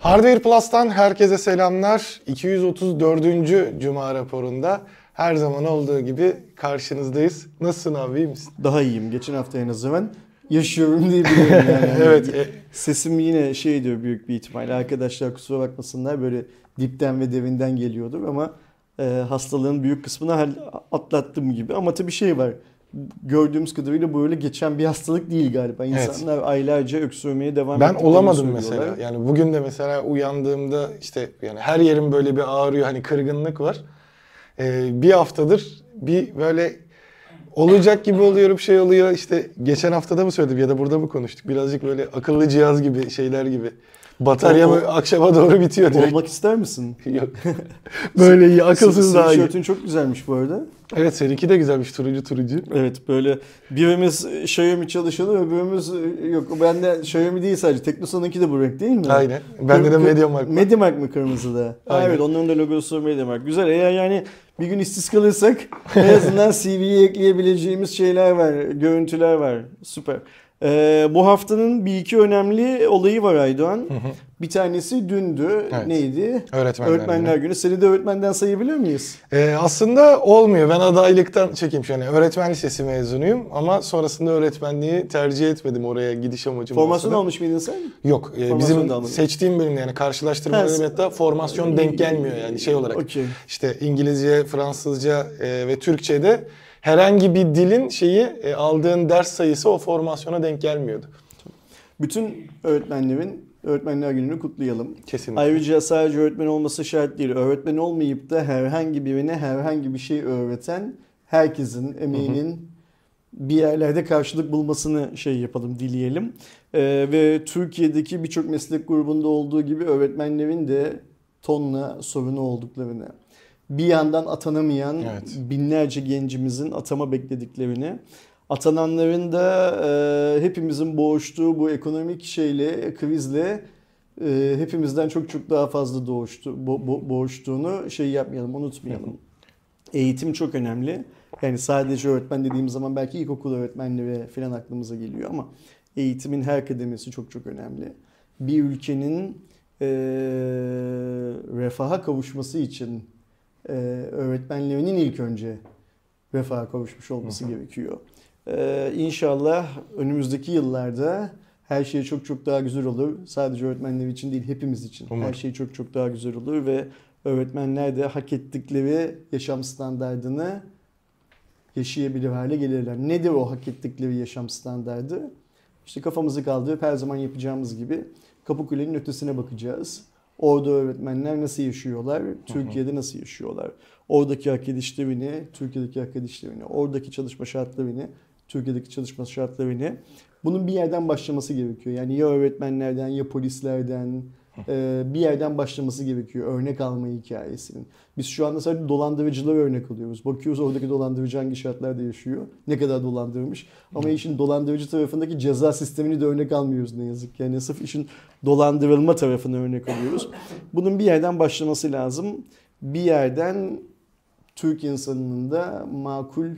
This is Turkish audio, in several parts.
Hardware Plus'tan herkese selamlar. 234. Cuma raporunda her zaman olduğu gibi karşınızdayız. Nasılsın abi iyi misin? Daha iyiyim. Geçen hafta en azından yaşıyorum diye biliyorum yani. Hani evet. E- sesim yine şey diyor büyük bir ihtimalle arkadaşlar kusura bakmasınlar böyle dipten ve devinden geliyordur ama e, hastalığın büyük kısmını atlattım gibi. Ama tabii şey var gördüğümüz kadarıyla böyle geçen bir hastalık değil galiba. İnsanlar evet. aylarca öksürmeye devam Ben olamadım mesela. Yani bugün de mesela uyandığımda işte yani her yerim böyle bir ağrıyor hani kırgınlık var. Ee, bir haftadır bir böyle olacak gibi oluyorum şey oluyor İşte geçen haftada mı söyledim ya da burada mı konuştuk birazcık böyle akıllı cihaz gibi şeyler gibi Bataryam akşama doğru bitiyor direkt. Olmak ister misin? Yok. böyle iyi akılsız daha iyi. Tişörtün çok güzelmiş bu arada. Evet seninki de güzelmiş turuncu turuncu. Evet böyle birimiz Xiaomi çalışanı öbürümüz yok ben de Xiaomi değil sadece Teknosa'nınki de bu renk değil mi? Aynen. Bende de MediaMark var. MediaMark mı kırmızı da? Aynen. Evet onların da logosu MediaMark. Güzel eğer yani bir gün işsiz kalırsak en azından CV'ye ekleyebileceğimiz şeyler var, görüntüler var. Süper. Ee, bu haftanın bir iki önemli olayı var Aydoğan. Bir tanesi dündü. Evet. Neydi? Öğretmenler, Öğretmenler günü. günü. Seni de öğretmenden sayabilir miyiz? Ee, aslında olmuyor. Ben adaylıktan çekeyim yani. Öğretmen lisesi mezunuyum ama sonrasında öğretmenliği tercih etmedim oraya gidiş amacım. Formasyon olmuş muydun sen? Yok. E, bizim seçtiğim bölüm yani karşılaştırma edebiyatı formasyon denk e, gelmiyor yani şey olarak. Okay. İşte İngilizce, Fransızca e, ve Türkçe'de herhangi bir dilin şeyi e, aldığın ders sayısı o formasyona denk gelmiyordu. Bütün öğretmenlerin Öğretmenler Günü'nü kutlayalım. Kesinlikle. Ayrıca sadece öğretmen olması şart değil. Öğretmen olmayıp da herhangi birine herhangi bir şey öğreten herkesin emeğinin hı hı bir yerlerde karşılık bulmasını şey yapalım dileyelim. Ee, ve Türkiye'deki birçok meslek grubunda olduğu gibi öğretmenlerin de tonla sorunu olduklarını bir yandan atanamayan evet. binlerce gencimizin atama beklediklerini atananların da e, hepimizin boğuştuğu bu ekonomik şeyle, krizle e, hepimizden çok çok daha fazla doğuştu, bo, bo, boğuştuğunu şey yapmayalım, unutmayalım. Eğitim çok önemli. Yani sadece öğretmen dediğim zaman belki ilkokul öğretmenleri falan aklımıza geliyor ama eğitimin her kademesi çok çok önemli. Bir ülkenin e, refaha kavuşması için e, öğretmenlerinin ilk önce vefa kavuşmuş olması Hı-hı. gerekiyor. E, inşallah önümüzdeki yıllarda her şey çok çok daha güzel olur. Sadece öğretmenler için değil hepimiz için. Umarım. Her şey çok çok daha güzel olur ve öğretmenler de hak ettikleri yaşam standartını yaşayabilir hale gelirler. Nedir o hak ettikleri yaşam standardı? İşte kafamızı kaldırıp her zaman yapacağımız gibi Kapıkule'nin ötesine bakacağız. Orada öğretmenler nasıl yaşıyorlar, Türkiye'de nasıl yaşıyorlar? Oradaki hak edişlerini, Türkiye'deki hak edişlerini, oradaki çalışma şartlarını, Türkiye'deki çalışma şartlarını. Bunun bir yerden başlaması gerekiyor. Yani ya öğretmenlerden, ya polislerden, ee, bir yerden başlaması gerekiyor örnek alma hikayesinin. Biz şu anda sadece dolandırıcılara örnek alıyoruz. Bakıyoruz oradaki dolandırıcı hangi şartlarda yaşıyor, ne kadar dolandırmış. Ama işin dolandırıcı tarafındaki ceza sistemini de örnek almıyoruz ne yazık ki. Yani sırf işin dolandırılma tarafını örnek alıyoruz. Bunun bir yerden başlaması lazım. Bir yerden Türk insanının da makul,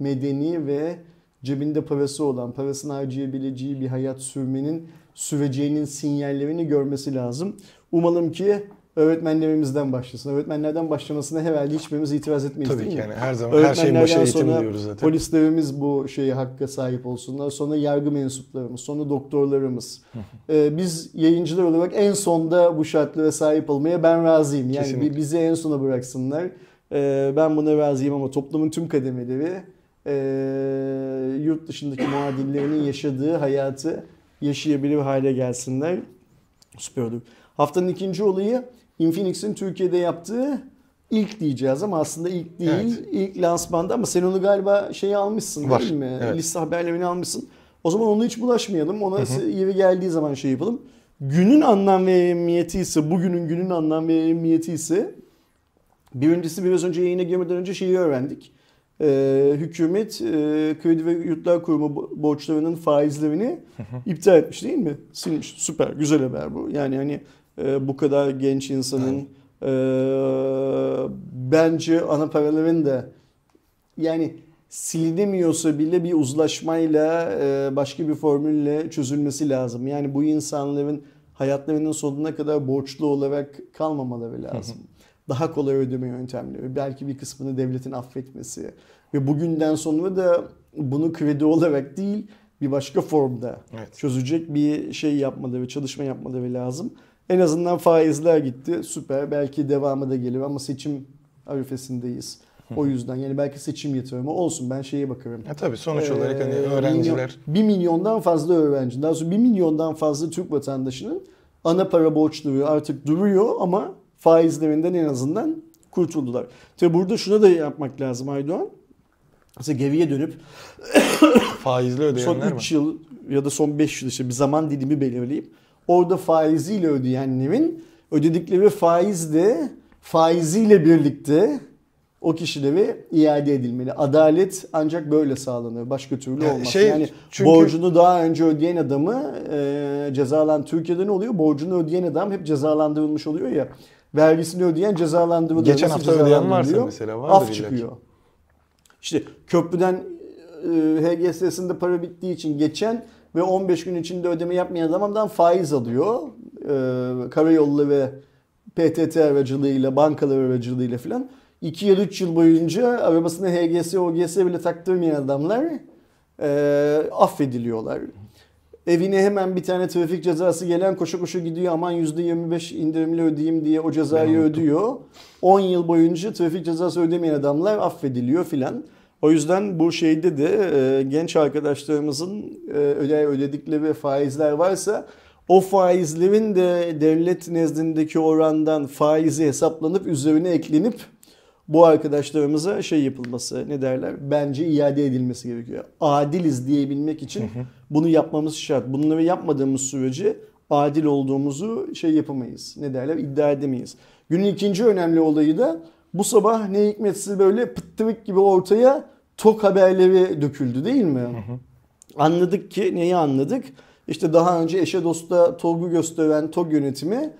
medeni ve cebinde parası olan, parasını harcayabileceği bir hayat sürmenin süreceğinin sinyallerini görmesi lazım. Umalım ki öğretmenlerimizden başlasın. Öğretmenlerden başlamasına herhalde hiçbirimiz itiraz etmeyiz Tabii değil ki mi? yani her zaman her şeyin başı eğitim diyoruz zaten. Polislerimiz bu şeyi hakka sahip olsunlar. Sonra yargı mensuplarımız, sonra doktorlarımız. ee, biz yayıncılar olarak en sonda bu şartlara sahip olmaya ben razıyım. Yani Kesinlikle. bizi en sona bıraksınlar. Ee, ben buna razıyım ama toplumun tüm kademeleri e, yurt dışındaki muadillerinin yaşadığı hayatı yaşayabilir hale gelsinler. Süper olur. Haftanın ikinci olayı Infinix'in Türkiye'de yaptığı ilk diyeceğiz ama aslında ilk değil. Evet. ilk lansmanda ama sen onu galiba şeyi almışsın Var. değil mi? Evet. Liste haberlemeni almışsın. O zaman onu hiç bulaşmayalım. Ona hı hı. yeri geldiği zaman şey yapalım. Günün anlam ve ehemmiyeti ise, bugünün günün anlam ve ehemmiyeti ise birincisi biraz önce yayına girmeden önce şeyi öğrendik e, hükümet e, Kredi ve Yurtlar Kurumu borçlarının faizlerini iptal etmiş değil mi? Silmiş. Süper. Güzel haber bu. Yani hani e, bu kadar genç insanın e, bence ana paraların da yani silinemiyorsa bile bir uzlaşmayla e, başka bir formülle çözülmesi lazım. Yani bu insanların hayatlarının sonuna kadar borçlu olarak kalmamaları lazım. daha kolay ödeme yöntemleri, belki bir kısmını devletin affetmesi ve bugünden sonra da bunu kredi olarak değil bir başka formda evet. çözecek bir şey yapmadı ve çalışma yapmadı ve lazım. En azından faizler gitti. Süper. Belki devamı da gelir ama seçim arifesindeyiz. O yüzden yani belki seçim yatırımı olsun ben şeye bakarım. E tabii sonuç ee, olarak ee, hani öğrenciler. Milyon, milyondan fazla öğrenci. Daha sonra bir milyondan fazla Türk vatandaşının ana para borçları artık duruyor ama faizlerinden en azından kurtuldular. Tabi burada şuna da yapmak lazım Aydoğan. Mesela geviye dönüp faizli ödeyenler son 3 yıl ya da son 5 yıl işte bir zaman dilimi belirleyip orada faiziyle ödeyenlerin ödedikleri faiz de faiziyle birlikte o kişilere iade edilmeli. Adalet ancak böyle sağlanır. Başka türlü olmaz. Şey, yani çünkü... borcunu daha önce ödeyen adamı e, cezalan Türkiye'de ne oluyor? Borcunu ödeyen adam hep cezalandırılmış oluyor ya vergisini ödeyen cezalandırılır. Geçen hafta ödeyen varsa diyor. mesela var. Af çıkıyor. İşte köprüden e, HGS'sinde para bittiği için geçen ve 15 gün içinde ödeme yapmayan zamandan faiz alıyor. E, karayollu ve PTT aracılığıyla, bankalar aracılığıyla filan. 2 yıl 3 yıl boyunca arabasına HGS, OGS bile taktırmayan adamlar e, affediliyorlar evine hemen bir tane trafik cezası gelen koşu koşu gidiyor aman %25 indirimli ödeyeyim diye o cezayı ödüyor. 10 yıl boyunca trafik cezası ödemeyen adamlar affediliyor filan. O yüzden bu şeyde de e, genç arkadaşlarımızın e, öde, ödedikleri faizler varsa o faizlerin de devlet nezdindeki orandan faizi hesaplanıp üzerine eklenip bu arkadaşlarımıza şey yapılması ne derler bence iade edilmesi gerekiyor. Adiliz diyebilmek için bunu yapmamız şart. Bunları yapmadığımız sürece adil olduğumuzu şey yapamayız. Ne derler iddia edemeyiz. Günün ikinci önemli olayı da bu sabah ne hikmetsiz böyle pıttırık gibi ortaya tok haberleri döküldü değil mi? Anladık ki neyi anladık? İşte daha önce eşe dosta tolgu gösteren TOG yönetimi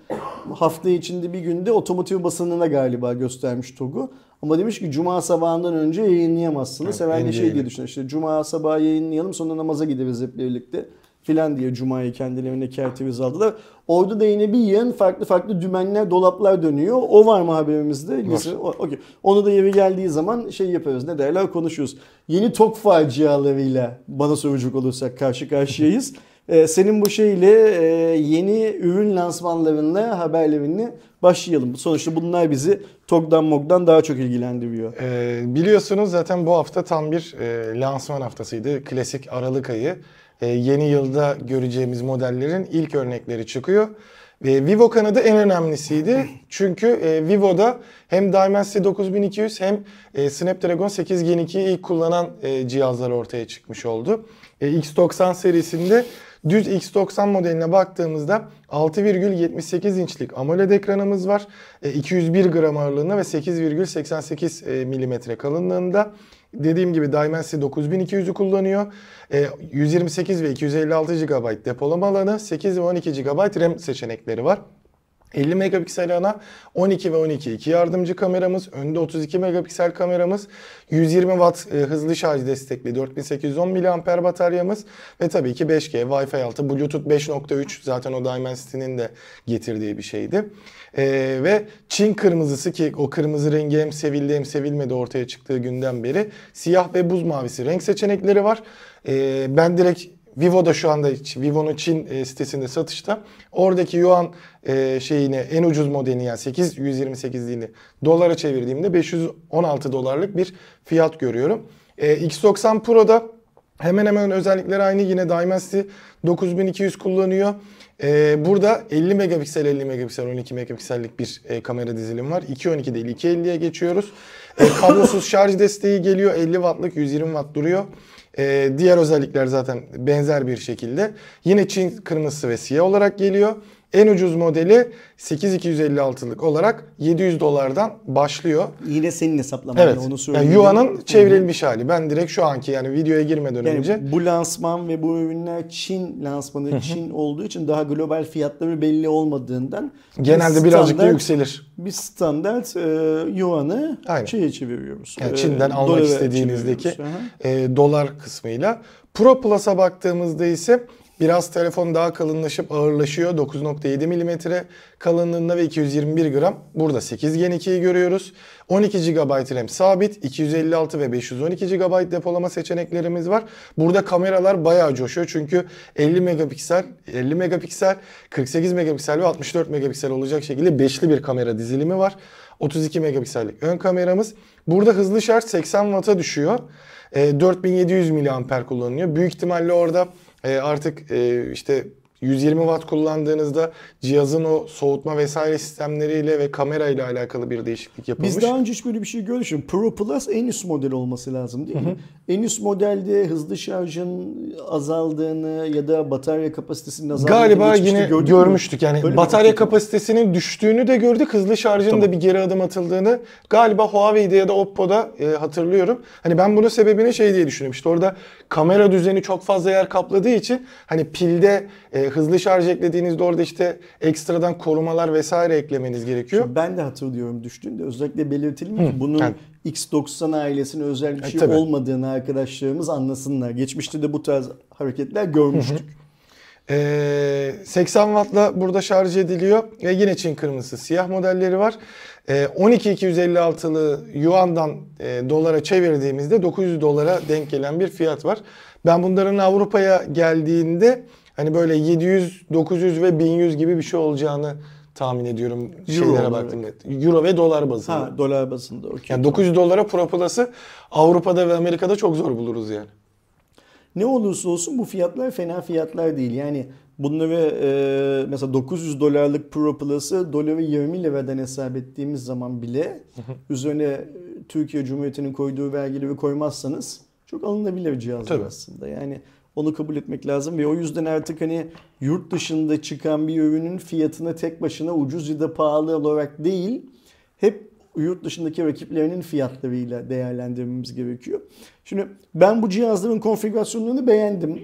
hafta içinde bir günde otomotiv basınına galiba göstermiş TOG'u. Ama demiş ki cuma sabahından önce yayınlayamazsınız. Evet, Hemen şey diye düşünüyor. İşte cuma sabahı yayınlayalım sonra namaza gideriz hep birlikte filan diye Cuma'yı kendilerine kertiviz aldılar. Orada da yine bir yığın farklı farklı dümenler, dolaplar dönüyor. O var mı haberimizde? Var. Okay. Onu da yeri geldiği zaman şey yapıyoruz ne derler konuşuyoruz. Yeni tok facialarıyla bana soracak olursak karşı karşıyayız. Ee, senin bu şeyle e, yeni ürün lansmanlarında, haberlerini başlayalım. Sonuçta bunlar bizi TOG'dan MOG'dan daha çok ilgilendiriyor. Ee, biliyorsunuz zaten bu hafta tam bir e, lansman haftasıydı. Klasik Aralık ayı. E, yeni yılda göreceğimiz modellerin ilk örnekleri çıkıyor. E, Vivo kanadı en önemlisiydi. Çünkü e, Vivo'da hem Dimensity 9200 hem e, Snapdragon 8 Gen 2'yi ilk kullanan e, cihazlar ortaya çıkmış oldu. E, X90 serisinde Düz X90 modeline baktığımızda 6,78 inçlik AMOLED ekranımız var. 201 e, gram ağırlığında ve 8,88 e, mm kalınlığında. Dediğim gibi Dimensity 9200'ü kullanıyor. 128 e, ve 256 GB depolama alanı, 8 ve 12 GB RAM seçenekleri var. 50 megapiksel ana 12 ve 12 iki yardımcı kameramız. Önde 32 megapiksel kameramız. 120 watt e, hızlı şarj destekli 4810 mAh bataryamız. Ve tabii ki 5G Wi-Fi 6 Bluetooth 5.3 zaten o Dimensity'nin de getirdiği bir şeydi. E, ve Çin kırmızısı ki o kırmızı rengi hem sevildi hem sevilmedi ortaya çıktığı günden beri. Siyah ve buz mavisi renk seçenekleri var. E, ben direkt Vivo da şu anda Vivo'nun Çin e, sitesinde satışta. Oradaki yuan e, şeyine en ucuz modelini yani 8 128'liğini dolara çevirdiğimde 516 dolarlık bir fiyat görüyorum. E, X90 Pro'da hemen hemen özellikler aynı. Yine Dimensity 9200 kullanıyor. burada 50 megapiksel, 50 megapiksel, 12 megapiksellik bir kamera dizilim var. 2.12 değil 2.50'ye geçiyoruz. kablosuz şarj desteği geliyor. 50 wattlık 120 watt duruyor. Ee, diğer özellikler zaten benzer bir şekilde. Yine Çin kırmızısı ve siyah olarak geliyor. En ucuz modeli 8256'lık olarak 700 dolardan başlıyor. Yine senin hesaplaman evet. onu söyleyeyim. Yani Yuan'ın çevrilmiş hali. Ben direkt şu anki yani videoya girmeden yani önce. Bu lansman ve bu ürünler Çin lansmanı Çin olduğu için daha global fiyatları belli olmadığından. Genelde bir standart, birazcık da yükselir. Bir standart e, Yuan'ı Çin'e çeviriyoruz. Yani e, Çin'den e, almak istediğinizdeki e, dolar kısmıyla. Pro Plus'a baktığımızda ise Biraz telefon daha kalınlaşıp ağırlaşıyor 9.7 mm kalınlığında ve 221 gram. Burada 8 Gen 2'yi görüyoruz. 12 GB RAM sabit, 256 ve 512 GB depolama seçeneklerimiz var. Burada kameralar bayağı coşuyor çünkü 50 megapiksel, 50 megapiksel, 48 megapiksel ve 64 megapiksel olacak şekilde beşli bir kamera dizilimi var. 32 megapiksellik ön kameramız. Burada hızlı şarj 80 Watt'a düşüyor. 4700 ee, mAh kullanılıyor. Büyük ihtimalle orada ee, artık e, işte 120 watt kullandığınızda cihazın o soğutma vesaire sistemleriyle ve kamera ile alakalı bir değişiklik yapılmış. Biz daha önce hiç böyle bir şey görmüştük. Pro Plus en üst model olması lazım değil mi? En üst modelde hızlı şarjın azaldığını ya da batarya kapasitesinin azaldığını galiba yine görmüştük. Yani böyle batarya kapasitesinin düştüğünü de gördük. Hızlı şarjın tamam. da bir geri adım atıldığını galiba Huawei'de ya da Oppo'da e, hatırlıyorum. Hani ben bunun sebebini şey diye düşünüyorum. İşte orada kamera düzeni çok fazla yer kapladığı için hani pilde e, hızlı şarj eklediğinizde orada işte ekstradan korumalar vesaire eklemeniz gerekiyor. Şimdi ben de hatırlıyorum düştüğünde özellikle belirtelim ki bunun yani. X90 ailesine özel bir e, şey e, olmadığını arkadaşlarımız anlasınlar. Geçmişte de bu tarz hareketler görmüştük. Hı hı. Ee, 80 wattla burada şarj ediliyor ve yine Çin kırmızısı siyah modelleri var. Ee, 12256'lı Yuan'dan e, dolara çevirdiğimizde 900 dolara denk gelen bir fiyat var. Ben bunların Avrupa'ya geldiğinde Hani böyle 700, 900 ve 1100 gibi bir şey olacağını tahmin ediyorum Euro şeylere baktım. Olarak. Euro ve dolar bazında. Ha, dolar bazında. Okay. Yani 900 dolara propalası Avrupa'da ve Amerika'da çok zor buluruz yani. Ne olursa olsun bu fiyatlar fena fiyatlar değil. Yani bunları e, mesela 900 dolarlık Pro Plus'ı doları 20 liradan hesap ettiğimiz zaman bile üzerine e, Türkiye Cumhuriyeti'nin koyduğu vergileri koymazsanız çok alınabilir cihazlar Tabii. aslında. Yani onu kabul etmek lazım ve o yüzden artık hani yurt dışında çıkan bir ürünün fiyatına tek başına ucuz ya da pahalı olarak değil hep yurt dışındaki rakiplerinin fiyatlarıyla değerlendirmemiz gerekiyor. Şimdi ben bu cihazların konfigürasyonlarını beğendim.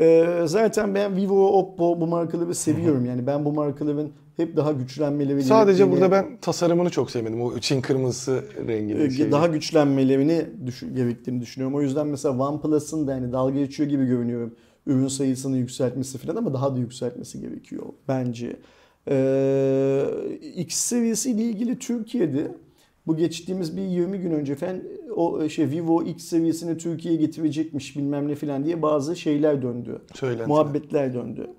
Ee, zaten ben Vivo, Oppo bu markaları seviyorum. Yani ben bu markaların hep daha güçlenmeli ve Sadece burada ben tasarımını çok sevmedim. O için kırmızısı rengi. Ee, daha gerektiğini düşün, gerektiğini düşünüyorum. O yüzden mesela OnePlus'ın da hani dalga geçiyor gibi görünüyorum. Ürün sayısını yükseltmesi falan ama daha da yükseltmesi gerekiyor bence. Ee, X seviyesi ile ilgili Türkiye'de bu geçtiğimiz bir 20 gün önce falan o e, şey Vivo X seviyesini Türkiye'ye getirecekmiş bilmem ne filan diye bazı şeyler döndü. Söylentiler. Muhabbetler döndü.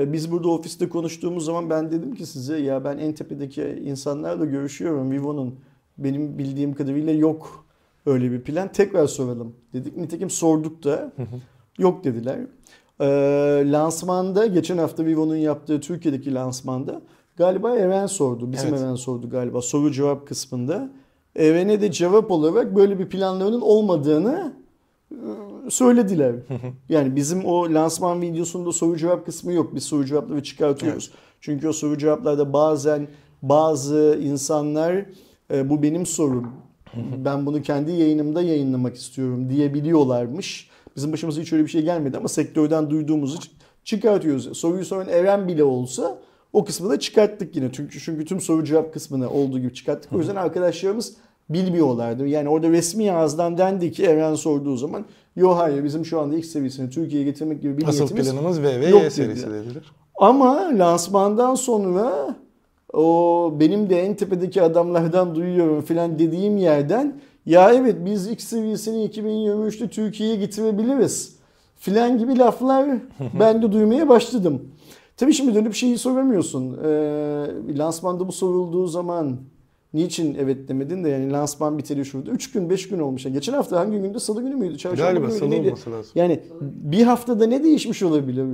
E, biz burada ofiste konuştuğumuz zaman ben dedim ki size ya ben en tepedeki insanlarla görüşüyorum. Vivo'nun benim bildiğim kadarıyla yok öyle bir plan. Tekrar soralım dedik. Nitekim sorduk da yok dediler. Ee, lansmanda geçen hafta Vivo'nun yaptığı Türkiye'deki lansmanda galiba Eren sordu. Bizim evet. Eren sordu galiba soru cevap kısmında. Eren'e de cevap olarak böyle bir planlarının olmadığını söylediler. yani bizim o lansman videosunda soru cevap kısmı yok. Biz soru cevapları çıkartıyoruz. Evet. Çünkü o soru cevaplarda bazen bazı insanlar e, bu benim sorum. ben bunu kendi yayınımda yayınlamak istiyorum diyebiliyorlarmış. Bizim başımıza hiç öyle bir şey gelmedi ama sektörden duyduğumuzu çıkartıyoruz. Soruyu soran Eren bile olsa o kısmı da çıkarttık yine. Çünkü çünkü tüm soru cevap kısmını olduğu gibi çıkarttık. O yüzden arkadaşlarımız bilmiyorlardı. Yani orada resmi ağızdan dendi ki Eren sorduğu zaman Yo hayır bizim şu anda X seviyesini Türkiye'ye getirmek gibi bir Asıl niyetimiz planımız V ve Y serisi Ama lansmandan sonra o benim de en tepedeki adamlardan duyuyorum filan dediğim yerden ya evet biz X seviyesini 2023'te Türkiye'ye getirebiliriz filan gibi laflar ben de duymaya başladım. Tabii şimdi dönüp şeyi soramıyorsun. Ee, lansmanda bu sorulduğu zaman Niçin evet demedin de yani lansman biteli şurada. 3 gün 5 gün olmuş. Yani geçen hafta hangi gündü? Salı günü müydü? Çarşamba Galiba günü salı neydi? lazım. Yani bir haftada ne değişmiş olabilir?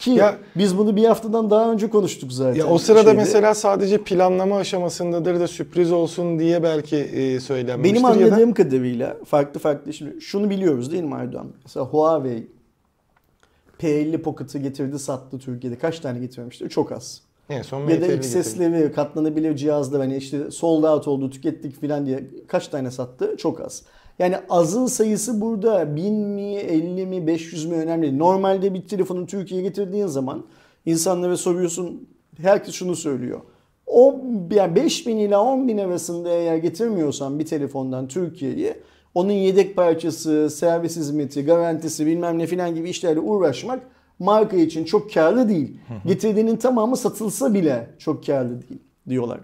Ki ya, biz bunu bir haftadan daha önce konuştuk zaten. Ya o sırada şeyde. mesela sadece planlama aşamasındadır da sürpriz olsun diye belki e, söylenmiştir. Benim anladığım da... kadarıyla farklı farklı şimdi şunu biliyoruz değil mi Aydoğan Mesela Huawei P50 Pocket'ı getirdi sattı Türkiye'de. Kaç tane getirmişti? Çok az. Yani son ya da XS'li katlanabilir cihazla hani işte sold out oldu tükettik filan diye kaç tane sattı çok az. Yani azın sayısı burada 1000 mi 50 mi 500 mi önemli değil. Normalde bir telefonu Türkiye'ye getirdiğin zaman insanlara soruyorsun herkes şunu söylüyor. O yani 5000 ila 10 bin arasında eğer getirmiyorsan bir telefondan Türkiye'yi onun yedek parçası, servis hizmeti, garantisi bilmem ne filan gibi işlerle uğraşmak marka için çok karlı değil. Getirdiğinin tamamı satılsa bile çok karlı değil diyorlar.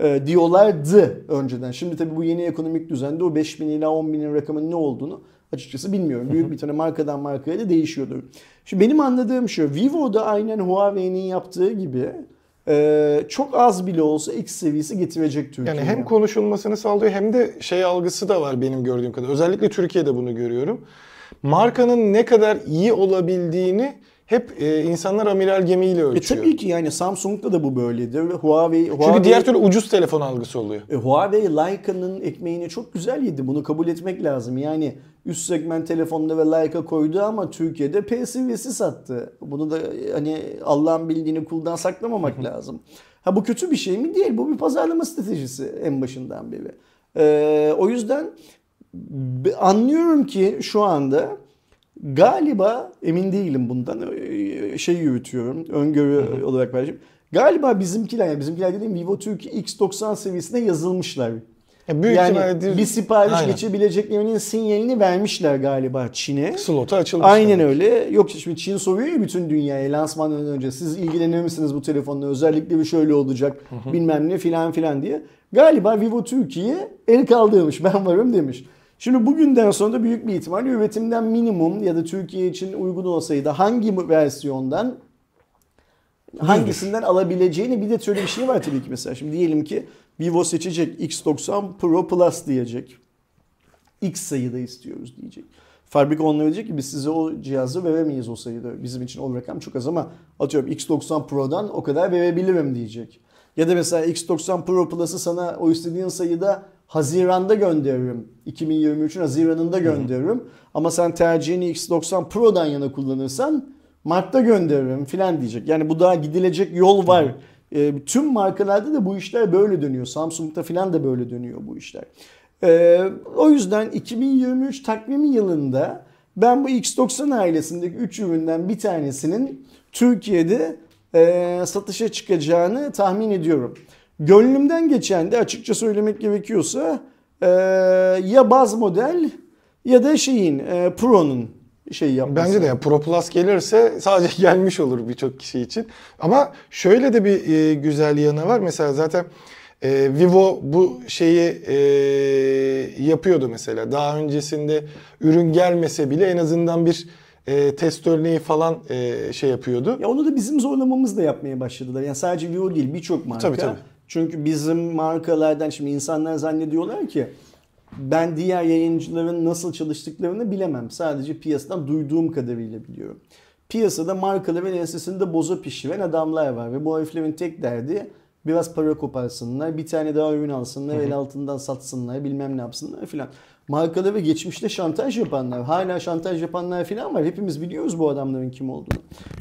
E, diyorlardı önceden. Şimdi tabii bu yeni ekonomik düzende o 5000 ila 10 binin rakamın ne olduğunu açıkçası bilmiyorum. Büyük bir tane markadan markaya da değişiyordur. Şimdi benim anladığım şu. Vivo da aynen Huawei'nin yaptığı gibi e, çok az bile olsa X seviyesi getirecek Türkiye'ye. Yani hem konuşulmasını sağlıyor hem de şey algısı da var benim gördüğüm kadar. Özellikle Türkiye'de bunu görüyorum. Markanın ne kadar iyi olabildiğini hep e, insanlar amiral gemiyle e, ölçüyor. E tabii ki yani Samsung'da da bu böyledi Huawei, Huawei Çünkü diğer türlü ucuz telefon algısı oluyor. E, Huawei Leica'nın ekmeğini çok güzel yedi. Bunu kabul etmek lazım. Yani üst segment telefonda ve Leica koydu ama Türkiye'de P seviyesi sattı. Bunu da e, hani Allah'ın bildiğini kuldan saklamamak lazım. Ha bu kötü bir şey mi? Değil. Bu bir pazarlama stratejisi en başından beri. Ee, o yüzden anlıyorum ki şu anda Galiba emin değilim bundan. E, e, şey yürütüyorum. Öngörü Hı-hı. olarak vereceğim. Galiba bizimkiler, yani bizimkiler dediğim Vivo Türkiye X90 seviyesine yazılmışlar. Ya e, büyük yani ihtimalle bir sipariş Aynen. geçebileceklerinin sinyalini vermişler galiba Çin'e. Slotu açılmış. Aynen demek. öyle. Yok şimdi Çin soruyor ya bütün dünyaya lansmandan önce siz ilgilenir misiniz bu telefonla özellikle bir şöyle olacak hı hı. bilmem ne filan filan diye. Galiba Vivo Türkiye el kaldırmış ben varım demiş. Şimdi bugünden sonra da büyük bir ihtimal üretimden minimum ya da Türkiye için uygun olsaydı hangi versiyondan hangisinden alabileceğini bir de şöyle bir şey var tabii ki mesela şimdi diyelim ki Vivo seçecek X90 Pro Plus diyecek. X sayıda istiyoruz diyecek. Fabrika onlara diyecek ki biz size o cihazı veremeyiz o sayıda. Bizim için o rakam çok az ama atıyorum X90 Pro'dan o kadar verebilirim diyecek. Ya da mesela X90 Pro Plus'ı sana o istediğin sayıda Haziran'da gönderirim. 2023'ün Haziran'ında gönderirim. Hı. Ama sen tercihini X90 Pro'dan yana kullanırsan Mart'ta gönderirim filan diyecek. Yani bu daha gidilecek yol var. Hı. E, tüm markalarda da bu işler böyle dönüyor. Samsung'da filan da böyle dönüyor bu işler. E, o yüzden 2023 takvimi yılında ben bu X90 ailesindeki 3 üründen bir tanesinin Türkiye'de e, satışa çıkacağını tahmin ediyorum. Gönlümden geçen de açıkça söylemek gerekiyorsa e, ya baz model ya da şeyin e, Pro'nun şey yapması. Bence de ya Pro Plus gelirse sadece gelmiş olur birçok kişi için. Ama şöyle de bir e, güzel yanı var. Mesela zaten e, Vivo bu şeyi e, yapıyordu mesela. Daha öncesinde ürün gelmese bile en azından bir e, test örneği falan e, şey yapıyordu. Ya onu da bizim zorlamamızla yapmaya başladılar. Yani sadece Vivo değil birçok marka. Tabii tabii çünkü bizim markalardan şimdi insanlar zannediyorlar ki ben diğer yayıncıların nasıl çalıştıklarını bilemem. Sadece piyasadan duyduğum kadarıyla biliyorum. Piyasada markaların ensesinde boza pişiren adamlar var ve bu heriflerin tek derdi biraz para koparsınlar, bir tane daha ürün alsınlar, el altından satsınlar, bilmem ne yapsınlar filan. Markalara geçmişte şantaj yapanlar, hala şantaj yapanlar filan var. Hepimiz biliyoruz bu adamların kim olduğunu.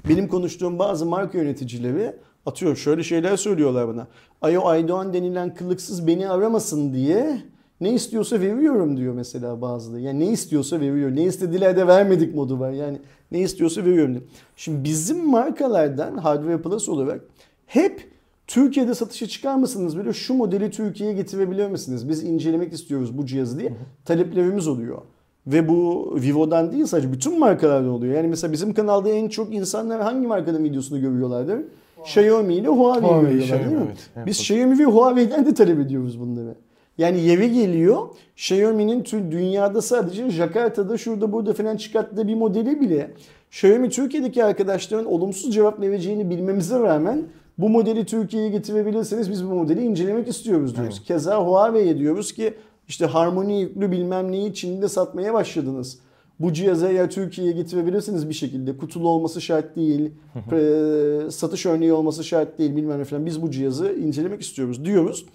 Benim konuştuğum bazı marka yöneticileri Atıyor. şöyle şeyler söylüyorlar bana. Ayo Aydoğan denilen kılıksız beni aramasın diye ne istiyorsa veriyorum diyor mesela bazıları. Yani ne istiyorsa veriyor. Ne istediler de vermedik modu var. Yani ne istiyorsa veriyorum diyor. Şimdi bizim markalardan Hardware Plus olarak hep Türkiye'de satışa çıkar mısınız bile şu modeli Türkiye'ye getirebiliyor musunuz? Biz incelemek istiyoruz bu cihazı diye taleplerimiz oluyor. Ve bu Vivo'dan değil sadece bütün markalardan oluyor. Yani mesela bizim kanalda en çok insanlar hangi markanın videosunu görüyorlardır? Xiaomi ile Huawei, Huawei diyorlar Xiaomi, değil mi? Evet, evet. Biz Xiaomi ve Huawei'den de talep ediyoruz bunları. Yani yeve geliyor. Xiaomi'nin tüm dünyada sadece Jakarta'da şurada burada falan çıkarttığı bir modeli bile Xiaomi Türkiye'deki arkadaşların olumsuz cevap vereceğini bilmemize rağmen bu modeli Türkiye'ye getirebilirseniz biz bu modeli incelemek istiyoruz diyoruz. Aynen. Keza Huawei'ye diyoruz ki işte harmoni yüklü bilmem neyi Çin'de satmaya başladınız. Bu cihazı eğer Türkiye'ye getirebilirsiniz bir şekilde kutulu olması şart değil, pre, e, satış örneği olması şart değil bilmem ne falan biz bu cihazı incelemek istiyoruz diyoruz.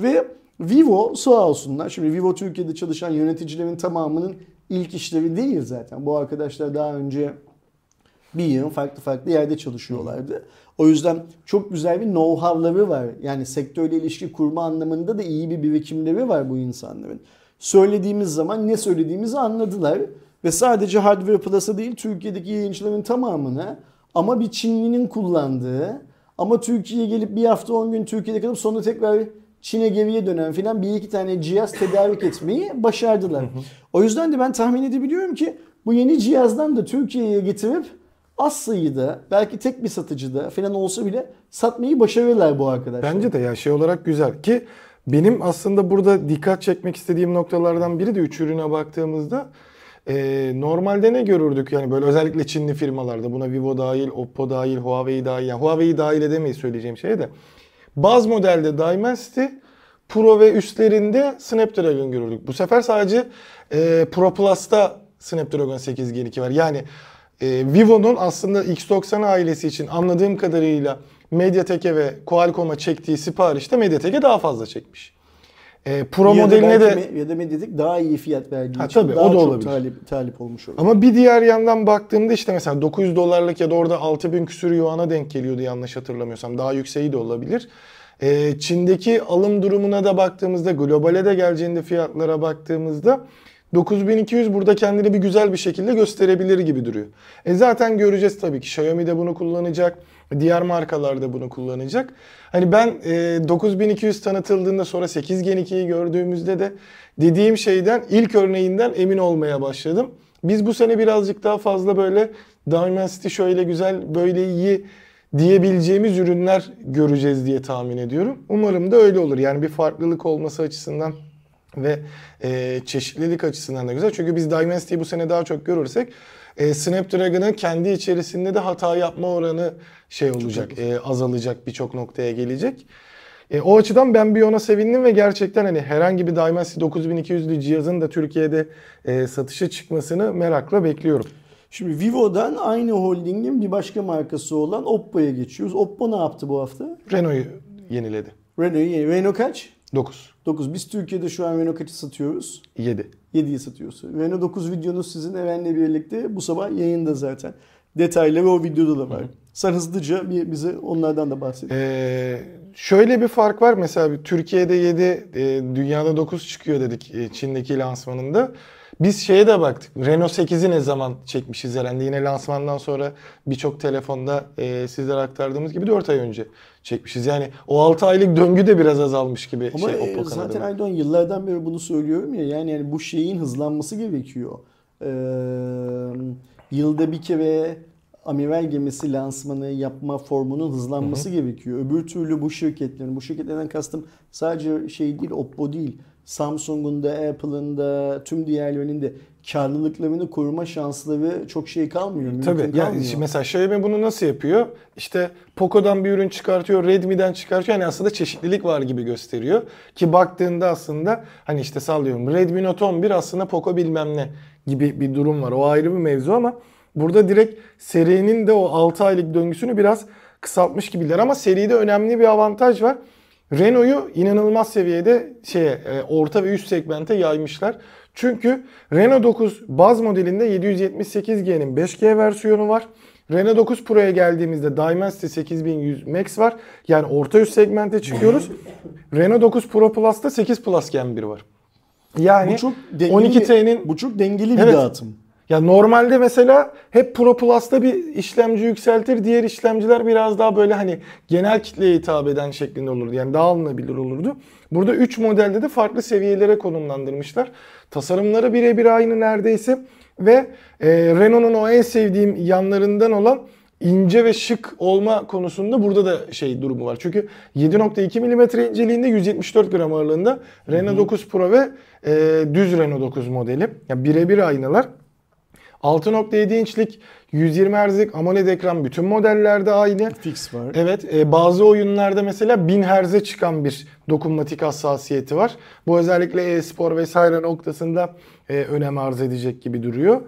Ve Vivo sağ olsunlar şimdi Vivo Türkiye'de çalışan yöneticilerin tamamının ilk işlevi değil zaten. Bu arkadaşlar daha önce bir yıl farklı farklı yerde çalışıyorlardı. O yüzden çok güzel bir know-how'ları var. Yani sektörle ilişki kurma anlamında da iyi bir birikimleri var bu insanların. Söylediğimiz zaman ne söylediğimizi anladılar. Ve sadece Hardware Plus'a değil Türkiye'deki yayıncıların tamamını ama bir Çinlinin kullandığı ama Türkiye'ye gelip bir hafta 10 gün Türkiye'de kalıp sonra tekrar Çin'e geriye dönen filan bir iki tane cihaz tedarik etmeyi başardılar. o yüzden de ben tahmin edebiliyorum ki bu yeni cihazdan da Türkiye'ye getirip az sayıda belki tek bir satıcıda falan olsa bile satmayı başarırlar bu arkadaşlar. Bence de ya şey olarak güzel ki benim aslında burada dikkat çekmek istediğim noktalardan biri de üç ürüne baktığımızda ee, normalde ne görürdük yani böyle özellikle Çinli firmalarda buna Vivo dahil, Oppo dahil, Huawei dahil. Yani Huawei dahil edemeyiz söyleyeceğim şeye de. Baz modelde Dimensity, Pro ve üstlerinde Snapdragon görürdük. Bu sefer sadece e, Pro Plus'ta Snapdragon 8 Gen 2 var. Yani e, Vivo'nun aslında X90 ailesi için anladığım kadarıyla MediaTek'e ve Qualcomm'a çektiği siparişte MediaTek'e daha fazla çekmiş. E, pro ya modeline de... Mi, ya da ne dedik? Daha iyi fiyat verdiği ha, için tabii, daha o da çok olabilir. talip, talip olmuş olur. Ama bir diğer yandan baktığımda işte mesela 900 dolarlık ya da orada 6000 küsür yuana denk geliyordu yanlış hatırlamıyorsam. Daha yükseği de olabilir. E, Çin'deki alım durumuna da baktığımızda, globale de geleceğinde fiyatlara baktığımızda 9200 burada kendini bir güzel bir şekilde gösterebilir gibi duruyor. E zaten göreceğiz tabii ki Xiaomi de bunu kullanacak. Diğer markalar da bunu kullanacak. Hani ben e, 9200 tanıtıldığında sonra 8 Gen 2'yi gördüğümüzde de dediğim şeyden ilk örneğinden emin olmaya başladım. Biz bu sene birazcık daha fazla böyle Dimensity şöyle güzel, böyle iyi diyebileceğimiz ürünler göreceğiz diye tahmin ediyorum. Umarım da öyle olur. Yani bir farklılık olması açısından ve e, çeşitlilik açısından da güzel. Çünkü biz Dimensity'yi bu sene daha çok görürsek e, Snapdragon'ın kendi içerisinde de hata yapma oranı şey olacak, e, azalacak birçok noktaya gelecek. E, o açıdan ben bir ona sevindim ve gerçekten hani herhangi bir Dimensity 9200'lü cihazın da Türkiye'de e, satışa çıkmasını merakla bekliyorum. Şimdi Vivo'dan aynı holdingin bir başka markası olan Oppo'ya geçiyoruz. Oppo ne yaptı bu hafta? Renault'u yeniledi. Renault, Renault kaç? 9. 9. Biz Türkiye'de şu an Renault kaçı satıyoruz? 7. 7'yi satıyoruz. Renault 9 videonuz sizin Eren'le birlikte bu sabah yayında zaten. detaylı ve o videoda da var. Hı hı. Sen hızlıca bir bize onlardan da bahset. Ee, şöyle bir fark var mesela Türkiye'de 7, e, dünyada 9 çıkıyor dedik e, Çin'deki lansmanında. Biz şeye de baktık. Renault 8'i ne zaman çekmişiz herhalde. Yine lansmandan sonra birçok telefonda e, sizlere aktardığımız gibi 4 ay önce çekmişiz. Yani o 6 aylık döngü de biraz azalmış gibi. Ama şey, e, Oppo e, zaten Aydoğan yıllardan beri bunu söylüyorum ya. Yani, yani bu şeyin hızlanması gerekiyor. Ee, yılda bir kere amiral gemisi lansmanı yapma formunun hızlanması hı hı. gerekiyor. Öbür türlü bu şirketlerin, bu şirketlerden kastım sadece şey değil, Oppo değil. Samsung'un da Apple'ın da tüm diğerlerinin de karlılıklarını koruma şansları çok şey kalmıyor. Mümkün Tabii. Kalmıyor. Yani mesela Xiaomi bunu nasıl yapıyor? İşte Poco'dan bir ürün çıkartıyor, Redmi'den çıkartıyor. Yani aslında çeşitlilik var gibi gösteriyor. Ki baktığında aslında hani işte sallıyorum Redmi Note 11 aslında Poco bilmem ne gibi bir durum var. O ayrı bir mevzu ama burada direkt serinin de o 6 aylık döngüsünü biraz kısaltmış gibiler ama seride önemli bir avantaj var. Renault'u inanılmaz seviyede şeye e, orta ve üst segmente yaymışlar. Çünkü Renault 9 baz modelinde 778G'nin 5G versiyonu var. Renault 9 Pro'ya geldiğimizde Dimensity 8100 Max var. Yani orta üst segmente çıkıyoruz. Renault 9 Pro Plus'ta 8 Plus Gen 1 var. Yani bu çok 12T'nin bu çok dengeli bir evet, dağıtım. Ya normalde mesela hep Pro Plus'ta bir işlemci yükseltir. Diğer işlemciler biraz daha böyle hani genel kitleye hitap eden şeklinde olurdu. Yani daha alınabilir olurdu. Burada 3 modelde de farklı seviyelere konumlandırmışlar. Tasarımları birebir aynı neredeyse. Ve e, Renault'un o en sevdiğim yanlarından olan ince ve şık olma konusunda burada da şey durumu var. Çünkü 7.2 mm inceliğinde 174 gram ağırlığında Renault 9 Pro ve e, düz Renault 9 modeli. Yani birebir aynalar. 6.7 inçlik 120 Hz'lik AMOLED ekran bütün modellerde aynı. Fix var. Evet e, bazı oyunlarda mesela 1000 Hz'e çıkan bir dokunmatik hassasiyeti var. Bu özellikle e-spor vesaire noktasında e, önem arz edecek gibi duruyor.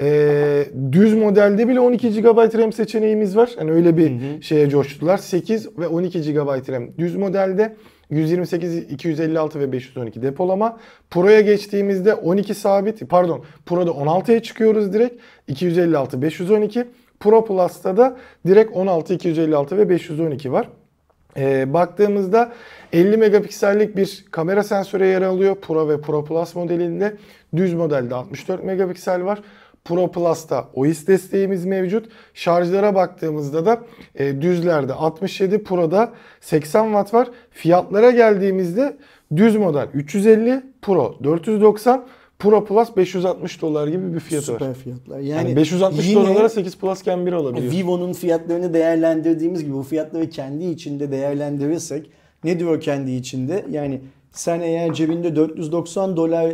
E, düz modelde bile 12 GB RAM seçeneğimiz var. Yani öyle bir hı hı. şeye coştular. 8 ve 12 GB RAM düz modelde. 128, 256 ve 512 depolama. Pro'ya geçtiğimizde 12 sabit, pardon Pro'da 16'ya çıkıyoruz direkt. 256, 512. Pro Plus'ta da direkt 16, 256 ve 512 var. Ee, baktığımızda 50 megapiksellik bir kamera sensörü yer alıyor Pro ve Pro Plus modelinde. Düz modelde 64 megapiksel var. Pro Plus'ta OIS desteğimiz mevcut. Şarjlara baktığımızda da e, düzlerde 67, Pro'da 80 Watt var. Fiyatlara geldiğimizde düz model 350, Pro 490, Pro Plus 560 dolar gibi bir fiyat. Süper var. Süper fiyatlar. Yani, yani 560 dolara 8 Plus Gen 1 alabiliyor. Vivo'nun fiyatlarını değerlendirdiğimiz gibi bu fiyatları kendi içinde değerlendirirsek ne diyor kendi içinde? Yani sen eğer cebinde 490 dolar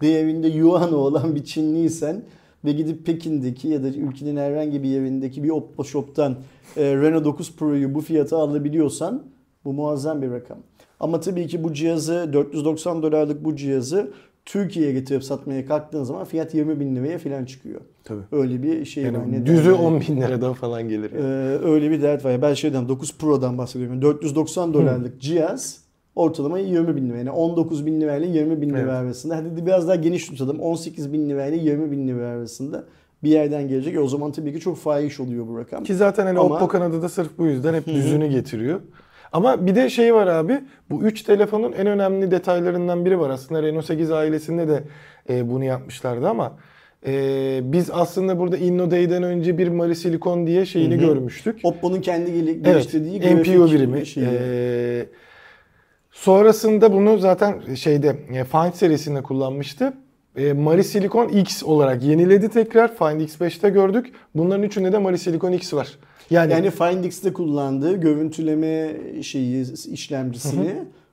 değerinde yuan olan bir Çinliysen ve gidip Pekin'deki ya da ülkenin herhangi bir yerindeki bir Oppo Shop'tan e, Renault 9 Pro'yu bu fiyata alabiliyorsan bu muazzam bir rakam. Ama tabii ki bu cihazı 490 dolarlık bu cihazı Türkiye'ye getirip satmaya kalktığın zaman fiyat 20 bin liraya falan çıkıyor. Tabii. Öyle bir şey yani var. düzü yani? 10 bin liradan falan gelir. Yani. Ee, öyle bir dert var. Ben şeyden 9 Pro'dan bahsediyorum. 490 dolarlık Hı. cihaz ortalama 20 bin lira. Yani 19 bin lira ile 20 bin lira evet. arasında. Hadi biraz daha geniş tutalım. 18 bin lira ile 20 bin lira arasında bir yerden gelecek. E o zaman tabii ki çok fahiş oluyor bu rakam. Ki zaten hani Ama... Oppo Kanada'da sırf bu yüzden hep yüzünü getiriyor. Ama bir de şey var abi. Bu 3 telefonun en önemli detaylarından biri var. Aslında Renault 8 ailesinde de e, bunu yapmışlardı ama ee, biz aslında burada Inno önce bir Mari Silikon diye şeyini Hı-hı. görmüştük. Oppo'nun kendi geliştirdiği evet, MPU birimi. Şeyi. E, Sonrasında bunu zaten şeyde e, Find serisinde kullanmıştı. E, Mari Silicon X olarak yeniledi tekrar. Find X5'te gördük. Bunların üçünde de Mari Silicon X var. Yani, yani Find X'te kullandığı görüntüleme şeyi işlemcisini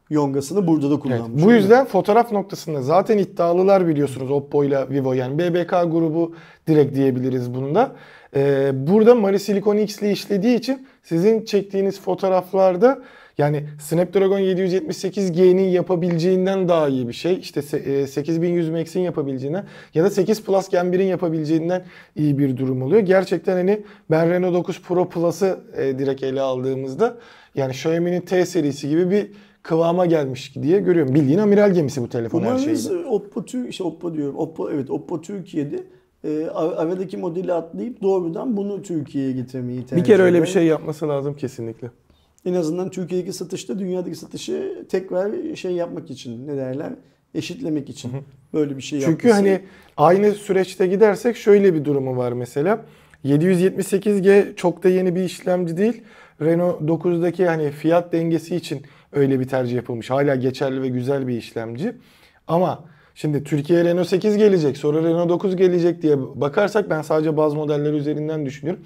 Yongasını burada da kullanmış. Evet, bu yüzden fotoğraf noktasında zaten iddialılar biliyorsunuz Oppo ile Vivo yani BBK grubu direkt diyebiliriz bunda. Ee, burada Mari Silicon X ile işlediği için sizin çektiğiniz fotoğraflarda yani Snapdragon 778G'nin yapabileceğinden daha iyi bir şey. İşte 8100 e, Max'in yapabileceğinden ya da 8 Plus Gen 1'in yapabileceğinden iyi bir durum oluyor. Gerçekten hani ben Renault 9 Pro Plus'ı e, direkt ele aldığımızda yani Xiaomi'nin T serisi gibi bir kıvama gelmiş diye görüyorum. Bildiğin amiral gemisi bu telefon Umarız her şeyi. Oppo, işte Oppo diyorum. Oppo, evet Oppo Türkiye'de e, aradaki modeli atlayıp doğrudan bunu Türkiye'ye getirmeyi tercih Bir kere öyle bir şey yapması lazım kesinlikle en azından Türkiye'deki satışta dünyadaki satışı tekrar şey yapmak için ne derler eşitlemek için böyle bir şey yapması. Çünkü hani aynı süreçte gidersek şöyle bir durumu var mesela. 778G çok da yeni bir işlemci değil. Renault 9'daki hani fiyat dengesi için öyle bir tercih yapılmış. Hala geçerli ve güzel bir işlemci. Ama şimdi Türkiye'ye Renault 8 gelecek, sonra Renault 9 gelecek diye bakarsak ben sadece bazı modeller üzerinden düşünüyorum.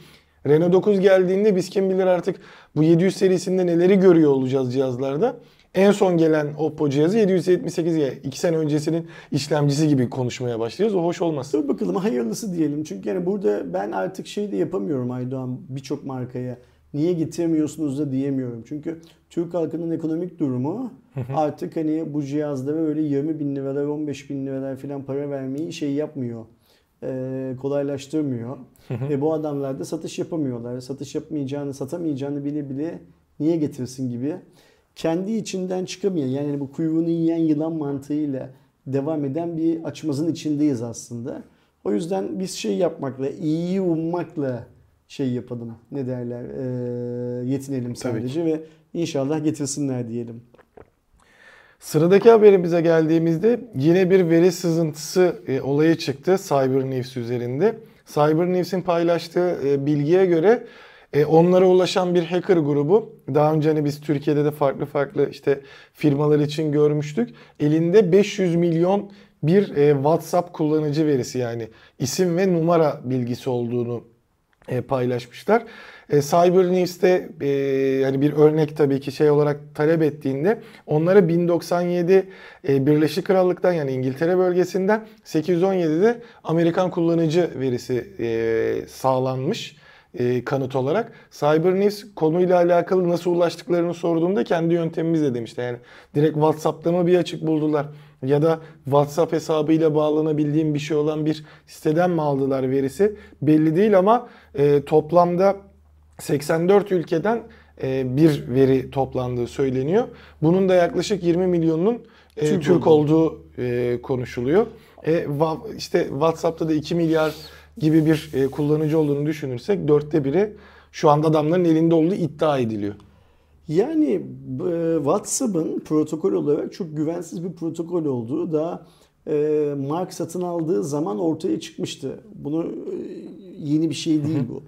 Renault 9 geldiğinde biz kim bilir artık bu 700 serisinde neleri görüyor olacağız cihazlarda? En son gelen Oppo cihazı 778G. 2 sene öncesinin işlemcisi gibi konuşmaya başlıyoruz. O hoş olmaz. Dur bakalım hayırlısı diyelim. Çünkü yani burada ben artık şey de yapamıyorum Aydoğan birçok markaya. Niye getiremiyorsunuz da diyemiyorum. Çünkü Türk halkının ekonomik durumu artık hani bu cihazlara böyle 20 bin liralar 15 bin liralar falan para vermeyi şey yapmıyor e, kolaylaştırmıyor. ve bu adamlar da satış yapamıyorlar. Satış yapmayacağını, satamayacağını bile bile niye getirsin gibi. Kendi içinden çıkamıyor. Yani bu kuyruğunu yiyen yılan mantığıyla devam eden bir açmazın içindeyiz aslında. O yüzden biz şey yapmakla, iyi ummakla şey yapalım. Ne derler? E, yetinelim sadece ve inşallah getirsinler diyelim. Sıradaki haberimize geldiğimizde yine bir veri sızıntısı e, olayı çıktı CyberNews üzerinde. CyberNews'in paylaştığı e, bilgiye göre e, onlara ulaşan bir hacker grubu daha önce hani biz Türkiye'de de farklı farklı işte firmalar için görmüştük. Elinde 500 milyon bir e, WhatsApp kullanıcı verisi yani isim ve numara bilgisi olduğunu e, paylaşmışlar. E, Cybernews'te e, hani bir örnek tabii ki şey olarak talep ettiğinde onlara 1097 e, Birleşik Krallık'tan yani İngiltere bölgesinden 817'de Amerikan kullanıcı verisi e, sağlanmış e, kanıt olarak. Cybernews konuyla alakalı nasıl ulaştıklarını sorduğumda kendi yöntemimizle demişti. Yani direkt WhatsApp'ta mı bir açık buldular ya da WhatsApp hesabıyla bağlanabildiğim bir şey olan bir siteden mi aldılar verisi belli değil ama e, toplamda 84 ülkeden e, bir veri toplandığı söyleniyor. Bunun da yaklaşık 20 milyonunun e, Türk, Türk olduğu e, konuşuluyor. İşte WhatsApp'ta da 2 milyar gibi bir kullanıcı olduğunu düşünürsek dörtte biri şu anda adamların elinde olduğu iddia ediliyor. Yani WhatsApp'ın protokol olarak çok güvensiz bir protokol olduğu da Mark satın aldığı zaman ortaya çıkmıştı. Bunu yeni bir şey değil bu.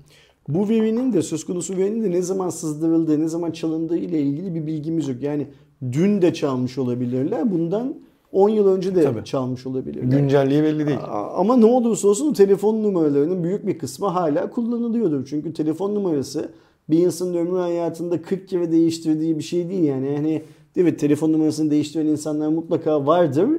Bu verinin de söz konusu verinin de ne zaman sızdırıldığı, ne zaman çalındığı ile ilgili bir bilgimiz yok. Yani dün de çalmış olabilirler. Bundan 10 yıl önce de Tabii. çalmış olabilir. Güncelliği belli değil. Ama ne olursa olsun telefon numaralarının büyük bir kısmı hala kullanılıyordur. Çünkü telefon numarası bir insanın ömrü hayatında 40 kere değiştirdiği bir şey değil yani. Yani evet telefon numarasını değiştiren insanlar mutlaka vardır.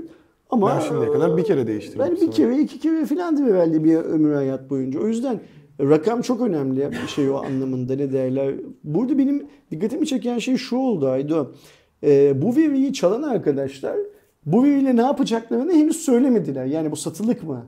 Ama ben şimdiye kadar bir kere değiştirdim. Ben bir kere, iki kere filan diye herhalde bir ömür hayat boyunca. O yüzden Rakam çok önemli bir şey o anlamında ne derler. Burada benim dikkatimi çeken şey şu oldu Aydo. E, bu veriyi çalan arkadaşlar bu veriyle ne yapacaklarını henüz söylemediler. Yani bu satılık mı?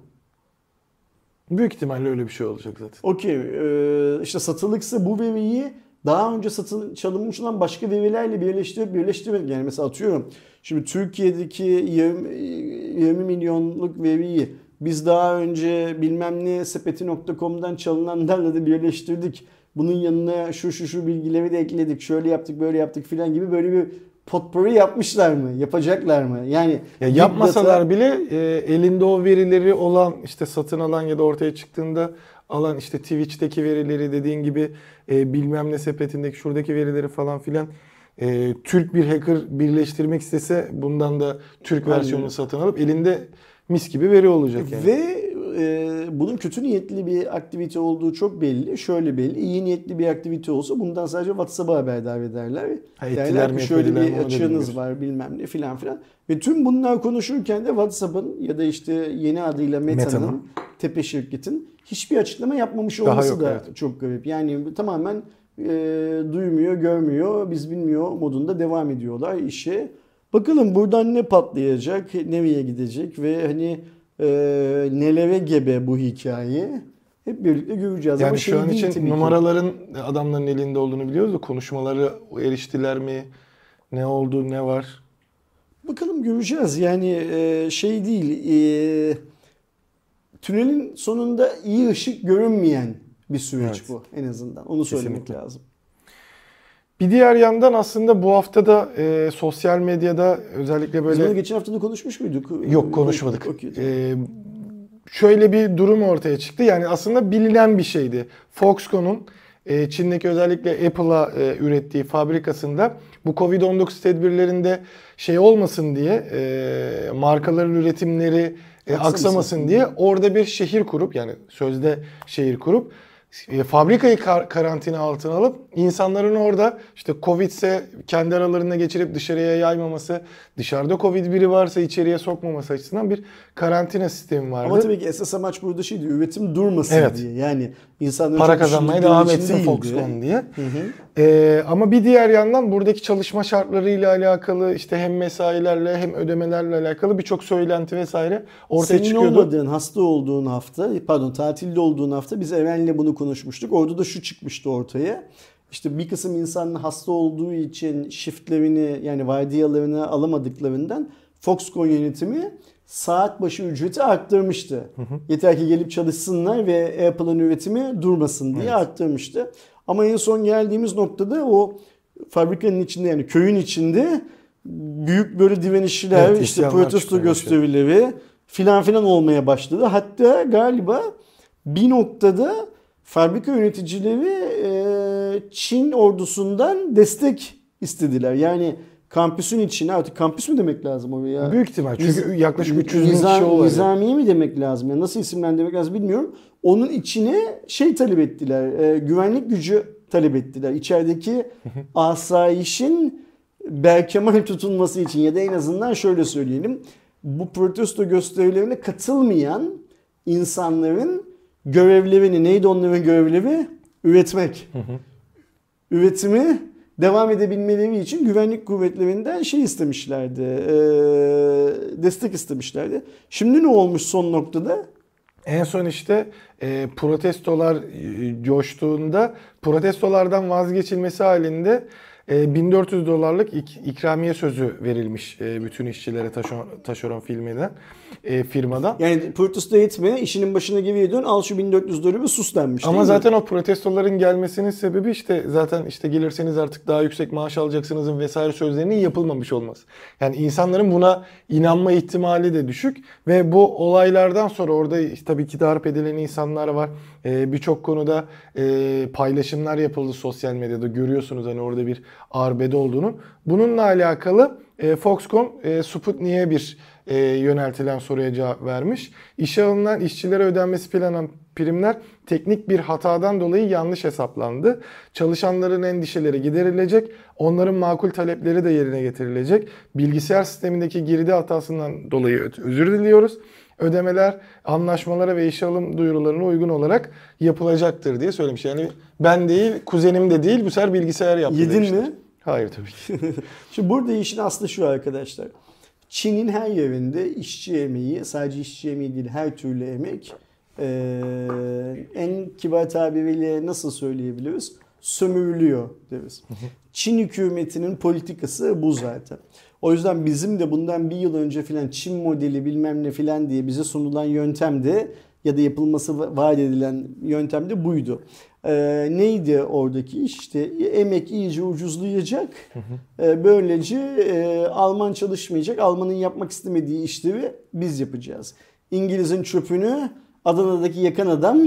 Büyük ihtimalle öyle bir şey olacak zaten. Okey. E, işte satılıksa bu veriyi daha önce satın çalınmış olan başka verilerle birleştirip birleştirmek. Yani mesela atıyorum şimdi Türkiye'deki 20, 20 milyonluk veriyi biz daha önce bilmem ne sepeti.com'dan çalınanlarla da birleştirdik. Bunun yanına şu şu şu bilgileri de ekledik. Şöyle yaptık böyle yaptık filan gibi böyle bir potpourri yapmışlar mı? Yapacaklar mı? Yani ya yapmasalar data... bile e, elinde o verileri olan işte satın alan ya da ortaya çıktığında alan işte Twitch'teki verileri dediğin gibi e, bilmem ne sepetindeki şuradaki verileri falan filan e, Türk bir hacker birleştirmek istese bundan da Türk versiyonunu satın alıp elinde mis gibi veri olacak yani. Ve e, bunun kötü niyetli bir aktivite olduğu çok belli. Şöyle belli. İyi niyetli bir aktivite olsa bundan sadece WhatsApp'a haberdar ederler. Ha, derler ki şöyle bir açığınız var bilmem ne filan filan. Ve tüm bunlar konuşurken de WhatsApp'ın ya da işte yeni adıyla Meta'nın, Meta tepe şirketin hiçbir açıklama yapmamış olması Daha yok, da evet. çok garip. Yani tamamen e, duymuyor, görmüyor, biz bilmiyor modunda devam ediyorlar işe. Bakalım buradan ne patlayacak, nereye gidecek ve hani e, nelere gebe bu hikaye hep birlikte göreceğiz. Yani Ama şu şey an için numaraların ki. adamların elinde olduğunu biliyoruz da konuşmaları eriştiler mi, ne oldu, ne var? Bakalım göreceğiz. Yani e, şey değil, e, tünelin sonunda iyi ışık görünmeyen bir süreç evet. bu en azından. Onu Kesinlikle. söylemek lazım. Bir diğer yandan aslında bu hafta da e, sosyal medyada özellikle böyle... Biz geçen hafta da konuşmuş muyduk? Yok konuşmadık. Okay, tamam. E, şöyle bir durum ortaya çıktı. Yani aslında bilinen bir şeydi. Foxconn'un e, Çin'deki özellikle Apple'a e, ürettiği fabrikasında bu Covid-19 tedbirlerinde şey olmasın diye e, markaların üretimleri e, aksamasın diye orada bir şehir kurup yani sözde şehir kurup e, fabrikayı kar- karantina altına alıp insanların orada işte Covid ise kendi aralarında geçirip dışarıya yaymaması, dışarıda Covid biri varsa içeriye sokmaması açısından bir karantina sistemi vardı. Ama tabii ki esas amaç burada şeydi üretim durmasın evet. diye. Yani insanların para kazanmaya devam etsin Foxconn diye. Hı hı. E, ama bir diğer yandan buradaki çalışma şartlarıyla alakalı işte hem mesailerle hem ödemelerle alakalı birçok söylenti vesaire ortaya Senin çıkıyordu. Senin olmadığın hasta olduğun hafta pardon tatilde olduğun hafta biz Eren'le bunu konuşmuştuk. Orada da şu çıkmıştı ortaya. İşte bir kısım insanın hasta olduğu için shiftlerini yani vardiyalarını alamadıklarından Foxconn yönetimi saat başı ücreti arttırmıştı. Hı hı. Yeter ki gelip çalışsınlar ve Apple'ın üretimi durmasın diye evet. arttırmıştı. Ama en son geldiğimiz noktada o fabrikanın içinde yani köyün içinde büyük böyle direnişler, evet, işte protesto gösterileri filan filan olmaya başladı. Hatta galiba bir noktada fabrika yöneticileri e, Çin ordusundan destek istediler. Yani kampüsün içine artık kampüs mü demek lazım oraya? Büyük ihtimal çünkü Niz, yaklaşık 300 bin nizam, kişi oluyor. Nizamiye mi demek lazım? Yani nasıl isimlendirmek lazım bilmiyorum. Onun içine şey talep ettiler. E, güvenlik gücü talep ettiler. İçerideki asayişin berkemal tutulması için ya da en azından şöyle söyleyelim. Bu protesto gösterilerine katılmayan insanların görevlerini neydi onların görevi? Üretmek. Hı hı. Üretimi devam edebilmeleri için güvenlik kuvvetlerinden şey istemişlerdi. E, destek istemişlerdi. Şimdi ne olmuş son noktada? En son işte e, protestolar coştuğunda protestolardan vazgeçilmesi halinde 1400 dolarlık ik- ikramiye sözü verilmiş bütün işçilere taşeron, taşeron filminden e, firmadan. Yani protesto etme, işinin başına geri dön, al şu 1400 doları sus denmiş. Ama zaten mi? o protestoların gelmesinin sebebi işte zaten işte gelirseniz artık daha yüksek maaş alacaksınızın vesaire sözlerinin yapılmamış olması. Yani insanların buna inanma ihtimali de düşük ve bu olaylardan sonra orada tabii ki darp edilen insanlar var. E, Birçok konuda e, paylaşımlar yapıldı sosyal medyada görüyorsunuz hani orada bir arbede olduğunu. Bununla alakalı e, Foxconn e, Sputnik'e bir e, yöneltilen soruya cevap vermiş. İşe alınan işçilere ödenmesi planlanan primler teknik bir hatadan dolayı yanlış hesaplandı. Çalışanların endişeleri giderilecek, onların makul talepleri de yerine getirilecek. Bilgisayar sistemindeki girdi hatasından dolayı özür diliyoruz. Ödemeler anlaşmalara ve işe alım duyurularına uygun olarak yapılacaktır diye söylemiş. Yani ben değil, kuzenim de değil bu sefer bilgisayar yaptı Yedin demiştir. mi? Hayır tabii ki. Şimdi burada işin aslı şu arkadaşlar. Çin'in her yerinde işçi emeği, sadece işçi emeği değil her türlü emek ee, en kibar tabiriyle nasıl söyleyebiliriz? Sömürülüyor deriz. Çin hükümetinin politikası bu zaten. O yüzden bizim de bundan bir yıl önce filan Çin modeli bilmem ne filan diye bize sunulan yöntem de ya da yapılması vaat edilen yöntem de buydu. E, neydi oradaki iş? İşte emek iyice ucuzlayacak. E, böylece e, Alman çalışmayacak. Almanın yapmak istemediği işleri biz yapacağız. İngiliz'in çöpünü Adana'daki yakan adam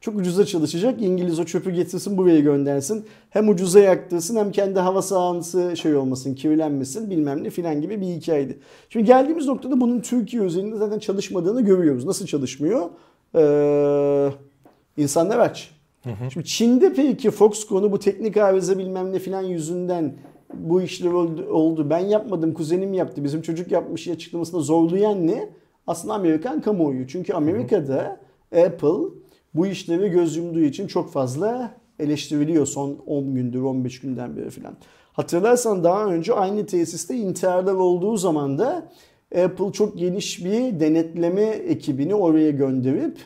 çok ucuza çalışacak. İngiliz o çöpü getirsin buraya göndersin. Hem ucuza yaktırsın hem kendi hava sahası şey olmasın, kirlenmesin bilmem ne filan gibi bir hikayeydi. Şimdi geldiğimiz noktada bunun Türkiye üzerinde zaten çalışmadığını görüyoruz. Nasıl çalışmıyor? Ee, insanlar aç. Hı hı. Şimdi Çin'de peki Foxconn'u bu teknik arıza bilmem ne filan yüzünden bu işler oldu. Ben yapmadım, kuzenim yaptı, bizim çocuk yapmış açıklamasında zorlayan ne? Aslında Amerikan kamuoyu. Çünkü Amerika'da Apple bu işleri göz yumduğu için çok fazla eleştiriliyor son 10 gündür, 15 günden beri filan. Hatırlarsan daha önce aynı tesiste intiharlar olduğu zaman da Apple çok geniş bir denetleme ekibini oraya gönderip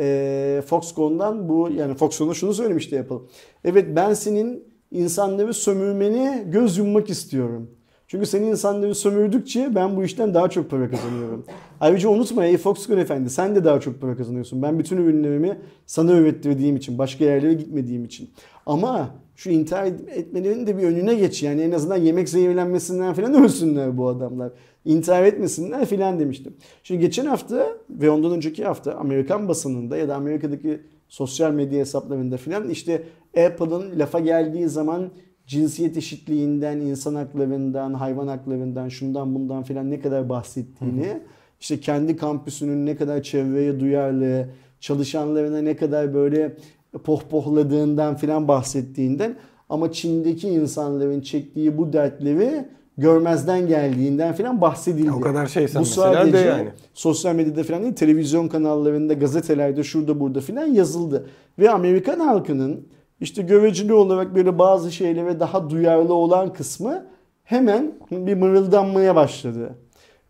ee, Foxconn'dan bu yani Foxconn'a şunu söylemişti Apple. Evet ben senin insanları sömürmeni göz yummak istiyorum. Çünkü senin insanları sömürdükçe ben bu işten daha çok para kazanıyorum. Ayrıca unutma ey Foxconn efendi sen de daha çok para kazanıyorsun. Ben bütün ürünlerimi sana ürettirdiğim için, başka yerlere gitmediğim için. Ama şu intihar etmelerinin de bir önüne geç. Yani en azından yemek zehirlenmesinden falan ölsünler bu adamlar intihar etmesinler filan demiştim. Şimdi geçen hafta ve ondan önceki hafta Amerikan basınında ya da Amerika'daki sosyal medya hesaplarında filan işte Apple'ın lafa geldiği zaman cinsiyet eşitliğinden, insan haklarından, hayvan haklarından, şundan bundan filan ne kadar bahsettiğini, işte kendi kampüsünün ne kadar çevreye duyarlı, çalışanlarına ne kadar böyle pohpohladığından filan bahsettiğinden ama Çin'deki insanların çektiği bu dertleri görmezden geldiğinden falan bahsedildi. O kadar şey sen Bu sadece de yani. sosyal medyada falan değil televizyon kanallarında, gazetelerde, şurada burada falan yazıldı. Ve Amerikan halkının işte görecili olarak böyle bazı şeylere daha duyarlı olan kısmı hemen bir mırıldanmaya başladı.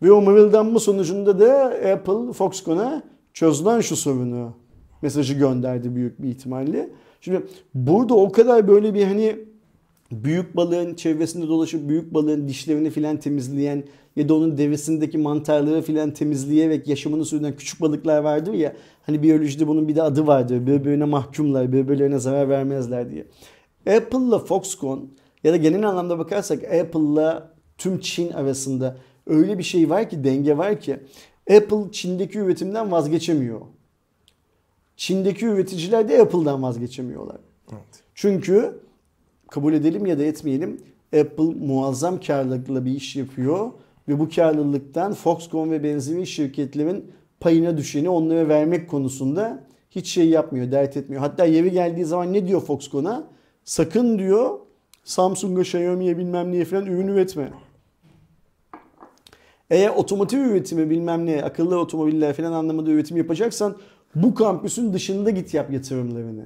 Ve o mırıldanma sonucunda da Apple Foxconn'a çözülen şu sorunu mesajı gönderdi büyük bir ihtimalle. Şimdi burada o kadar böyle bir hani büyük balığın çevresinde dolaşıp büyük balığın dişlerini filan temizleyen ya da onun devresindeki mantarları filan temizleyerek yaşamını sürdüren küçük balıklar vardır ya. Hani biyolojide bunun bir de adı vardır. Birbirine mahkumlar, birbirlerine zarar vermezler diye. Apple'la Foxconn ya da genel anlamda bakarsak Apple'la tüm Çin arasında öyle bir şey var ki denge var ki Apple Çin'deki üretimden vazgeçemiyor. Çin'deki üreticiler de Apple'dan vazgeçemiyorlar. Evet. Çünkü kabul edelim ya da etmeyelim Apple muazzam karlılıkla bir iş yapıyor ve bu karlılıktan Foxconn ve benzeri şirketlerin payına düşeni onlara vermek konusunda hiç şey yapmıyor, dert etmiyor. Hatta yeri geldiği zaman ne diyor Foxconn'a? Sakın diyor Samsung'a, Xiaomi'ye bilmem niye falan ürün üretme. Eğer otomotiv üretimi bilmem ne, akıllı otomobiller falan anlamında üretim yapacaksan bu kampüsün dışında git yap yatırımlarını.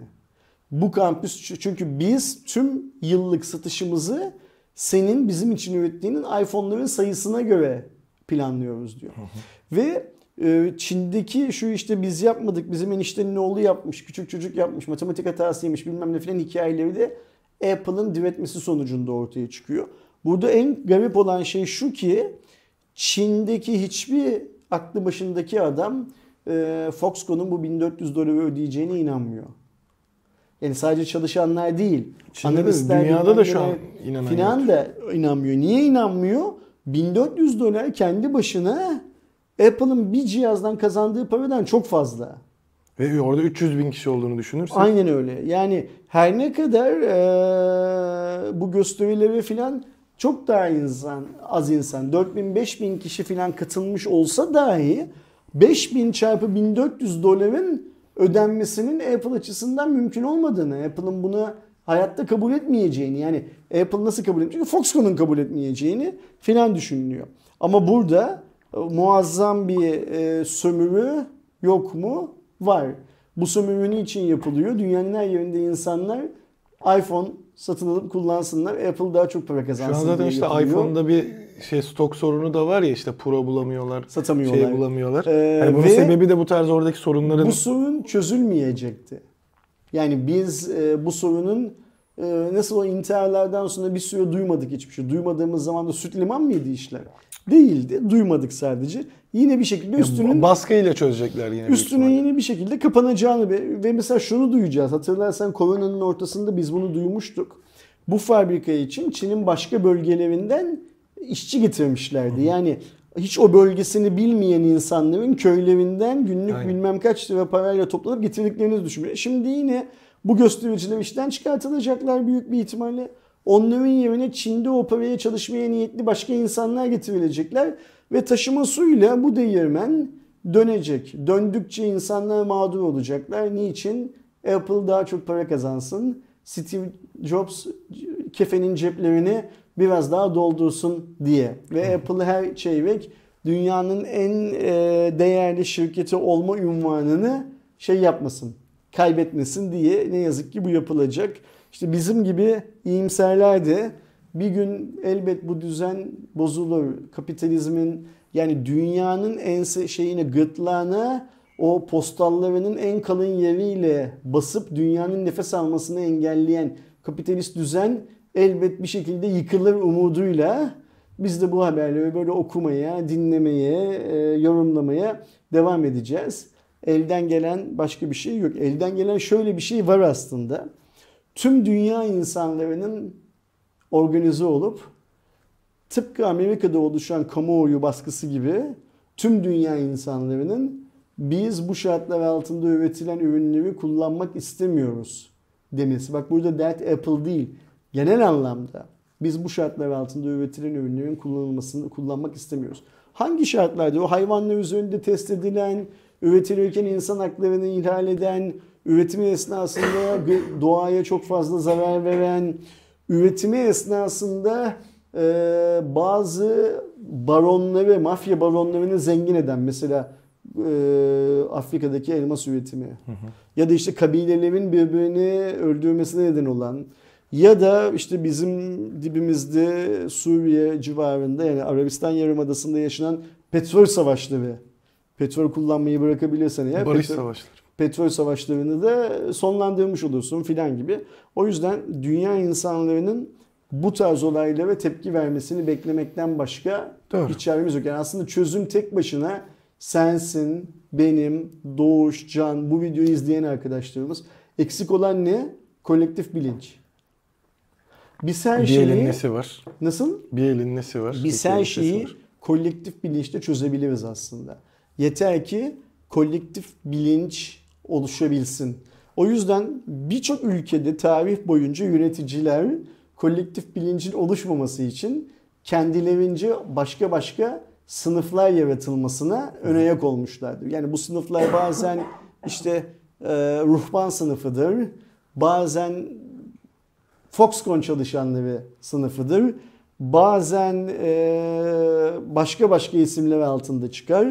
Bu kampüs çünkü biz tüm yıllık satışımızı senin bizim için ürettiğinin iPhone'ların sayısına göre planlıyoruz diyor. Hı hı. Ve e, Çin'deki şu işte biz yapmadık bizim eniştenin oğlu yapmış küçük çocuk yapmış matematik hatası yemiş bilmem ne filan hikayeleri de Apple'ın diretmesi sonucunda ortaya çıkıyor. Burada en garip olan şey şu ki Çin'deki hiçbir aklı başındaki adam e, Foxconn'un bu 1400 doları ödeyeceğine inanmıyor. Yani sadece çalışanlar değil. Çin'de de, dünyada da şu an inanan filan da inanmıyor. Niye inanmıyor? 1400 dolar kendi başına Apple'ın bir cihazdan kazandığı paradan çok fazla. Ve orada 300 bin kişi olduğunu düşünürsen. Aynen öyle. Yani her ne kadar e, bu gösterileri filan çok daha insan, az insan 4000-5000 kişi filan katılmış olsa dahi 5000 çarpı 1400 doların ödenmesinin Apple açısından mümkün olmadığını, Apple'ın bunu hayatta kabul etmeyeceğini yani Apple nasıl kabul etmeyecek? Foxconn'un kabul etmeyeceğini filan düşünülüyor. Ama burada e, muazzam bir e, sömürü yok mu? Var. Bu sömürü niçin yapılıyor? Dünyanın her yerinde insanlar iPhone satın alıp kullansınlar. Apple daha çok para kazansın Şu an zaten işte yapılıyor. iPhone'da bir şey stok sorunu da var ya işte Pro bulamıyorlar. Satamıyorlar. Şey bulamıyorlar. Ee, yani bunun sebebi de bu tarz oradaki sorunların... Bu sorun çözülmeyecekti. Yani biz e, bu sorunun e, nasıl o intiharlardan sonra bir süre duymadık hiçbir şey. Duymadığımız zaman da süt liman mıydı işler? değildi. Duymadık sadece. Yine bir şekilde üstünün ya baskıyla çözecekler yine. Üstünün yine bir şekilde kapanacağını ve, ve mesela şunu duyacağız. Hatırlarsan koronanın ortasında biz bunu duymuştuk. Bu fabrika için Çin'in başka bölgelerinden işçi getirmişlerdi. Hı. Yani hiç o bölgesini bilmeyen insanların köylerinden günlük Aynen. bilmem kaç lira parayla toplanıp getirdiklerini düşünüyor. Şimdi yine bu göstericiler işten çıkartılacaklar büyük bir ihtimalle. Onların yerine Çin'de operaya çalışmaya niyetli başka insanlar getirilecekler ve taşıma suyuyla bu değirmen dönecek. Döndükçe insanlar mağdur olacaklar. Niçin? Apple daha çok para kazansın. Steve Jobs kefenin ceplerini biraz daha doldursun diye. Ve Apple her çeyrek dünyanın en e, değerli şirketi olma ünvanını şey yapmasın, kaybetmesin diye ne yazık ki bu yapılacak. İşte bizim gibi iyimserler de bir gün elbet bu düzen bozulur. Kapitalizmin yani dünyanın en şeyine gırtlağına o postallarının en kalın yeriyle basıp dünyanın nefes almasını engelleyen kapitalist düzen elbet bir şekilde yıkılır umuduyla biz de bu haberleri böyle okumaya, dinlemeye, e, yorumlamaya devam edeceğiz. Elden gelen başka bir şey yok. Elden gelen şöyle bir şey var aslında tüm dünya insanlarının organize olup tıpkı Amerika'da oluşan kamuoyu baskısı gibi tüm dünya insanlarının biz bu şartlar altında üretilen ürünleri kullanmak istemiyoruz demesi. Bak burada dert Apple değil. Genel anlamda biz bu şartlar altında üretilen ürünlerin kullanılmasını kullanmak istemiyoruz. Hangi şartlarda o hayvanlar üzerinde test edilen, üretilirken insan haklarını ihlal eden, üretimi esnasında doğaya çok fazla zarar veren, üretimi esnasında e, bazı baronları, mafya baronlarını zengin eden mesela e, Afrika'daki elmas üretimi hı hı. ya da işte kabilelerin birbirini öldürmesine neden olan ya da işte bizim dibimizde Suriye civarında yani Arabistan Yarımadası'nda yaşanan petrol savaşları. Petrol kullanmayı bırakabilirsen eğer. Barış petrol, savaşları petrol savaşlarını da sonlandırmış olursun filan gibi. O yüzden dünya insanlarının bu tarz olaylara tepki vermesini beklemekten başka Doğru. hiç çaremiz yok. Yani aslında çözüm tek başına sensin, benim, Doğuş, Can, bu videoyu izleyen arkadaşlarımız. Eksik olan ne? Kolektif bilinç. Biz her bir şeyi... Bir elin nesi var? Nasıl? Bir elin nesi var? Bir her şeyi var. kolektif bilinçle çözebiliriz aslında. Yeter ki kolektif bilinç oluşabilsin. O yüzden birçok ülkede tarih boyunca yöneticiler kolektif bilincin oluşmaması için kendilerince başka başka sınıflar yaratılmasına ön ayak olmuşlardır. Yani bu sınıflar bazen işte e, ruhban sınıfıdır, bazen Foxconn çalışanları sınıfıdır, bazen e, başka başka isimler altında çıkar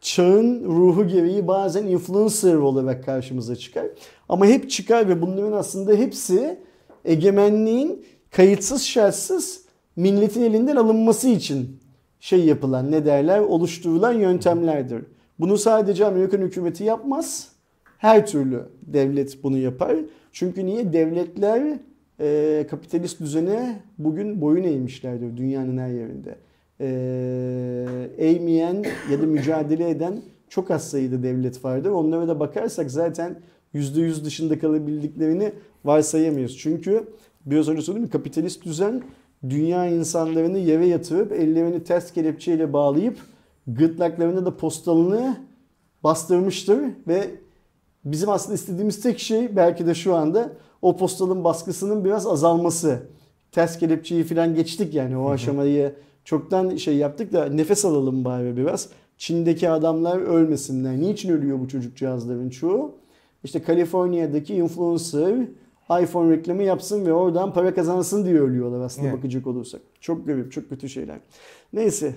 çağın ruhu gereği bazen influencer olarak karşımıza çıkar. Ama hep çıkar ve bunların aslında hepsi egemenliğin kayıtsız şartsız milletin elinden alınması için şey yapılan ne derler oluşturulan yöntemlerdir. Bunu sadece Amerikan hükümeti yapmaz. Her türlü devlet bunu yapar. Çünkü niye? Devletler e, kapitalist düzene bugün boyun eğmişlerdir dünyanın her yerinde. Ee, eğmeyen ya da mücadele eden çok az sayıda devlet vardır. Onlara da bakarsak zaten %100 dışında kalabildiklerini varsayamıyoruz. Çünkü biraz önce söyledim kapitalist düzen dünya insanlarını yere yatırıp ellerini ters kelepçeyle bağlayıp gırtlaklarına da postalını bastırmıştır ve bizim aslında istediğimiz tek şey belki de şu anda o postalın baskısının biraz azalması. Ters kelepçeyi falan geçtik yani o aşamayı çoktan şey yaptık da nefes alalım bari biraz. Çin'deki adamlar ölmesinler. Niçin ölüyor bu çocukcağızların çoğu? İşte Kaliforniya'daki influencer iPhone reklamı yapsın ve oradan para kazansın diye ölüyorlar aslında evet. bakacak olursak. Çok garip, çok kötü şeyler. Neyse.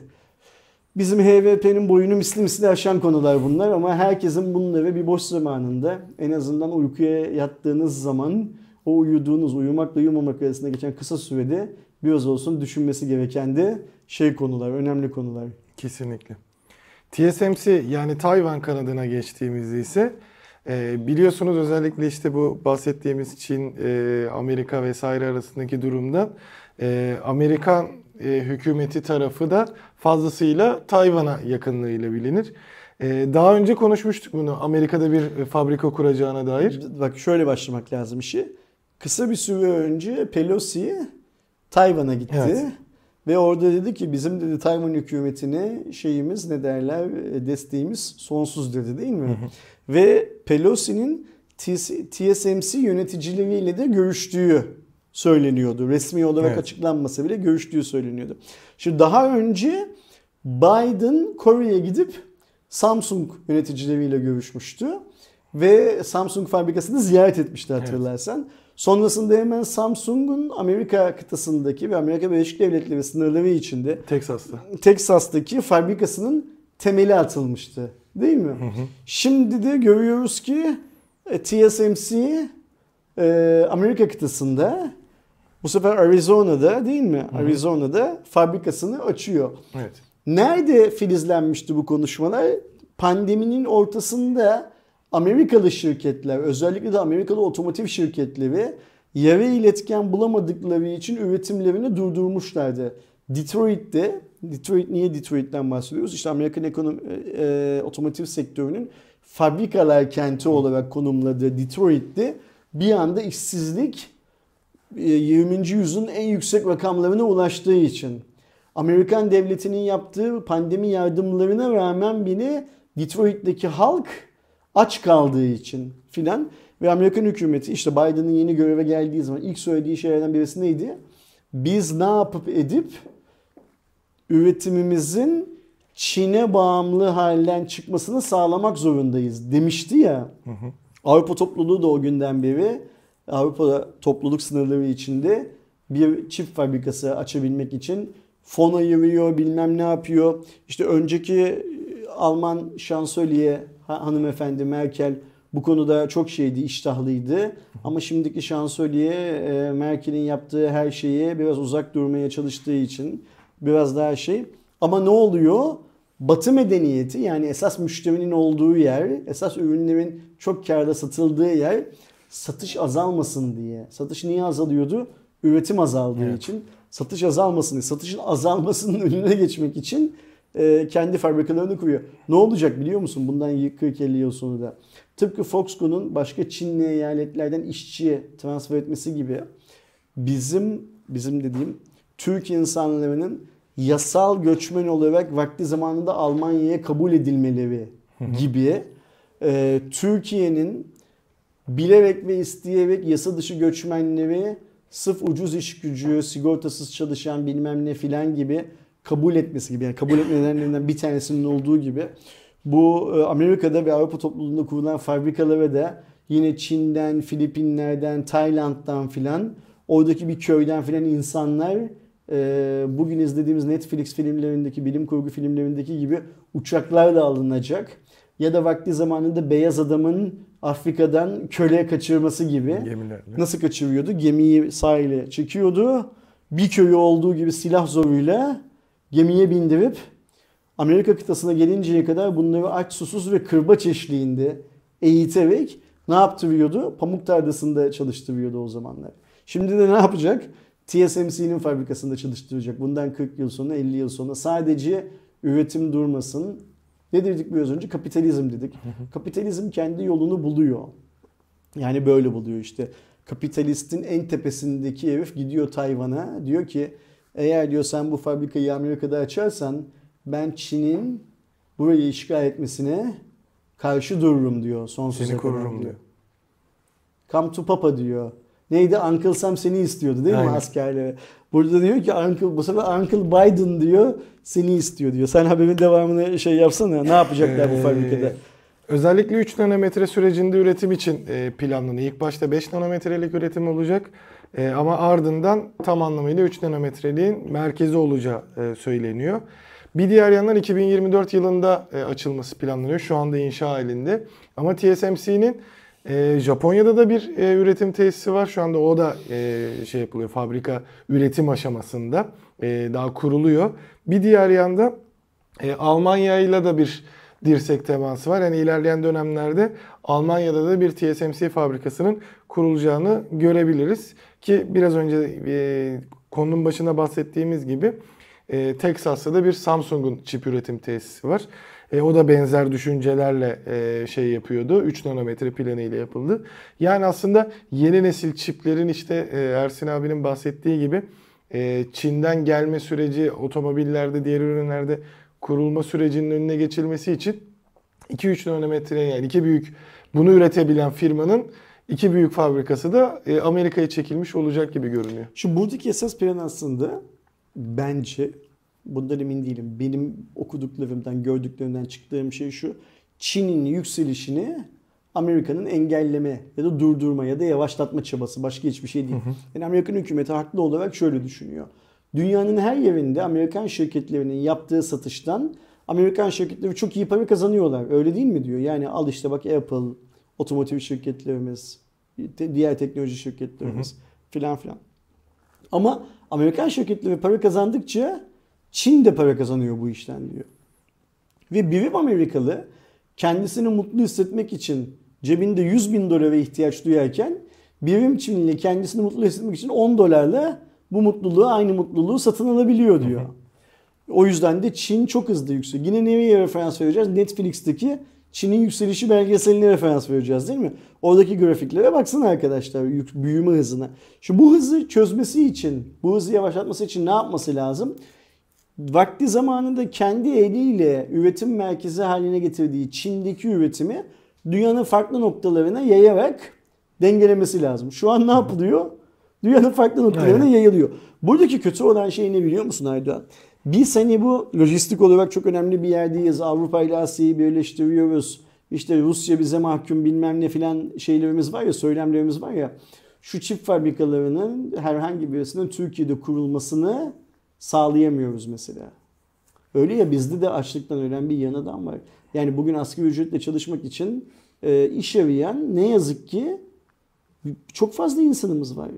Bizim HVP'nin boyunu misli misli aşan konular bunlar ama herkesin bunları bir boş zamanında en azından uykuya yattığınız zaman o uyuduğunuz, uyumakla uyumamak arasında geçen kısa sürede biraz olsun düşünmesi gereken de şey konular, önemli konular. Kesinlikle. TSMC yani Tayvan kanadına geçtiğimizde ise e, biliyorsunuz özellikle işte bu bahsettiğimiz Çin, e, Amerika vesaire arasındaki durumda e, Amerikan e, hükümeti tarafı da fazlasıyla Tayvan'a yakınlığıyla bilinir. Daha önce konuşmuştuk bunu Amerika'da bir fabrika kuracağına dair. Bak şöyle başlamak lazım işi. Kısa bir süre önce Pelosi Tayvan'a gitti. Evet. Ve orada dedi ki bizim dedi Tayvan hükümetine şeyimiz ne derler e, desteğimiz sonsuz dedi değil mi? Ve Pelosi'nin TSMC yöneticileriyle de görüştüğü söyleniyordu. Resmi olarak evet. açıklanmasa bile görüştüğü söyleniyordu. Şimdi daha önce Biden Kore'ye gidip Samsung yöneticileriyle görüşmüştü ve Samsung fabrikasını ziyaret etmişti hatırlarsan. Evet. Sonrasında hemen Samsung'un Amerika kıtasındaki ve Amerika Birleşik Devletleri ve sınırları içinde Texas'ta. Texas'taki fabrikasının temeli atılmıştı. Değil mi? Hı hı. Şimdi de görüyoruz ki e, TSMC e, Amerika kıtasında bu sefer Arizona'da değil mi? Hı hı. Arizona'da fabrikasını açıyor. Evet. Nerede filizlenmişti bu konuşmalar? Pandeminin ortasında Amerikalı şirketler özellikle de Amerikalı otomotiv şirketleri yere iletken bulamadıkları için üretimlerini durdurmuşlardı. Detroit'te, Detroit niye Detroit'ten bahsediyoruz? İşte Amerikan ekonomi, e, e, otomotiv sektörünün fabrikalar kenti olarak konumladığı Detroit'te Bir anda işsizlik 20. E, yüzyılın en yüksek rakamlarına ulaştığı için Amerikan devletinin yaptığı pandemi yardımlarına rağmen bile Detroit'teki halk aç kaldığı için filan ve Amerikan hükümeti işte Biden'ın yeni göreve geldiği zaman ilk söylediği şeylerden birisi neydi? Biz ne yapıp edip üretimimizin Çin'e bağımlı halden çıkmasını sağlamak zorundayız demişti ya. Hı hı. Avrupa topluluğu da o günden beri Avrupa topluluk sınırları içinde bir çift fabrikası açabilmek için fon ayırıyor bilmem ne yapıyor. İşte önceki Alman şansölye hanımefendi Merkel bu konuda çok şeydi, iştahlıydı. Ama şimdiki şansölye e, Merkel'in yaptığı her şeye biraz uzak durmaya çalıştığı için biraz daha şey. Ama ne oluyor? Batı medeniyeti yani esas müşterinin olduğu yer, esas ürünlerin çok karda satıldığı yer satış azalmasın diye. Satış niye azalıyordu? Üretim azaldığı evet. için. Satış azalmasın diye. Satışın azalmasının önüne geçmek için e, kendi fabrikalarını kuruyor. Ne olacak biliyor musun bundan 40-50 yıl sonra da? Tıpkı Foxconn'un başka Çinli eyaletlerden işçiye transfer etmesi gibi bizim bizim dediğim Türk insanlarının yasal göçmen olarak vakti zamanında Almanya'ya kabul edilmeleri gibi e, Türkiye'nin bilerek ve isteyerek yasa dışı göçmenleri sırf ucuz iş gücü, sigortasız çalışan bilmem ne filan gibi kabul etmesi gibi yani kabul etme nedenlerinden bir tanesinin olduğu gibi bu e, Amerika'da ve Avrupa topluluğunda kurulan fabrikalara da yine Çin'den, Filipinler'den, Tayland'dan filan oradaki bir köyden filan insanlar e, bugün izlediğimiz Netflix filmlerindeki, bilim kurgu filmlerindeki gibi uçaklarla alınacak. Ya da vakti zamanında beyaz adamın Afrika'dan köle kaçırması gibi. Gemilerle. Nasıl kaçırıyordu? Gemiyi sahile çekiyordu. Bir köyü olduğu gibi silah zoruyla gemiye bindirip Amerika kıtasına gelinceye kadar bunları aç susuz ve kırbaç eşliğinde eğiterek ne yaptırıyordu? Pamuk tarlasında çalıştırıyordu o zamanlar. Şimdi de ne yapacak? TSMC'nin fabrikasında çalıştıracak. Bundan 40 yıl sonra 50 yıl sonra sadece üretim durmasın. Ne dedik biraz önce? Kapitalizm dedik. Kapitalizm kendi yolunu buluyor. Yani böyle buluyor işte. Kapitalistin en tepesindeki herif gidiyor Tayvan'a diyor ki eğer diyor sen bu fabrikayı Amerika'da açarsan ben Çin'in burayı işgal etmesine karşı dururum diyor sonsuza Seni korurum diyor. diyor. Come to Papa diyor. Neydi? Uncle Sam seni istiyordu değil Aynen. mi askerlere? Burada diyor ki Uncle, bu sefer Uncle Biden diyor seni istiyor diyor. Sen haberin devamını şey yapsana ne yapacaklar bu ee, fabrikada? Özellikle 3 nanometre sürecinde üretim için e, planlanıyor. İlk başta 5 nanometrelik üretim olacak. E, ama ardından tam anlamıyla 3 nanometreliğin merkezi olacağı e, söyleniyor. Bir diğer yandan 2024 yılında e, açılması planlanıyor. Şu anda inşa halinde. Ama TSMC'nin e, Japonya'da da bir e, üretim tesisi var. Şu anda o da e, şey yapılıyor. Fabrika üretim aşamasında e, daha kuruluyor. Bir diğer yanda e, Almanya ile de bir dirsek teması var. Yani ilerleyen dönemlerde Almanya'da da bir TSMC fabrikasının kurulacağını görebiliriz. Ki biraz önce e, konunun başına bahsettiğimiz gibi e, Texas'ta da bir Samsung'un çip üretim tesisi var. E, o da benzer düşüncelerle e, şey yapıyordu. 3 nanometre planıyla yapıldı. Yani aslında yeni nesil çiplerin işte e, Ersin abinin bahsettiği gibi e, Çin'den gelme süreci, otomobillerde, diğer ürünlerde kurulma sürecinin önüne geçilmesi için 2-3 nanometre yani iki büyük bunu üretebilen firmanın iki büyük fabrikası da e, Amerika'ya çekilmiş olacak gibi görünüyor. Şu buradaki esas plan aslında bence bundan emin değilim. Benim okuduklarımdan, gördüklerimden çıktığım şey şu. Çin'in yükselişini Amerika'nın engelleme ya da durdurma ya da yavaşlatma çabası başka hiçbir şey değil. Hı hı. Yani Amerikan hükümeti haklı olarak şöyle düşünüyor. Dünyanın her yerinde Amerikan şirketlerinin yaptığı satıştan Amerikan şirketleri çok iyi para kazanıyorlar. Öyle değil mi diyor. Yani al işte bak Apple, otomotiv şirketlerimiz, diğer teknoloji şirketlerimiz hı hı. filan filan. Ama Amerikan şirketleri para kazandıkça Çin de para kazanıyor bu işten diyor. Ve birim Amerikalı kendisini mutlu hissetmek için cebinde 100 bin dolara ihtiyaç duyarken birim Çinli kendisini mutlu hissetmek için 10 dolarla bu mutluluğu aynı mutluluğu satın alabiliyor diyor. Hı hı. O yüzden de Çin çok hızlı yükseliyor. Yine nereye referans vereceğiz? Netflix'teki Çin'in yükselişi belgeseline referans vereceğiz değil mi? Oradaki grafiklere baksın arkadaşlar büyüme hızına. Şimdi bu hızı çözmesi için, bu hızı yavaşlatması için ne yapması lazım? Vakti zamanında kendi eliyle üretim merkezi haline getirdiği Çin'deki üretimi dünyanın farklı noktalarına yayarak dengelemesi lazım. Şu an ne yapılıyor? Dünyanın farklı noktalarına yayılıyor. Buradaki kötü olan şey ne biliyor musun Aydoğan? Bir hani bu lojistik olarak çok önemli bir yerdeyiz. Avrupa ile Asya'yı birleştiriyoruz. İşte Rusya bize mahkum bilmem ne filan şeylerimiz var ya, söylemlerimiz var ya. Şu çift fabrikalarının herhangi birisinin Türkiye'de kurulmasını sağlayamıyoruz mesela. Öyle ya bizde de açlıktan ölen bir yan adam var. Yani bugün asgari ücretle çalışmak için e, iş arayan ne yazık ki çok fazla insanımız var.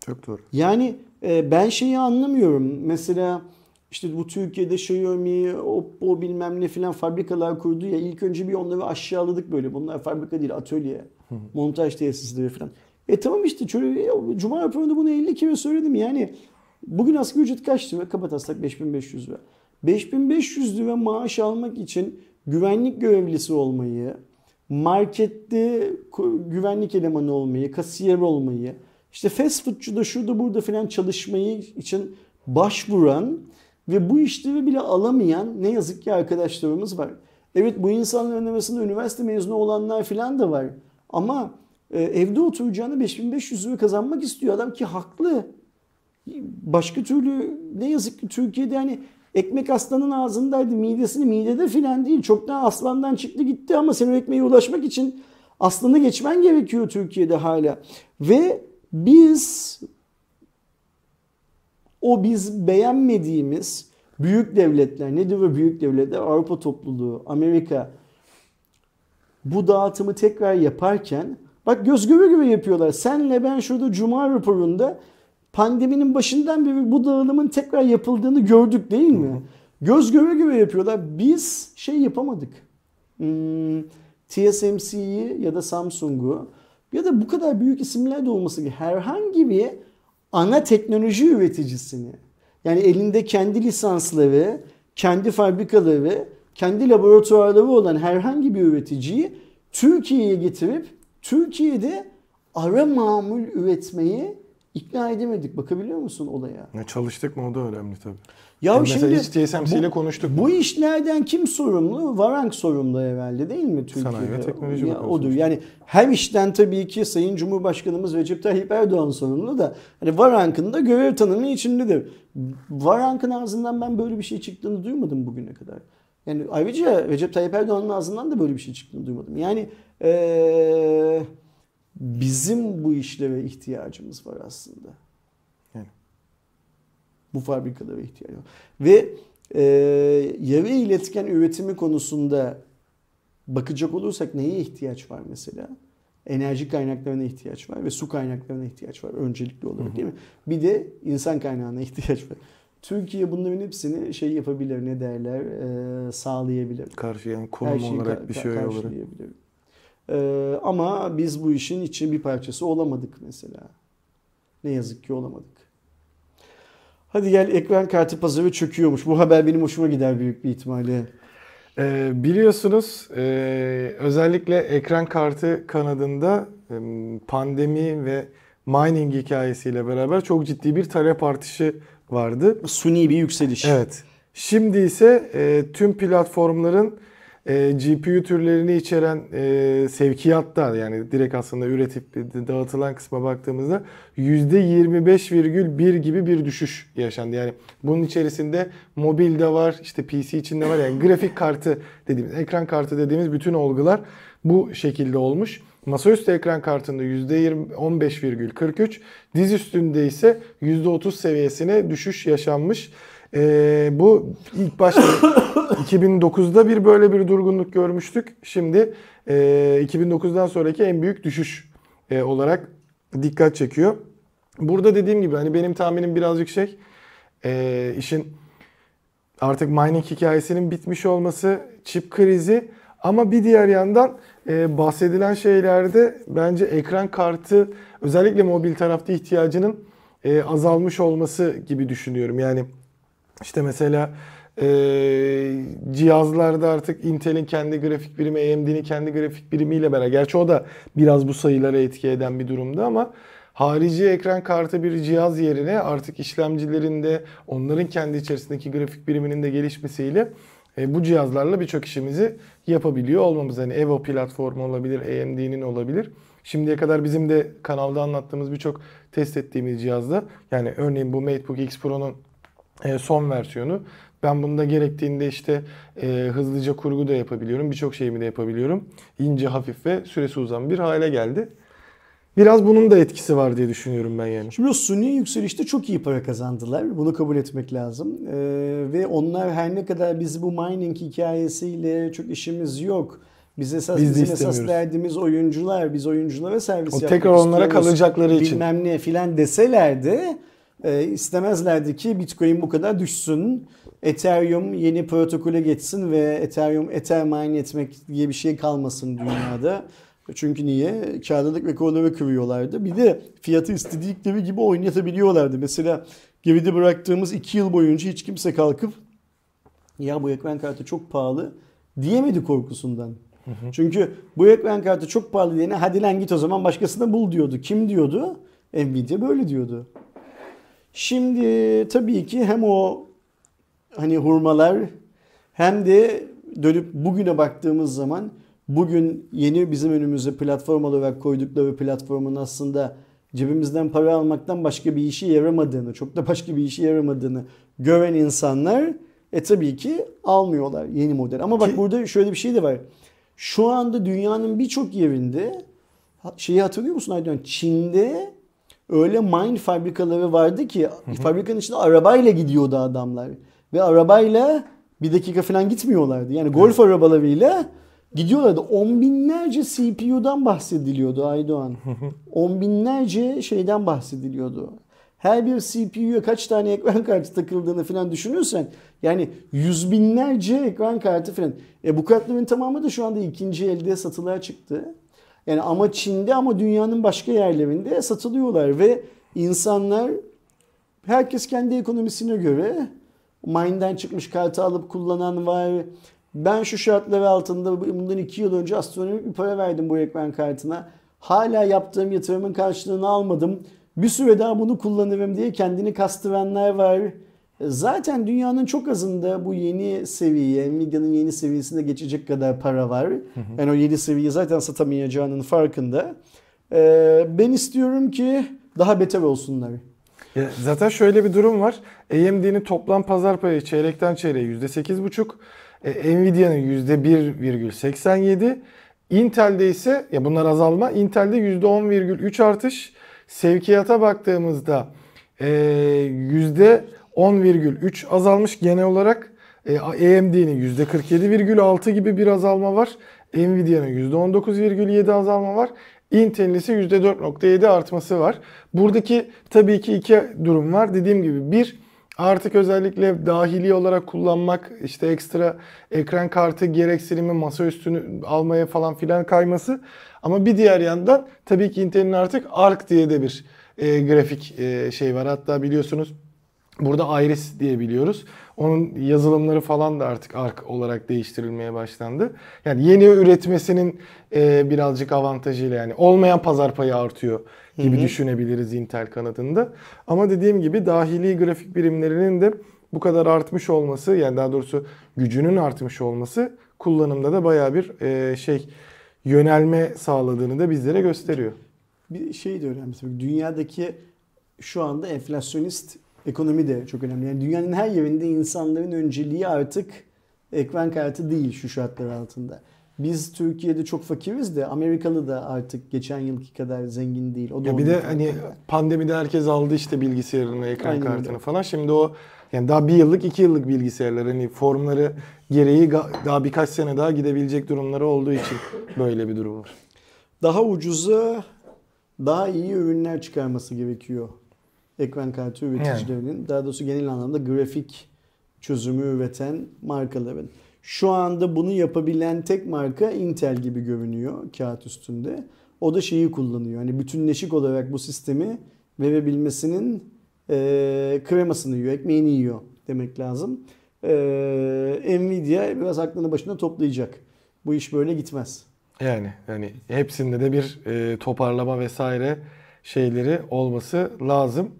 Çok doğru. Yani ee, ben şeyi anlamıyorum. Mesela işte bu Türkiye'de Xiaomi, Oppo bilmem ne filan fabrikalar kurdu ya ilk önce bir onları aşağıladık böyle. Bunlar fabrika değil atölye, montaj tesisleri filan. E tamam işte şöyle, Cuma raporunda bunu 50 kere söyledim yani. Bugün asgari ücret kaç lira? Kaba taslak 5500 lira. 5500 lira maaş almak için güvenlik görevlisi olmayı, markette güvenlik elemanı olmayı, kasiyer olmayı, işte fast foodçu da şurada burada filan çalışmayı için başvuran ve bu işleri bile alamayan ne yazık ki arkadaşlarımız var. Evet bu insanların arasında üniversite mezunu olanlar filan da var. Ama e, evde oturacağını 5500 lira kazanmak istiyor adam ki haklı. Başka türlü ne yazık ki Türkiye'de yani ekmek aslanın ağzındaydı midesini midede filan değil. Çoktan aslandan çıktı gitti ama senin ekmeğe ulaşmak için aslanı geçmen gerekiyor Türkiye'de hala. Ve biz o biz beğenmediğimiz büyük devletler ne diyor büyük devletler Avrupa topluluğu, Amerika bu dağıtımı tekrar yaparken bak göz göre gibi yapıyorlar. Senle ben şurada Cuma raporunda pandeminin başından beri bu dağılımın tekrar yapıldığını gördük değil mi? Göz göre gibi yapıyorlar. Biz şey yapamadık. Hmm, TSMC'yi ya da Samsung'u ya da bu kadar büyük isimler de olması gibi herhangi bir ana teknoloji üreticisini yani elinde kendi lisansları, kendi fabrikaları, kendi laboratuvarları olan herhangi bir üreticiyi Türkiye'ye getirip Türkiye'de ara mamul üretmeyi İkna edemedik. Bakabiliyor musun olaya? Ya çalıştık mı o da önemli tabii. Ya yani şimdi TSMC ile konuştuk. Bu mu? işlerden kim sorumlu? Varank sorumlu evvelde değil mi Türkiye'de? Sanayi ve teknoloji ya, odur. Yani hem işten tabii ki Sayın Cumhurbaşkanımız Recep Tayyip Erdoğan sorumlu da hani Varank'ın da görev tanımı içindedir. Varank'ın ağzından ben böyle bir şey çıktığını duymadım bugüne kadar. Yani ayrıca Recep Tayyip Erdoğan'ın ağzından da böyle bir şey çıktığını duymadım. Yani ee, bizim bu işleve ihtiyacımız var aslında. Yani bu fabrikalara ihtiyacı var. Ve e, yarı iletken üretimi konusunda bakacak olursak neye ihtiyaç var mesela? Enerji kaynaklarına ihtiyaç var ve su kaynaklarına ihtiyaç var öncelikli olarak hı hı. değil mi? Bir de insan kaynağına ihtiyaç var. Türkiye bunların hepsini şey yapabilir ne derler e, sağlayabilir. Karşı yani konum olarak kar- bir şey olarak. Ee, ama biz bu işin için bir parçası olamadık mesela. Ne yazık ki olamadık. Hadi gel ekran kartı pazarı çöküyormuş. Bu haber benim hoşuma gider büyük bir ihtimalle. Ee, biliyorsunuz e, özellikle ekran kartı kanadında e, pandemi ve mining hikayesiyle beraber çok ciddi bir talep artışı vardı. Suni bir yükseliş. Evet. Şimdi ise e, tüm platformların e, GPU türlerini içeren e, sevkiyatta yani direkt aslında üretip dağıtılan kısma baktığımızda %25,1 gibi bir düşüş yaşandı. Yani bunun içerisinde mobil de var, işte PC içinde var yani grafik kartı dediğimiz, ekran kartı dediğimiz bütün olgular bu şekilde olmuş. Masaüstü ekran kartında %15,43, diz üstünde ise %30 seviyesine düşüş yaşanmış. Ee, bu ilk başta 2009'da bir böyle bir durgunluk görmüştük. Şimdi e, 2009'dan sonraki en büyük düşüş e, olarak dikkat çekiyor. Burada dediğim gibi hani benim tahminim birazcık şey e, işin artık mining hikayesinin bitmiş olması, çip krizi ama bir diğer yandan e, bahsedilen şeylerde bence ekran kartı özellikle mobil tarafta ihtiyacının e, azalmış olması gibi düşünüyorum. Yani işte mesela e, cihazlarda artık Intel'in kendi grafik birimi, AMD'nin kendi grafik birimiyle beraber. Gerçi o da biraz bu sayılara etki eden bir durumda ama harici ekran kartı bir cihaz yerine artık işlemcilerinde onların kendi içerisindeki grafik biriminin de gelişmesiyle e, bu cihazlarla birçok işimizi yapabiliyor olmamız. Hani Evo platformu olabilir, AMD'nin olabilir. Şimdiye kadar bizim de kanalda anlattığımız birçok test ettiğimiz cihazda yani örneğin bu MateBook X Pro'nun e, son versiyonu. Ben bunda gerektiğinde işte e, hızlıca kurgu da yapabiliyorum. Birçok şeyimi de yapabiliyorum. İnce, hafif ve süresi uzan bir hale geldi. Biraz bunun da etkisi var diye düşünüyorum ben yani. Şimdi o suni yükselişte çok iyi para kazandılar. Bunu kabul etmek lazım. Ee, ve onlar her ne kadar biz bu mining hikayesiyle çok işimiz yok. Biz esas biz bizim esas derdimiz oyuncular. Biz oyunculara servis o yapmak Tekrar onlara kalacakları için. Bilmem ne filan deselerdi. de e, istemezlerdi ki Bitcoin bu kadar düşsün. Ethereum yeni protokole geçsin ve Ethereum Ether mine etmek diye bir şey kalmasın dünyada. Çünkü niye? Kârlılık Karlılık rekorları kırıyorlardı. Bir de fiyatı istedikleri gibi oynatabiliyorlardı. Mesela geride bıraktığımız 2 yıl boyunca hiç kimse kalkıp ya bu ekran kartı çok pahalı diyemedi korkusundan. Hı hı. Çünkü bu ekran kartı çok pahalı diyene hadi lan git o zaman başkasına bul diyordu. Kim diyordu? Nvidia böyle diyordu. Şimdi tabii ki hem o hani hurmalar hem de dönüp bugüne baktığımız zaman bugün yeni bizim önümüze platform olarak koydukları platformun aslında cebimizden para almaktan başka bir işe yaramadığını, çok da başka bir işe yaramadığını gören insanlar e tabii ki almıyorlar yeni model. Ama bak burada şöyle bir şey de var. Şu anda dünyanın birçok yerinde şeyi hatırlıyor musun aydın Çin'de öyle mine fabrikaları vardı ki Hı-hı. fabrikanın içinde arabayla gidiyordu adamlar. Ve arabayla bir dakika falan gitmiyorlardı. Yani golf evet. arabalarıyla gidiyorlardı. On binlerce CPU'dan bahsediliyordu Aydoğan. On binlerce şeyden bahsediliyordu. Her bir CPU'ya kaç tane ekran kartı takıldığını falan düşünürsen yani yüz binlerce ekran kartı falan. E bu kartların tamamı da şu anda ikinci elde satılığa çıktı. Yani ama Çin'de ama dünyanın başka yerlerinde satılıyorlar ve insanlar herkes kendi ekonomisine göre mine'den çıkmış kartı alıp kullanan var. Ben şu şartları altında bundan iki yıl önce astronomik bir para verdim bu ekran kartına. Hala yaptığım yatırımın karşılığını almadım. Bir süre daha bunu kullanırım diye kendini kastıranlar var. Zaten dünyanın çok azında bu yeni seviye, Nvidia'nın yeni seviyesinde geçecek kadar para var. Hı hı. Yani o yeni seviyeyi zaten satamayacağının farkında. Ee, ben istiyorum ki daha beter olsunlar. Ya zaten şöyle bir durum var. AMD'nin toplam pazar payı çeyrekten çeyreğe %8,5. E, Nvidia'nın %1,87. Intel'de ise ya bunlar azalma. Intel'de %10,3 artış. Sevkiyata baktığımızda e, 10,3 azalmış genel olarak. E, AMD'nin %47,6 gibi bir azalma var. Nvidia'nın %19,7 azalma var. Intel'in ise %4,7 artması var. Buradaki tabii ki iki durum var. Dediğim gibi bir artık özellikle dahili olarak kullanmak işte ekstra ekran kartı gereksinimi masa üstünü almaya falan filan kayması. Ama bir diğer yandan tabii ki Intel'in artık ARC diye de bir e, grafik e, şey var. Hatta biliyorsunuz Burada Iris diye biliyoruz. Onun yazılımları falan da artık ARK olarak değiştirilmeye başlandı. Yani yeni üretmesinin e, birazcık avantajıyla yani olmayan pazar payı artıyor gibi Hı-hı. düşünebiliriz Intel kanadında. Ama dediğim gibi dahili grafik birimlerinin de bu kadar artmış olması yani daha doğrusu gücünün artmış olması kullanımda da baya bir e, şey yönelme sağladığını da bizlere gösteriyor. Bir şey de önemli. Dünyadaki şu anda enflasyonist Ekonomi de çok önemli. Yani dünyanın her yerinde insanların önceliği artık ekran kartı değil şu şartlar altında. Biz Türkiye'de çok fakiriz de Amerikalı da artık geçen yılki kadar zengin değil. O da ya bir de hani kadar. pandemide herkes aldı işte bilgisayarını, ekran Aynen kartını öyle. falan. Şimdi o yani daha bir yıllık, iki yıllık bilgisayarlar hani formları gereği daha birkaç sene daha gidebilecek durumları olduğu için böyle bir durum var. Daha ucuzu, daha iyi ürünler çıkarması gerekiyor ekran kartı üreticilerinin yani. daha doğrusu genel anlamda grafik çözümü üreten markaların. Şu anda bunu yapabilen tek marka Intel gibi görünüyor kağıt üstünde. O da şeyi kullanıyor. Hani bütünleşik olarak bu sistemi verebilmesinin e, kremasını yiyor, ekmeğini yiyor demek lazım. E, Nvidia biraz aklını başına toplayacak. Bu iş böyle gitmez. Yani yani hepsinde de bir e, toparlama vesaire şeyleri olması lazım.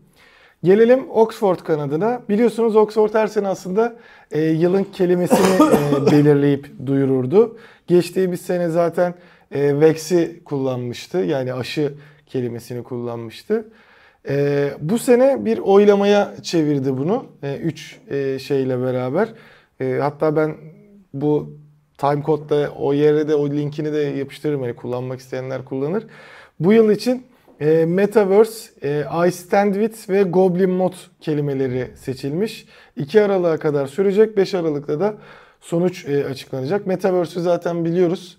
Gelelim Oxford kanadına. Biliyorsunuz Oxford her sene aslında e, yılın kelimesini e, belirleyip duyururdu. Geçtiğimiz sene zaten e, Vex'i kullanmıştı. Yani aşı kelimesini kullanmıştı. E, bu sene bir oylamaya çevirdi bunu. E, üç e, şeyle beraber. E, hatta ben bu timecode'da o yere de o linkini de yapıştırırım. Hani kullanmak isteyenler kullanır. Bu yıl için e, Metaverse, e, I Stand With ve Goblin Mod kelimeleri seçilmiş. 2 Aralık'a kadar sürecek. 5 Aralık'ta da sonuç e, açıklanacak. Metaverse'ü zaten biliyoruz.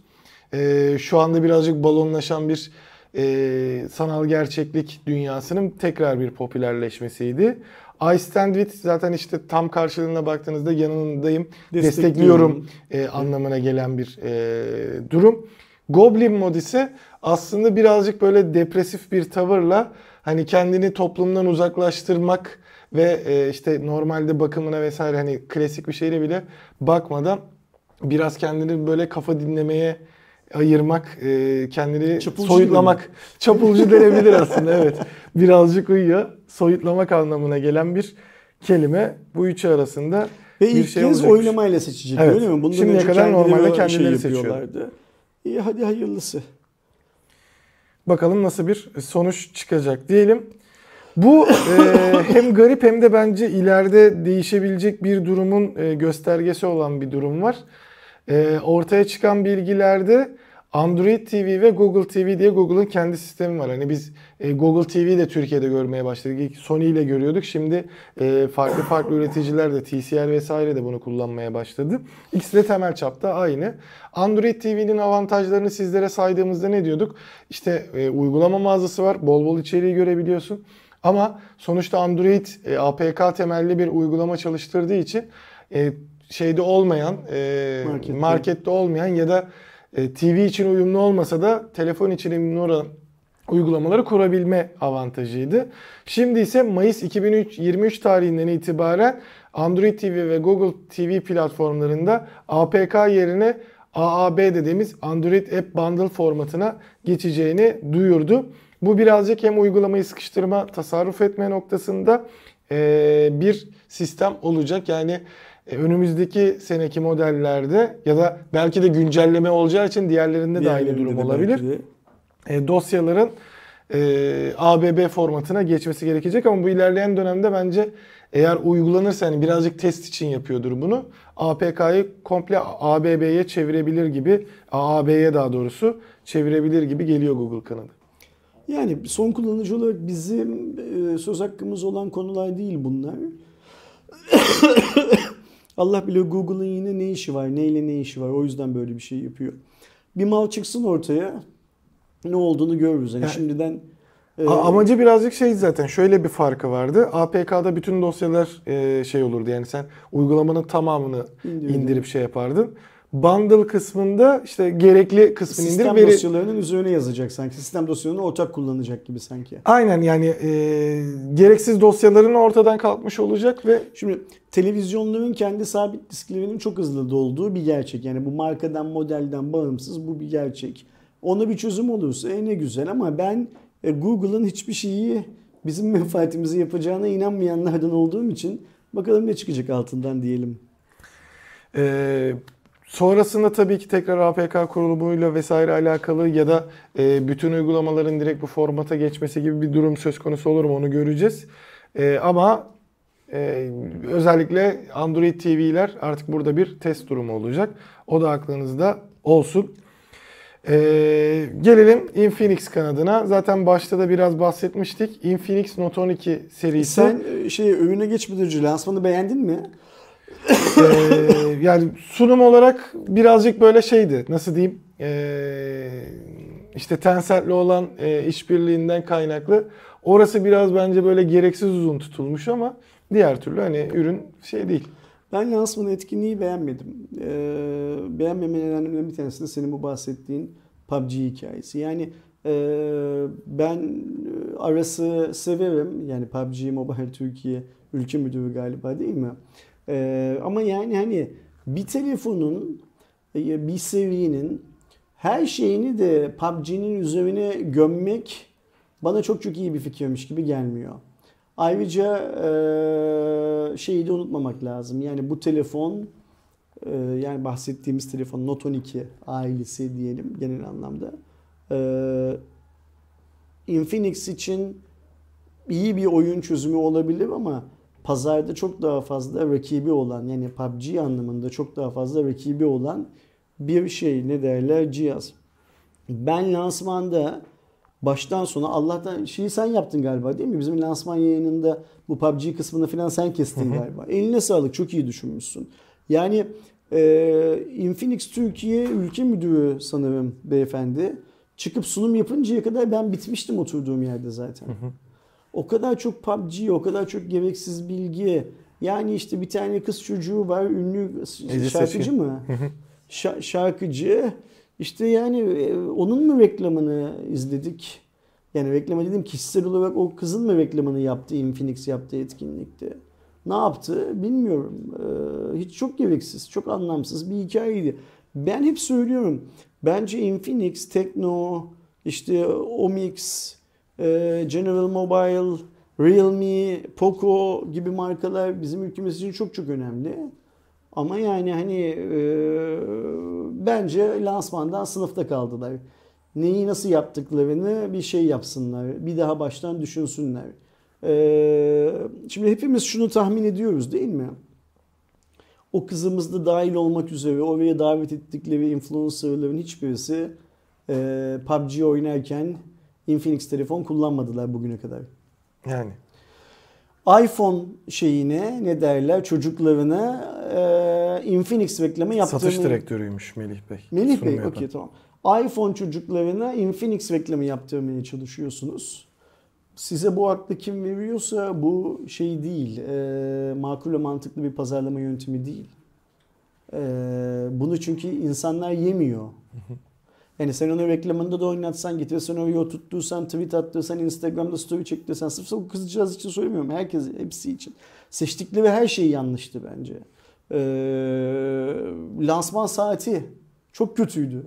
E, şu anda birazcık balonlaşan bir e, sanal gerçeklik dünyasının tekrar bir popülerleşmesiydi. I Stand With zaten işte tam karşılığına baktığınızda yanındayım, destekliyorum, e, anlamına gelen bir e, durum. Goblin mod ise aslında birazcık böyle depresif bir tavırla hani kendini toplumdan uzaklaştırmak ve e, işte normalde bakımına vesaire hani klasik bir şeyle bile bakmadan biraz kendini böyle kafa dinlemeye ayırmak, e, kendini Çapulcu soyutlamak. Mi? Çapulcu denebilir aslında evet. Birazcık uyuyor. Soyutlamak anlamına gelen bir kelime. Bu üçü arasında Ve bir ilk şey kez olacakmış. oylamayla seçecek evet. öyle mi? Bundan Şimdiye önce kadar normalde kendileri, kendileri şey seçiyorlardı. İyi hadi hayırlısı. Bakalım nasıl bir sonuç çıkacak diyelim. Bu e, hem garip hem de bence ileride değişebilecek bir durumun e, göstergesi olan bir durum var. E, ortaya çıkan bilgilerde Android TV ve Google TV diye Google'ın kendi sistemi var. Hani biz e, Google TV de Türkiye'de görmeye başladık. İlk Sony ile görüyorduk. Şimdi e, farklı farklı üreticiler de TCL vesaire de bunu kullanmaya başladı. İkisi de temel çapta aynı. Android TV'nin avantajlarını sizlere saydığımızda ne diyorduk? İşte e, uygulama mağazası var. Bol bol içeriği görebiliyorsun. Ama sonuçta Android e, APK temelli bir uygulama çalıştırdığı için e, şeyde olmayan, e, markette. markette olmayan ya da e, TV için uyumlu olmasa da telefon için uyumlu olan uygulamaları kurabilme avantajıydı. Şimdi ise Mayıs 2023 tarihinden itibaren Android TV ve Google TV platformlarında APK yerine AAB dediğimiz Android App Bundle formatına geçeceğini duyurdu. Bu birazcık hem uygulamayı sıkıştırma, tasarruf etme noktasında e, bir sistem olacak. Yani e, önümüzdeki seneki modellerde ya da belki de güncelleme olacağı için diğerlerinde, diğerlerinde de aynı durum olabilir. E, dosyaların e, ABB formatına geçmesi gerekecek ama bu ilerleyen dönemde bence eğer uygulanırsa hani birazcık test için yapıyordur bunu. APK'yı komple ABB'ye çevirebilir gibi, AAB'ye daha doğrusu çevirebilir gibi geliyor Google kanadı. Yani son kullanıcı olarak bizim e, söz hakkımız olan konular değil bunlar. Allah bile Google'ın yine ne işi var, neyle ne işi var. O yüzden böyle bir şey yapıyor. Bir mal çıksın ortaya ne olduğunu görürüz. Yani, yani şimdiden e, amacı birazcık şey zaten şöyle bir farkı vardı. APK'da bütün dosyalar e, şey olurdu. Yani sen uygulamanın tamamını indirip, indirip şey yapardın bundle kısmında işte gerekli kısmını Sistem indir. Sistem dosyalarının üzerine yazacak sanki. Sistem dosyalarını ortak kullanacak gibi sanki. Aynen yani e, gereksiz dosyaların ortadan kalkmış olacak ve... Şimdi televizyonların kendi sabit disklerinin çok hızlı dolduğu bir gerçek. Yani bu markadan modelden bağımsız bu bir gerçek. Ona bir çözüm olursa e, ne güzel ama ben e, Google'ın hiçbir şeyi bizim menfaatimizi yapacağına inanmayanlardan olduğum için bakalım ne çıkacak altından diyelim. Ee, Sonrasında tabii ki tekrar APK kurulumuyla vesaire alakalı ya da e, bütün uygulamaların direkt bu formata geçmesi gibi bir durum söz konusu olur mu onu göreceğiz. E, ama e, özellikle Android TV'ler artık burada bir test durumu olacak. O da aklınızda olsun. E, gelelim Infinix kanadına. Zaten başta da biraz bahsetmiştik. Infinix Note 12 serisi. Sen e, şey övüne geçmeden önce lansmanı beğendin mi? ee, yani sunum olarak birazcık böyle şeydi. Nasıl diyeyim? Ee, işte Tencent'le olan e, işbirliğinden kaynaklı. Orası biraz bence böyle gereksiz uzun tutulmuş ama diğer türlü hani ürün şey değil. Ben lansman etkinliği beğenmedim. Ee, beğenmemen nedenlerimden bir tanesi de senin bu bahsettiğin PUBG hikayesi. Yani ee, ben e, arası severim. Yani PUBG Mobile Türkiye ülke müdürü galiba değil mi? Ee, ama yani hani bir telefonun e, bir seviyenin her şeyini de PUBG'nin üzerine gömmek bana çok çok iyi bir fikirmiş gibi gelmiyor. Ayrıca e, şeyi de unutmamak lazım. Yani bu telefon e, yani bahsettiğimiz telefon Note 12 ailesi diyelim genel anlamda. Infinix için iyi bir oyun çözümü olabilir ama pazarda çok daha fazla rakibi olan yani PUBG anlamında çok daha fazla rakibi olan bir şey ne derler cihaz. Ben lansmanda baştan sona Allah'tan şeyi sen yaptın galiba değil mi? Bizim lansman yayınında bu PUBG kısmını falan sen kestin galiba. Eline sağlık çok iyi düşünmüşsün. Yani e, Infinix Türkiye ülke müdürü sanırım beyefendi çıkıp sunum yapıncaya kadar ben bitmiştim oturduğum yerde zaten. Hı hı. O kadar çok PUBG, o kadar çok gereksiz bilgi. Yani işte bir tane kız çocuğu var, ünlü Ece şarkıcı Seçkin. mı? şarkıcı. İşte yani e, onun mu reklamını izledik? Yani reklamı dedim kişisel olarak o kızın mı reklamını yaptı Infinix yaptığı etkinlikte? Ne yaptı bilmiyorum. Ee, hiç çok gereksiz, çok anlamsız bir hikayeydi. Ben hep söylüyorum. Bence Infinix, Tekno, işte Omix, ee, General Mobile, Realme, Poco gibi markalar bizim ülkemiz için çok çok önemli. Ama yani hani e, bence lansmandan sınıfta kaldılar. Neyi nasıl yaptıklarını bir şey yapsınlar. Bir daha baştan düşünsünler. E, şimdi hepimiz şunu tahmin ediyoruz değil mi? O kızımız da dahil olmak üzere oraya davet ettikleri influencerların hiçbirisi e, PUBG oynarken Infinix telefon kullanmadılar bugüne kadar. Yani iPhone şeyine ne derler çocuklarına e, Infinix reklamı yaptığını... Satış direktörüymüş Melih Bey. Melih Bey okey tamam. iPhone çocuklarına Infinix reklamı yaptırmaya çalışıyorsunuz. Size bu aklı kim veriyorsa bu şey değil. E, makul ve mantıklı bir pazarlama yöntemi değil. E, bunu çünkü insanlar yemiyor. Yani sen onu reklamında da oynatsan, getirsen video oturttursan, tweet attıysan, Instagram'da story çektiysen, Sırf o kızcağız için söylemiyorum. Herkes, hepsi için. Seçtikleri her şey yanlıştı bence. Ee, lansman saati çok kötüydü.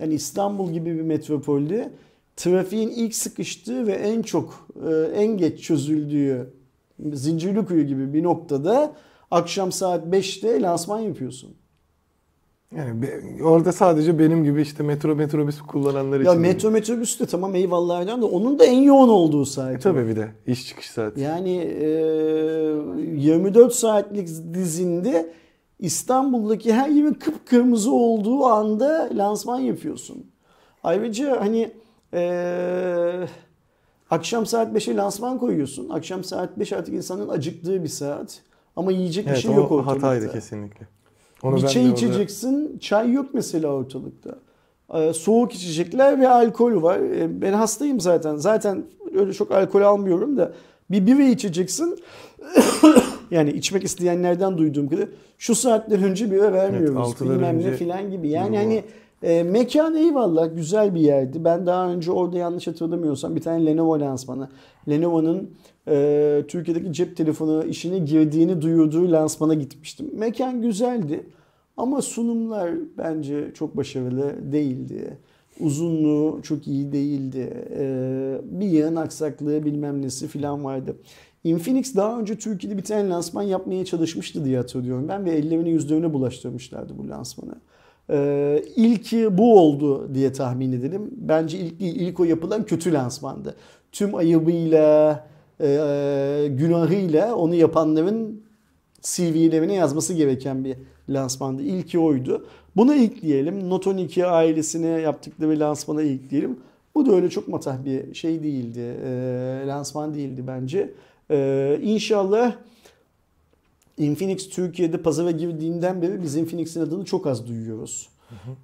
Yani İstanbul gibi bir metropolde trafiğin ilk sıkıştığı ve en çok, e, en geç çözüldüğü Zincirlikuyu gibi bir noktada akşam saat 5'te lansman yapıyorsun. Yani orada sadece benim gibi işte metro metrobüs kullananlar için. Ya metro metrobüs de tamam eyvallah ediyorum da onun da en yoğun olduğu saat. E, tabii bir de iş çıkış saati. Yani e, 24 saatlik dizinde İstanbul'daki her yerin kıpkırmızı olduğu anda lansman yapıyorsun. Ayrıca hani e, akşam saat 5'e lansman koyuyorsun. Akşam saat 5 artık insanın acıktığı bir saat. Ama yiyecek evet, bir şey yok ortalıkta. Evet o hataydı kesinlikle. Onu bir çay içeceksin. Orada... Çay yok mesela ortalıkta. Ee, soğuk içecekler ve alkol var. Ee, ben hastayım zaten. Zaten öyle çok alkol almıyorum da. Bir bira içeceksin. yani içmek isteyenlerden duyduğum kadar şu saatler önce bira vermiyoruz. Evet, bilmem önce... ne filan gibi. Yani Yo. hani e, mekan eyvallah güzel bir yerdi. Ben daha önce orada yanlış hatırlamıyorsam bir tane Lenovo lansmanı. Lenovo'nun e, Türkiye'deki cep telefonu işine girdiğini duyurduğu lansmana gitmiştim. Mekan güzeldi ama sunumlar bence çok başarılı değildi. Uzunluğu çok iyi değildi. E, bir yığın aksaklığı bilmem nesi filan vardı. Infinix daha önce Türkiye'de bir tane lansman yapmaya çalışmıştı diye hatırlıyorum ben ve ellerine yüzlerine bulaştırmışlardı bu lansmanı. Ee, ilki bu oldu diye tahmin edelim. Bence ilk ilk o yapılan kötü lansmandı. Tüm ayıbıyla, e, günahıyla onu yapanların CV'lerine yazması gereken bir lansmandı. İlki oydu. Buna ilk diyelim. Not 12 ailesine yaptıkları lansmana ilk diyelim. Bu da öyle çok matah bir şey değildi. E, lansman değildi bence. E, inşallah Infinix Türkiye'de pazara girdiğinden beri biz Infinix'in adını çok az duyuyoruz.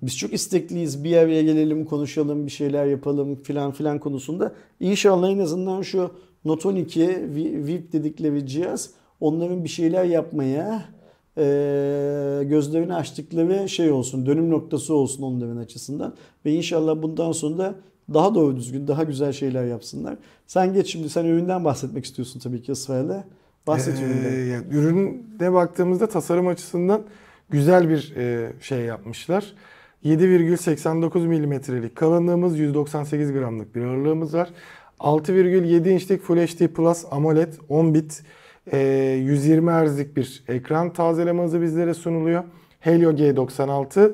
Biz çok istekliyiz bir araya gelelim konuşalım bir şeyler yapalım filan filan konusunda. İnşallah en azından şu Not 12, VIP dedikleri cihaz onların bir şeyler yapmaya e, gözlerini açtıkları şey olsun, dönüm noktası olsun onların açısından. Ve inşallah bundan sonra da daha doğru düzgün, daha güzel şeyler yapsınlar. Sen geç şimdi, sen üründen bahsetmek istiyorsun tabii ki ısrarla. Bahset ee, üründen. Yani ürüne baktığımızda tasarım açısından güzel bir e, şey yapmışlar. 7,89 milimetrelik kalınlığımız, 198 gramlık bir ağırlığımız var. 6,7 inçlik Full HD Plus AMOLED 10 bit 120 e, Hz'lik bir ekran tazeleme hızı bizlere sunuluyor. Helio G96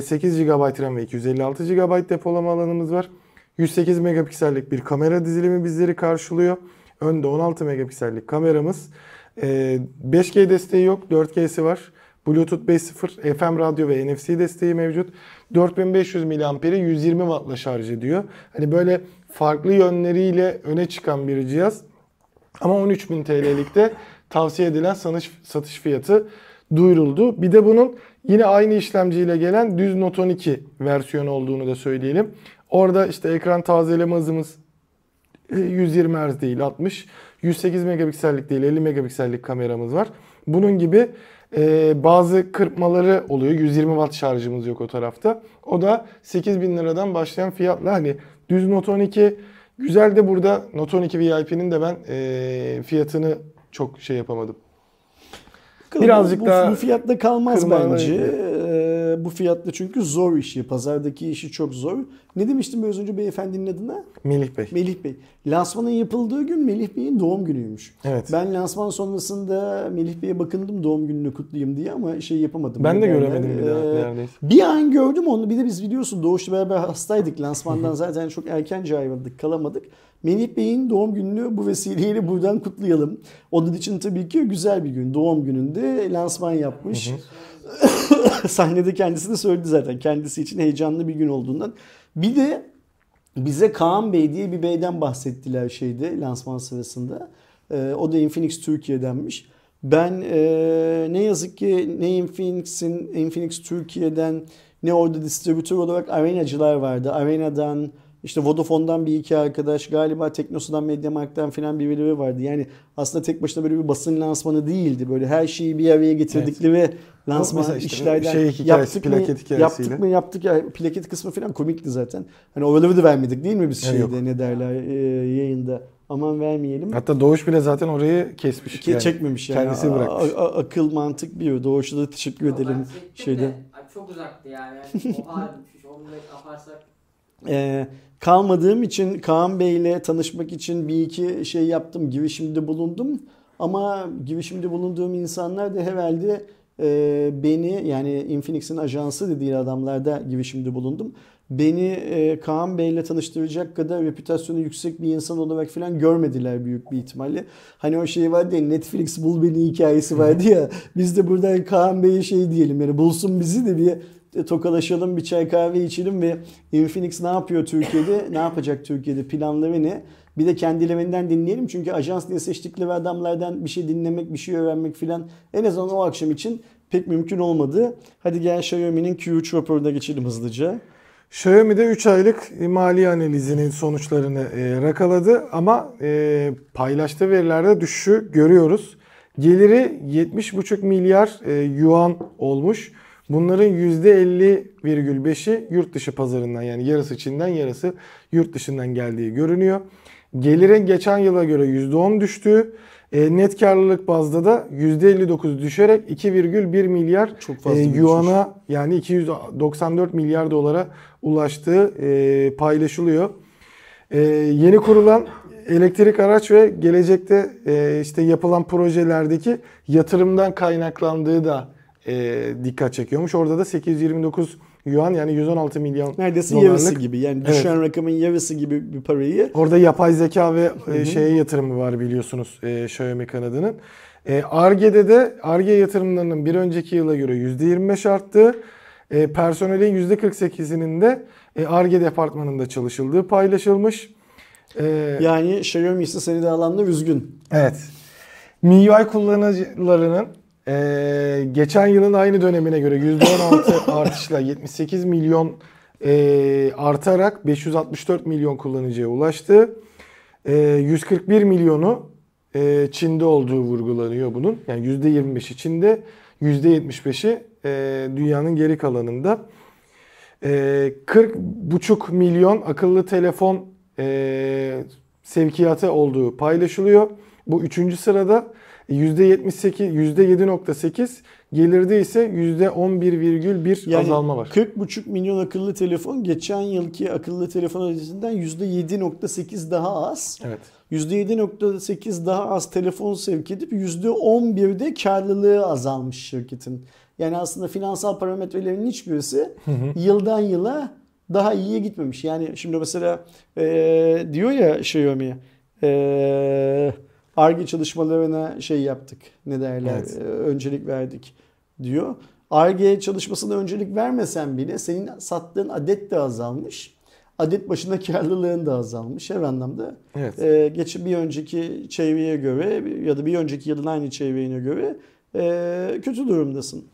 8 GB RAM ve 256 GB depolama alanımız var. 108 megapiksellik bir kamera dizilimi bizleri karşılıyor. Önde 16 megapiksellik kameramız. 5G e, desteği yok, 4G'si var. Bluetooth 5.0, FM radyo ve NFC desteği mevcut. 4500 mAh'i 120 Watt'la şarj ediyor. Hani böyle farklı yönleriyle öne çıkan bir cihaz. Ama 13.000 de tavsiye edilen sanış, satış fiyatı duyuruldu. Bir de bunun yine aynı işlemciyle gelen düz Note 12 versiyonu olduğunu da söyleyelim. Orada işte ekran tazeleme hızımız 120 e, Hz değil 60, 108 megapiksellik değil 50 megapiksellik kameramız var. Bunun gibi e, bazı kırpmaları oluyor. 120 Watt şarjımız yok o tarafta. O da 8000 liradan başlayan fiyatla hani Düz Note 12. Güzel de burada Note 12 VIP'nin de ben e, fiyatını çok şey yapamadım. Bakalım, Birazcık bu, daha bu fiyatta kalmaz bence. E, bu fiyatta çünkü zor işi. Pazardaki işi çok zor. Ne demiştim biraz önce beyefendinin adına? Melih Bey. Melih Bey. Lansmanın yapıldığı gün Melih Bey'in doğum günüymüş. Evet. Ben lansman sonrasında Melih Bey'e bakındım doğum gününü kutlayayım diye ama şey yapamadım. Ben de göremedim bir daha e, neredeyse. Bir an gördüm onu. Bir de biz biliyorsun Doğuş'la beraber hastaydık. Lansmandan zaten çok erken ayrıldık kalamadık. Melih Bey'in doğum gününü bu vesileyle buradan kutlayalım. Onun için tabii ki güzel bir gün. Doğum gününde lansman yapmış. Hı hı. Sahnede kendisi de söyledi zaten. Kendisi için heyecanlı bir gün olduğundan. Bir de bize Kaan Bey diye bir beyden bahsettiler şeyde lansman sırasında. E, o da Infinix Türkiye'denmiş. Ben e, ne yazık ki ne Infinix'in Infinix Türkiye'den ne orada distribütör olarak Arena'cılar vardı. Arena'dan işte Vodafone'dan bir iki arkadaş galiba Teknosa'dan Mediamarkt'tan bir birileri vardı. Yani aslında tek başına böyle bir basın lansmanı değildi. Böyle her şeyi bir araya getirdikleri evet. lansman işte işlerden şey hikayesi, yaptık, plaket mı, hikayesiyle. yaptık mı yaptık ya plaket kısmı filan komikti zaten. Hani oraları da vermedik değil mi biz şeyde yani ne derler e, yayında aman vermeyelim. Hatta Doğuş bile zaten orayı kesmiş. Ke yani. Çekmemiş yani. Kendisi bırakmış. A- a- akıl mantık bir Doğuş'a da teşekkür edelim. Şeyde. De, çok uzaktı yani. o ağır, şey. onu da aparsak e, kalmadığım için Kaan Bey ile tanışmak için bir iki şey yaptım. Girişimde bulundum. Ama girişimde bulunduğum insanlar da herhalde e, beni yani Infinix'in ajansı dediği adamlarda girişimde bulundum. Beni e, Kaan Bey ile tanıştıracak kadar reputasyonu yüksek bir insan olarak falan görmediler büyük bir ihtimalle. Hani o şey vardı ya Netflix bul beni hikayesi vardı ya. Biz de buradan Kaan Bey'e şey diyelim yani bulsun bizi de bir e, tokalaşalım, bir çay kahve içelim ve Infinix ne yapıyor Türkiye'de, ne yapacak Türkiye'de planları ne? Bir de kendilerinden dinleyelim çünkü ajans diye seçtikleri adamlardan bir şey dinlemek, bir şey öğrenmek filan en azından o akşam için pek mümkün olmadı. Hadi gel Xiaomi'nin Q3 raporuna geçelim hızlıca. Xiaomi'de 3 aylık mali analizinin sonuçlarını e, rakaladı ama e, paylaştığı verilerde düşüşü görüyoruz. Geliri 70,5 milyar e, yuan olmuş. Bunların %50,5'i yurt dışı pazarından yani yarısı Çin'den yarısı yurt dışından geldiği görünüyor. Gelirin geçen yıla göre %10 düştüğü, e, net karlılık bazda da %59 düşerek 2,1 milyar Çok fazla e, yuana düşüş. yani 294 milyar dolara ulaştığı e, paylaşılıyor. E, yeni kurulan elektrik araç ve gelecekte işte yapılan projelerdeki yatırımdan kaynaklandığı da e, dikkat çekiyormuş. Orada da 829 yuan yani 116 milyon Neredeyse yarısı gibi yani düşen evet. rakamın yarısı gibi bir parayı. Orada yapay zeka ve e, şeye yatırımı var biliyorsunuz e, Xiaomi kanadının. E, ARGE'de de ARGE yatırımlarının bir önceki yıla göre %25 arttı. E, personelin %48'inin de e, ARGE e, departmanında çalışıldığı paylaşılmış. E, yani Xiaomi ise seni de alanda üzgün. Evet. MIUI kullanıcılarının ee, geçen yılın aynı dönemine göre %16 artışla 78 milyon e, artarak 564 milyon kullanıcıya ulaştı. E, ee, 141 milyonu e, Çin'de olduğu vurgulanıyor bunun. Yani %25'i Çin'de, %75'i e, dünyanın geri kalanında. E, ee, 40,5 milyon akıllı telefon e, sevkiyatı olduğu paylaşılıyor. Bu üçüncü sırada. %78, %7.8 gelirde ise %11,1 yani azalma var. 40,5 milyon akıllı telefon geçen yılki akıllı telefon adetinden %7.8 daha az. Evet. %7.8 daha az telefon sevk edip %11'de karlılığı azalmış şirketin. Yani aslında finansal parametrelerinin hiçbirisi hı hı. yıldan yıla daha iyiye gitmemiş. Yani şimdi mesela ee, diyor ya Xiaomi ee, ARGE çalışmalarına şey yaptık. Ne derler? Evet. E, öncelik verdik diyor. ARGE çalışmasına öncelik vermesen bile senin sattığın adet de azalmış. Adet başına karlılığın da azalmış. Her anlamda evet. e, geç bir önceki çevreye göre ya da bir önceki yılın aynı çevreye göre e, kötü durumdasın.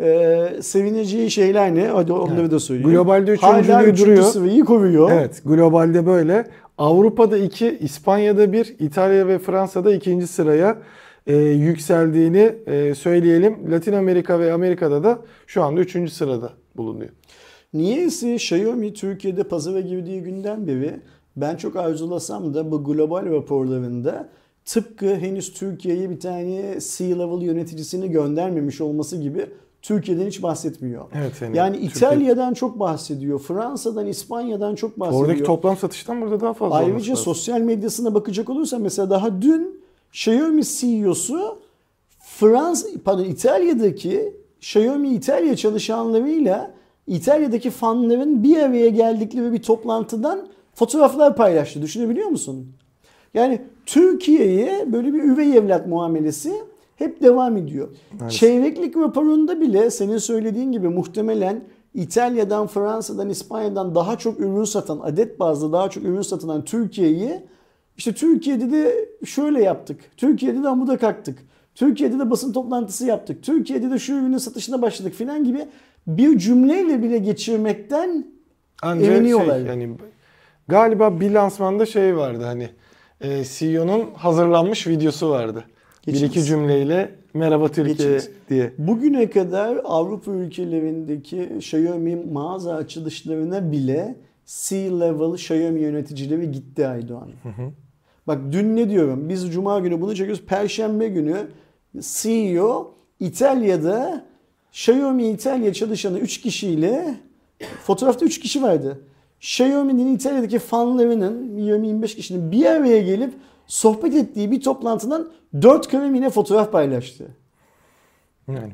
E, sevineceği şeyler ne? Hadi onları evet. da söyleyeyim. Globalde üçüncülüğü Hala duruyor. Hala duruyor. koruyor. Evet globalde böyle Avrupa'da 2, İspanya'da 1, İtalya ve Fransa'da 2. sıraya e, yükseldiğini e, söyleyelim. Latin Amerika ve Amerika'da da şu anda 3. sırada bulunuyor. Niyeyse Xiaomi Türkiye'de pazara girdiği günden beri ben çok arzulasam da bu global raporlarında tıpkı henüz Türkiye'ye bir tane C-level yöneticisini göndermemiş olması gibi Türkiye'den hiç bahsetmiyor. Evet, yani, yani İtalya'dan Türkiye... çok bahsediyor. Fransa'dan, İspanya'dan çok bahsediyor. Oradaki toplam satıştan burada daha fazla Ayrıca sosyal medyasına bakacak olursa mesela daha dün Xiaomi CEO'su Fransa, pardon İtalya'daki Xiaomi İtalya çalışanlarıyla İtalya'daki fanların bir araya geldikleri bir toplantıdan fotoğraflar paylaştı. Düşünebiliyor musun? Yani Türkiye'ye böyle bir üvey evlat muamelesi hep devam ediyor. Evet. Çeyreklik raporunda bile senin söylediğin gibi muhtemelen İtalya'dan, Fransa'dan, İspanya'dan daha çok ürün satan, adet bazlı daha çok ürün satılan Türkiye'yi işte Türkiye'de de şöyle yaptık. Türkiye'de de amuda kalktık. Türkiye'de de basın toplantısı yaptık. Türkiye'de de şu ürünün satışına başladık filan gibi bir cümleyle bile geçirmekten Ancak eviniyorlar. Şey, yani galiba bir lansmanda şey vardı hani e, CEO'nun hazırlanmış videosu vardı. Geçiniz. Bir iki cümleyle merhaba Türkiye Geçiniz. diye. Bugüne kadar Avrupa ülkelerindeki Xiaomi mağaza açılışlarına bile C-level Xiaomi yöneticileri gitti Aydoğan. Hı hı. Bak dün ne diyorum? Biz cuma günü bunu çekiyoruz. Perşembe günü CEO İtalya'da Xiaomi İtalya çalışanı 3 kişiyle fotoğrafta 3 kişi vardı. Xiaomi'nin İtalya'daki fanlarının 20-25 kişinin bir araya gelip sohbet ettiği bir toplantıdan 4 kalem yine fotoğraf paylaştı. Yani.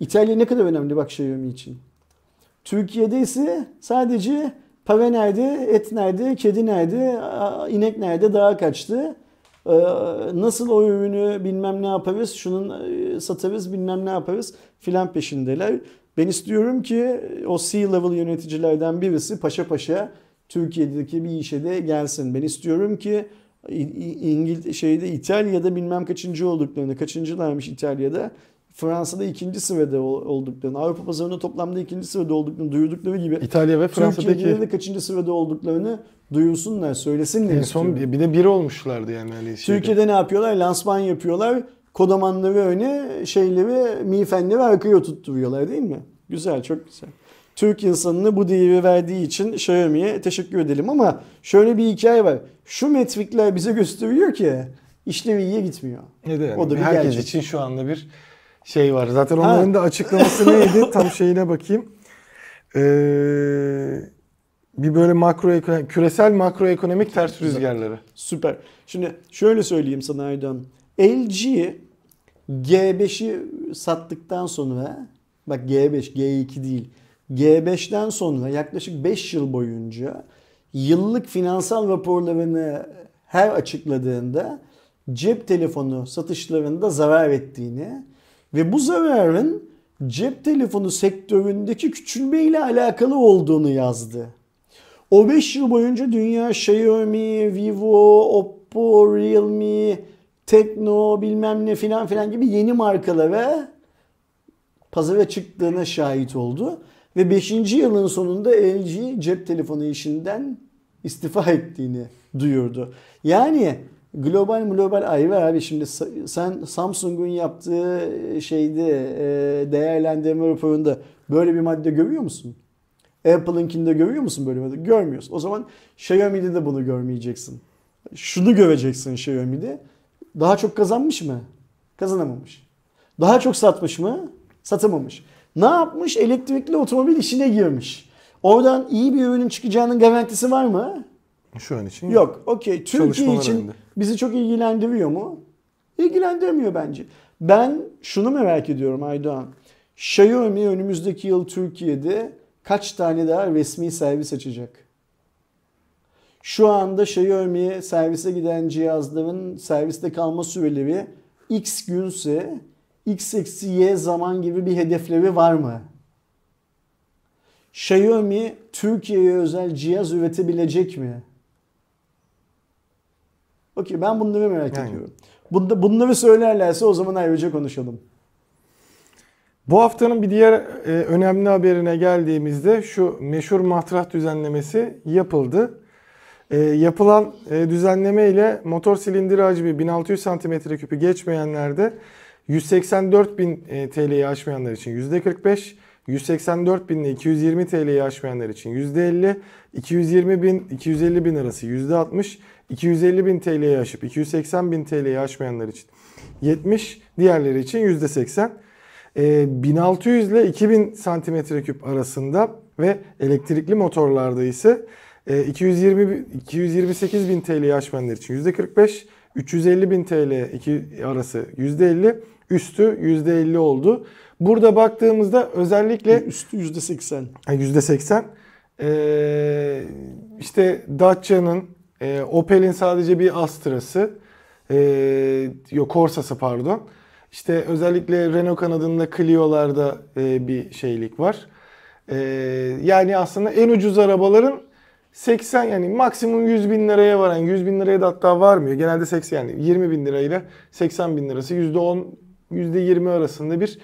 İtalya ne kadar önemli bak Xiaomi şey için. Türkiye'de ise sadece para nerede, et nerede, kedi nerede, inek nerede, daha kaçtı. Ee, nasıl o ürünü bilmem ne yaparız, şunun e, satarız bilmem ne yaparız filan peşindeler. Ben istiyorum ki o C-level yöneticilerden birisi paşa paşa Türkiye'deki bir işe de gelsin. Ben istiyorum ki İngil şeyde İtalya'da bilmem kaçıncı olduklarını, kaçıncılarmış İtalya'da. Fransa'da ikinci sırada olduklarını, Avrupa pazarında toplamda ikinci sırada olduklarını duyurdukları gibi İtalya ve Fransa'daki Türkiye'de kaçıncı sırada olduklarını duyursunlar, söylesinler. En son istiyorum. bir de bir olmuşlardı yani. Hani şeyde. Türkiye'de ne yapıyorlar? Lansman yapıyorlar. Kodamanları öne, şeyleri, mifenleri arkaya oturtturuyorlar değil mi? Güzel, çok güzel. Türk insanını bu değeri verdiği için Xiaomi'ye teşekkür edelim ama şöyle bir hikaye var. Şu metrikler bize gösteriyor ki işlevi iyiye gitmiyor. Ne de, o da bir herkes gerçek. için şu anda bir şey var. Zaten onların ha. da açıklaması neydi? Tam şeyine bakayım. Ee, bir böyle makro küresel makroekonomik ters rüzgarları. Süper. Şimdi şöyle söyleyeyim sana Aydan. LG G5'i sattıktan sonra bak G5 G2 değil G5'ten sonra yaklaşık 5 yıl boyunca yıllık finansal raporlarını her açıkladığında cep telefonu satışlarında zarar ettiğini ve bu zararın cep telefonu sektöründeki küçülme ile alakalı olduğunu yazdı. O 5 yıl boyunca dünya Xiaomi, Vivo, Oppo, Realme, Tekno bilmem ne filan filan gibi yeni markalara pazara çıktığına şahit oldu ve 5. yılın sonunda LG cep telefonu işinden istifa ettiğini duyurdu. Yani global global ayva abi şimdi sen Samsung'un yaptığı e, şeydi e, değerlendirme raporunda böyle bir madde görüyor musun? Apple'ınkinde görüyor musun böyle bir madde? Görmüyorsun. O zaman Xiaomi'de de bunu görmeyeceksin. Şunu göreceksin Xiaomi'de. Daha çok kazanmış mı? Kazanamamış. Daha çok satmış mı? Satamamış. Ne yapmış? Elektrikli otomobil işine girmiş. Oradan iyi bir ürünün çıkacağının garantisi var mı? Şu an için yok. Okey. Türkiye için önünde. bizi çok ilgilendiriyor mu? İlgilendirmiyor bence. Ben şunu merak ediyorum Aydoğan. Xiaomi önümüzdeki yıl Türkiye'de kaç tane daha resmi servis açacak? Şu anda Xiaomi servise giden cihazların serviste kalma süreleri X günse x eksi y zaman gibi bir hedefleri var mı? Xiaomi Türkiye'ye özel cihaz üretebilecek mi? Okey ben bunları merak yani. ediyorum. Bunda, bunları söylerlerse o zaman ayrıca konuşalım. Bu haftanın bir diğer e, önemli haberine geldiğimizde şu meşhur matrah düzenlemesi yapıldı. E, yapılan e, düzenleme ile motor silindir hacmi 1600 cm küpü geçmeyenlerde 184 bin e, TL'yi aşmayanlar için %45, 184 bin ile 220 TL'yi aşmayanlar için %50, 220 bin 250 bin arası %60, 250 bin TL'yi aşıp 280 bin TL'yi aşmayanlar için 70, diğerleri için %80. 1600 e, ile 2000 santimetre küp arasında ve elektrikli motorlarda ise 220 e, 228 bin TL'yi aşmayanlar için yüzde %45, 350 bin TL iki arası %50, Üstü %50 oldu. Burada baktığımızda özellikle... Üstü %80. Yüzde %80. Ee, işte Dacia'nın, e, Opel'in sadece bir Astra'sı, e, yok Corsa'sı pardon. İşte özellikle Renault kanadında Clio'larda e, bir şeylik var. E, yani aslında en ucuz arabaların 80 yani maksimum 100 bin liraya varan 100 bin liraya da hatta varmıyor. Genelde 80 yani 20 bin lirayla 80 bin lirası %10 %20 arasında bir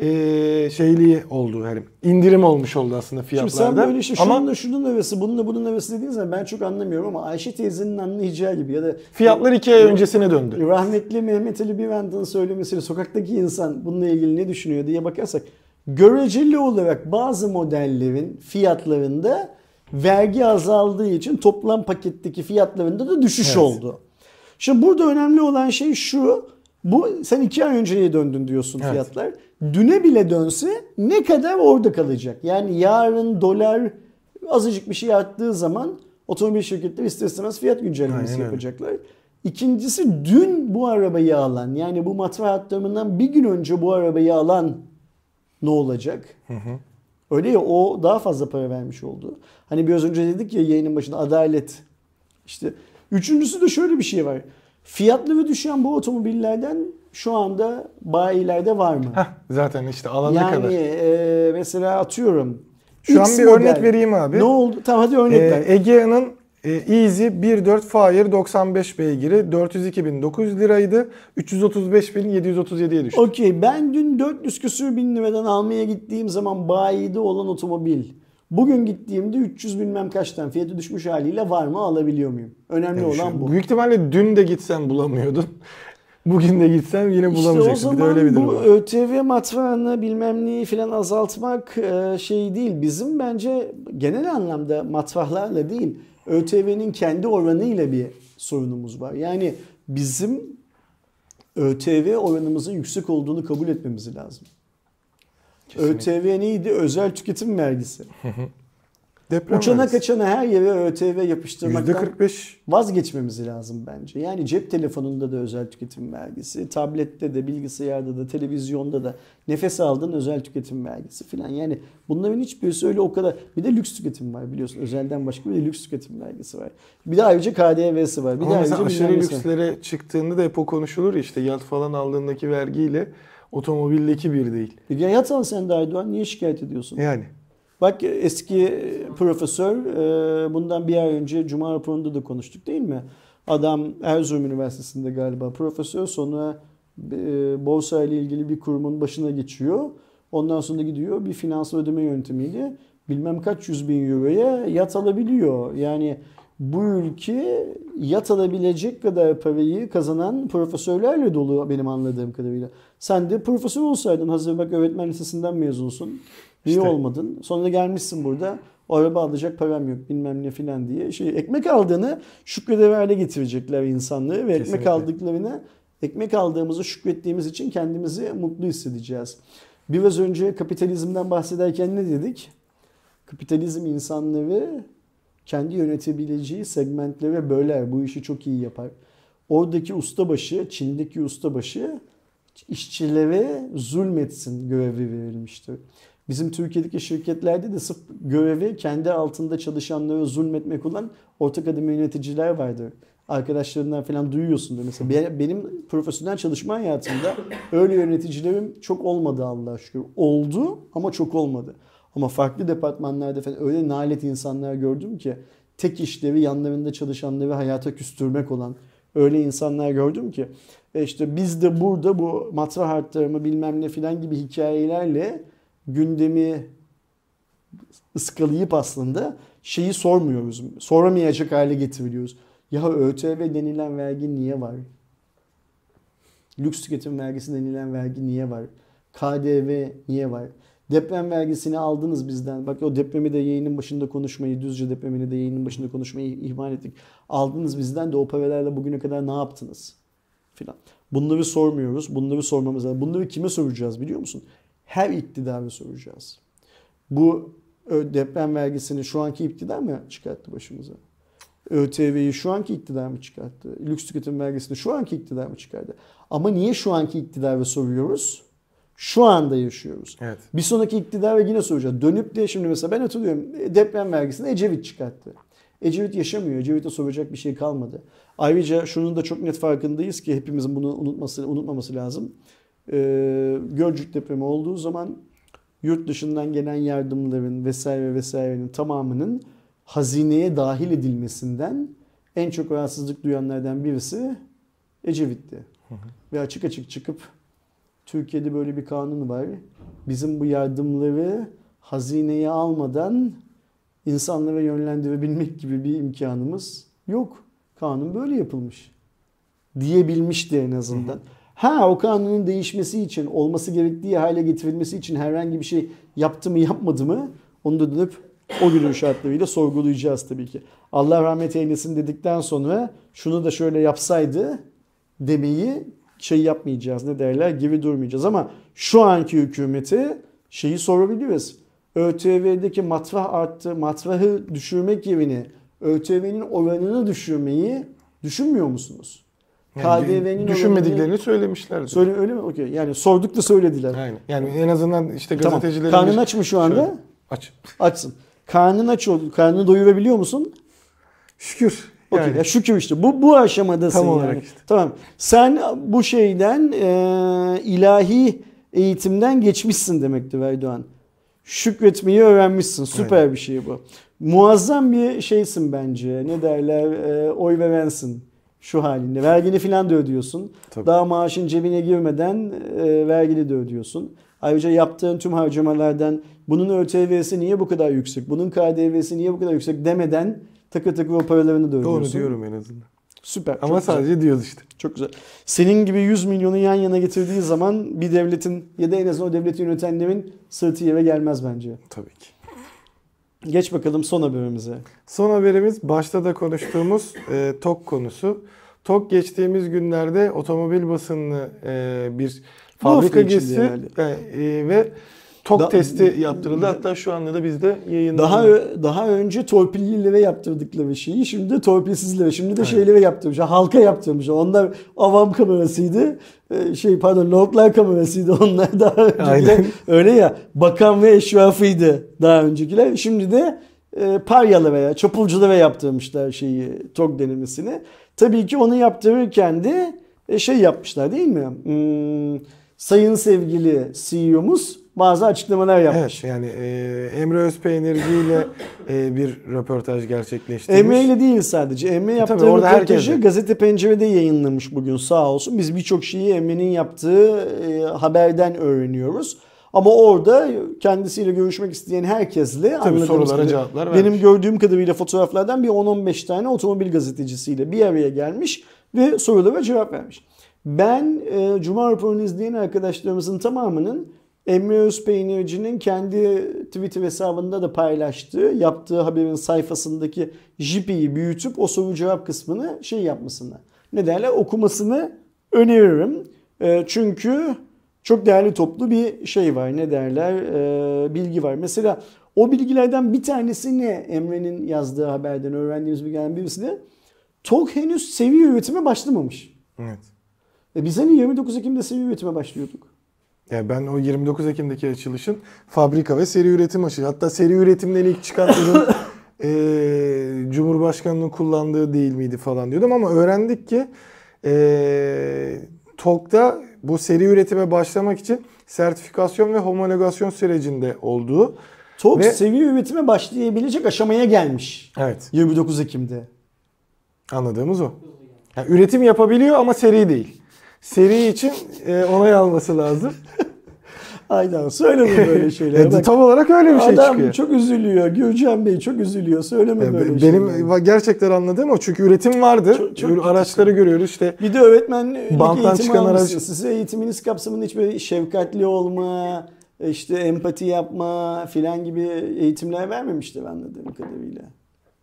e, şeyliği oldu yani indirim olmuş oldu aslında fiyatlarda. Şimdi sen böyle işte şunun ama, da şunun nevesi, bunun da bunun nevesi dediğin zaman ben çok anlamıyorum ama Ayşe teyzenin anlayacağı gibi ya da fiyatlar iki ay öncesine döndü. Rahmetli Mehmet Ali Bivend'in söylemesiyle sokaktaki insan bununla ilgili ne düşünüyor diye bakarsak göreceli olarak bazı modellerin fiyatlarında vergi azaldığı için toplam paketteki fiyatlarında da düşüş evet. oldu. Şimdi burada önemli olan şey şu bu sen iki ay önceye döndün diyorsun evet. fiyatlar. Düne bile dönse ne kadar orada kalacak? Yani yarın dolar azıcık bir şey arttığı zaman otomobil şirketleri ister istemez fiyat güncellemesi Aynen. yapacaklar. İkincisi dün bu arabayı alan yani bu matbaa atlamından bir gün önce bu arabayı alan ne olacak? Hı Öyle ya o daha fazla para vermiş oldu. Hani biraz önce dedik ya yayının başında adalet. İşte üçüncüsü de şöyle bir şey var. Fiyatları düşen bu otomobillerden şu anda bayilerde var mı? Heh, zaten işte alana yani, kadar. Yani e, mesela atıyorum. Şu X an bir model. örnek vereyim abi. Ne oldu? Tamam hadi örnek ee, ver. Egea'nın e, Easy 1.4 Fire 95 beygiri 402.900 liraydı. 335.737'ye düştü. Okey ben dün 400 küsür bin liradan almaya gittiğim zaman bayide olan otomobil Bugün gittiğimde 300 bilmem kaçtan fiyatı düşmüş haliyle var mı alabiliyor muyum? Önemli yani olan şu, bu. Büyük ihtimalle dün de gitsen bulamıyordun. Bugün de gitsen yine bulamayacaksın. İşte o zaman bir de öyle bir bu var. ÖTV matbaanı bilmem neyi filan azaltmak e, şey değil. Bizim bence genel anlamda matrahlarla değil ÖTV'nin kendi oranıyla bir sorunumuz var. Yani bizim ÖTV oranımızın yüksek olduğunu kabul etmemiz lazım. ÖTV neydi? Özel tüketim vergisi. Deprem Uçana vergisi. kaçana her yere ÖTV yapıştırmaktan %45. vazgeçmemiz lazım bence. Yani cep telefonunda da özel tüketim vergisi, tablette de, bilgisayarda da, televizyonda da nefes aldığın özel tüketim vergisi filan. Yani bunların hiçbirisi öyle o kadar. Bir de lüks tüketim var biliyorsun. Özelden başka bir de lüks tüketim vergisi var. Bir de ayrıca KDV'si var. Bir Ama de ayrıca aşırı lükslere var. çıktığında da hep o konuşulur işte yat falan aldığındaki vergiyle Otomobildeki bir değil. E, ya yat al sen de Aydoğan niye şikayet ediyorsun? Yani. Bak eski profesör e, bundan bir ay önce Cuma raporunda da konuştuk değil mi? Adam Erzurum Üniversitesi'nde galiba profesör sonra e, borsa ile ilgili bir kurumun başına geçiyor. Ondan sonra gidiyor bir finans ödeme yöntemiyle bilmem kaç yüz bin euroya yat alabiliyor. Yani bu ülke yat alabilecek kadar parayı kazanan profesörlerle dolu benim anladığım kadarıyla. Sen de profesör olsaydın Hazreti Bak öğretmen lisesinden mezunsun. Niye işte. olmadın? Sonra da gelmişsin burada. O araba alacak param yok bilmem ne filan diye. Şey, ekmek aldığını şükreder hale getirecekler insanlığı ve Kesinlikle. ekmek aldıklarını ekmek aldığımızı şükrettiğimiz için kendimizi mutlu hissedeceğiz. Biraz önce kapitalizmden bahsederken ne dedik? Kapitalizm insanları kendi yönetebileceği segmentlere böler. Bu işi çok iyi yapar. Oradaki ustabaşı, Çin'deki ustabaşı işçilere zulmetsin görevi verilmişti. Bizim Türkiye'deki şirketlerde de sırf görevi kendi altında çalışanlara zulmetmek olan orta kademe yöneticiler vardır. Arkadaşlarından falan duyuyorsun duyuyorsundur. Mesela benim profesyonel çalışma hayatımda öyle yöneticilerim çok olmadı Allah'a şükür. Oldu ama çok olmadı. Ama farklı departmanlarda falan öyle nalet insanlar gördüm ki tek işlevi yanlarında çalışanları hayata küstürmek olan öyle insanlar gördüm ki e işte biz de burada bu matrah artlarımı bilmem ne filan gibi hikayelerle gündemi ıskalayıp aslında şeyi sormuyoruz. Soramayacak hale getiriliyoruz. Ya ÖTV denilen vergi niye var? Lüks tüketim vergisi denilen vergi niye var? KDV niye var? Deprem vergisini aldınız bizden. Bak o depremi de yayının başında konuşmayı, Düzce depremini de yayının başında konuşmayı ihmal ettik. Aldınız bizden de o paralarla bugüne kadar ne yaptınız? filan. bir sormuyoruz. bir sormamız lazım. bir kime soracağız biliyor musun? Her iktidara soracağız. Bu deprem vergisini şu anki iktidar mı çıkarttı başımıza? ÖTV'yi şu anki iktidar mı çıkarttı? Lüks tüketim vergisini şu anki iktidar mı çıkardı? Ama niye şu anki iktidara soruyoruz? Şu anda yaşıyoruz. Evet. Bir sonraki iktidara yine soracağız. Dönüp de şimdi mesela ben hatırlıyorum deprem vergisini Ecevit çıkarttı. Ecevit yaşamıyor. Ecevit'e soracak bir şey kalmadı. Ayrıca şunun da çok net farkındayız ki hepimizin bunu unutması, unutmaması lazım. Ee, Gölcük depremi olduğu zaman yurt dışından gelen yardımların vesaire vesairenin tamamının hazineye dahil edilmesinden en çok rahatsızlık duyanlardan birisi Ecevit'ti. Hı hı. Ve açık açık çıkıp Türkiye'de böyle bir kanun var. Bizim bu yardımları hazineye almadan insanlara yönlendirebilmek gibi bir imkanımız yok. Kanun böyle yapılmış. Diyebilmişti en azından. Hı hı. Ha o kanunun değişmesi için, olması gerektiği hale getirilmesi için herhangi bir şey yaptı mı yapmadı mı onu da dönüp o günün şartlarıyla sorgulayacağız tabii ki. Allah rahmet eylesin dedikten sonra şunu da şöyle yapsaydı demeyi şey yapmayacağız ne derler gibi durmayacağız ama şu anki hükümeti şeyi sorabiliriz. ÖTV'deki matrah arttı, matrahı düşürmek yerine ÖTV'nin oranını düşürmeyi düşünmüyor musunuz? Yani KDV'nin düşünmediklerini söylemişler. Söyle öyle mi? Okey. Yani sorduk da söylediler. Aynen. Yani en azından işte gazetecilerin Tamam. Karnın aç mı şu anda? Şöyle. Aç. Açsın. Karnın aç oldu. Karnını doyurabiliyor musun? Şükür. Okey. Yani. Ya şükür işte. Bu bu aşamadasın Tam yani. Işte. Tamam. Sen bu şeyden e, ilahi eğitimden geçmişsin demekti Erdoğan şükretmeyi öğrenmişsin. Süper Aynen. bir şey bu. Muazzam bir şeysin bence. Ne derler? E, oy verensin şu halinde. Vergini filan da ödüyorsun. Tabii. Daha maaşın cebine girmeden e, vergini de ödüyorsun. Ayrıca yaptığın tüm harcamalardan bunun ÖTV'si niye bu kadar yüksek, bunun KDV'si niye bu kadar yüksek demeden takı takı o paralarını da ödüyorsun. Doğru diyorum en azından. Süper. Ama güzel. sadece diyoruz işte. Çok güzel. Senin gibi 100 milyonu yan yana getirdiği zaman bir devletin ya da en azından o devleti yönetenlerin sırtı yere gelmez bence. Tabii ki. Geç bakalım son haberimize. Son haberimiz başta da konuştuğumuz e, TOK konusu. TOK geçtiğimiz günlerde otomobil basınını e, bir fabrika gezisi e, e, ve Tok da, testi yaptırıldı. Hatta şu anda da bizde yayında. Daha ö, daha önce torpilli leve yaptırdıkları şeyi şimdi de torpilsiz ve Şimdi de evet. şey leve yaptırmışlar. Halka yaptırmış Onlar avam kamerasıydı. Ee, şey pardon lordlar kamerasıydı onlar daha önce. Aynen. Öyle ya bakan ve eşrafıydı daha öncekiler. Şimdi de e, paryalı veya çapulcu ve yaptırmışlar şeyi Tok denemesini. Tabii ki onu yaptırırken de e, şey yapmışlar değil mi? Hmm, sayın sevgili CEO'muz bazı açıklamalar yapmış. Evet yani e, Emre Özpeynirgi ile e, bir röportaj gerçekleştirmiş. Emre ile değil sadece. Emre yaptığı e, Tabii, orada röportajı herkese. Gazete Pencere'de yayınlamış bugün sağ olsun. Biz birçok şeyi Emre'nin yaptığı e, haberden öğreniyoruz. Ama orada kendisiyle görüşmek isteyen herkesle Tabii sorulara gibi, cevaplar vermiş. Benim gördüğüm kadarıyla fotoğraflardan bir 10-15 tane otomobil gazetecisiyle bir araya gelmiş ve sorulara cevap vermiş. Ben e, Cuma raporunu izleyen arkadaşlarımızın tamamının Emre Özpeynirci'nin kendi Twitter hesabında da paylaştığı, yaptığı haberin sayfasındaki JP'yi büyütüp o soru cevap kısmını şey yapmasını, ne derler okumasını öneririm. E, çünkü çok değerli toplu bir şey var, ne derler e, bilgi var. Mesela o bilgilerden bir tanesi ne Emre'nin yazdığı haberden öğrendiğimiz bir gelen birisi de TOG henüz seviye üretime başlamamış. Evet. E biz hani 29 Ekim'de seviye üretime başlıyorduk. Yani ben o 29 Ekim'deki açılışın fabrika ve seri üretim açılışı. Hatta seri üretimden ilk çıkan ürün e, Cumhurbaşkanı'nın kullandığı değil miydi falan diyordum. Ama öğrendik ki e, TOK'ta bu seri üretime başlamak için sertifikasyon ve homologasyon sürecinde olduğu. TOK ve... seri üretime başlayabilecek aşamaya gelmiş. Evet. 29 Ekim'de. Anladığımız o. Yani üretim yapabiliyor ama seri değil seri için e, onay alması lazım. Aynen söyleme böyle şeyler. E, Bak, tam olarak öyle bir şey adam çıkıyor. Adam çok üzülüyor. Gürcan Bey çok üzülüyor. Söyleme e, böyle Benim şeyler. gerçekten anladığım o. Çünkü üretim vardı. Çok, çok Araçları çok. görüyoruz işte. Bir de öğretmenlik banttan eğitimi çıkan araç... Size eğitiminiz kapsamında hiçbir şefkatli olma, işte empati yapma filan gibi eğitimler vermemişti anladığım kadarıyla.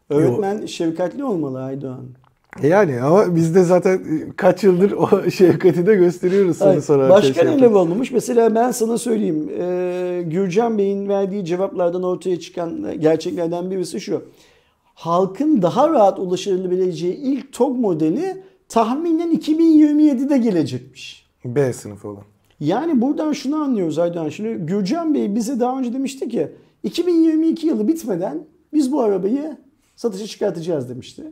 Öğretmen Yo. şefkatli olmalı Aydoğan. E yani ama biz de zaten e, kaç yıldır o şefkati de gösteriyoruz sana sorar. Başka ne olmamış? Mesela ben sana söyleyeyim. E, Gürcan Bey'in verdiği cevaplardan ortaya çıkan e, gerçeklerden birisi şu. Halkın daha rahat ulaşılabileceği ilk TOG modeli tahminen 2027'de gelecekmiş. B sınıfı olan. Yani buradan şunu anlıyoruz Aydan. Şimdi Gürcan Bey bize daha önce demişti ki 2022 yılı bitmeden biz bu arabayı satışa çıkartacağız demişti.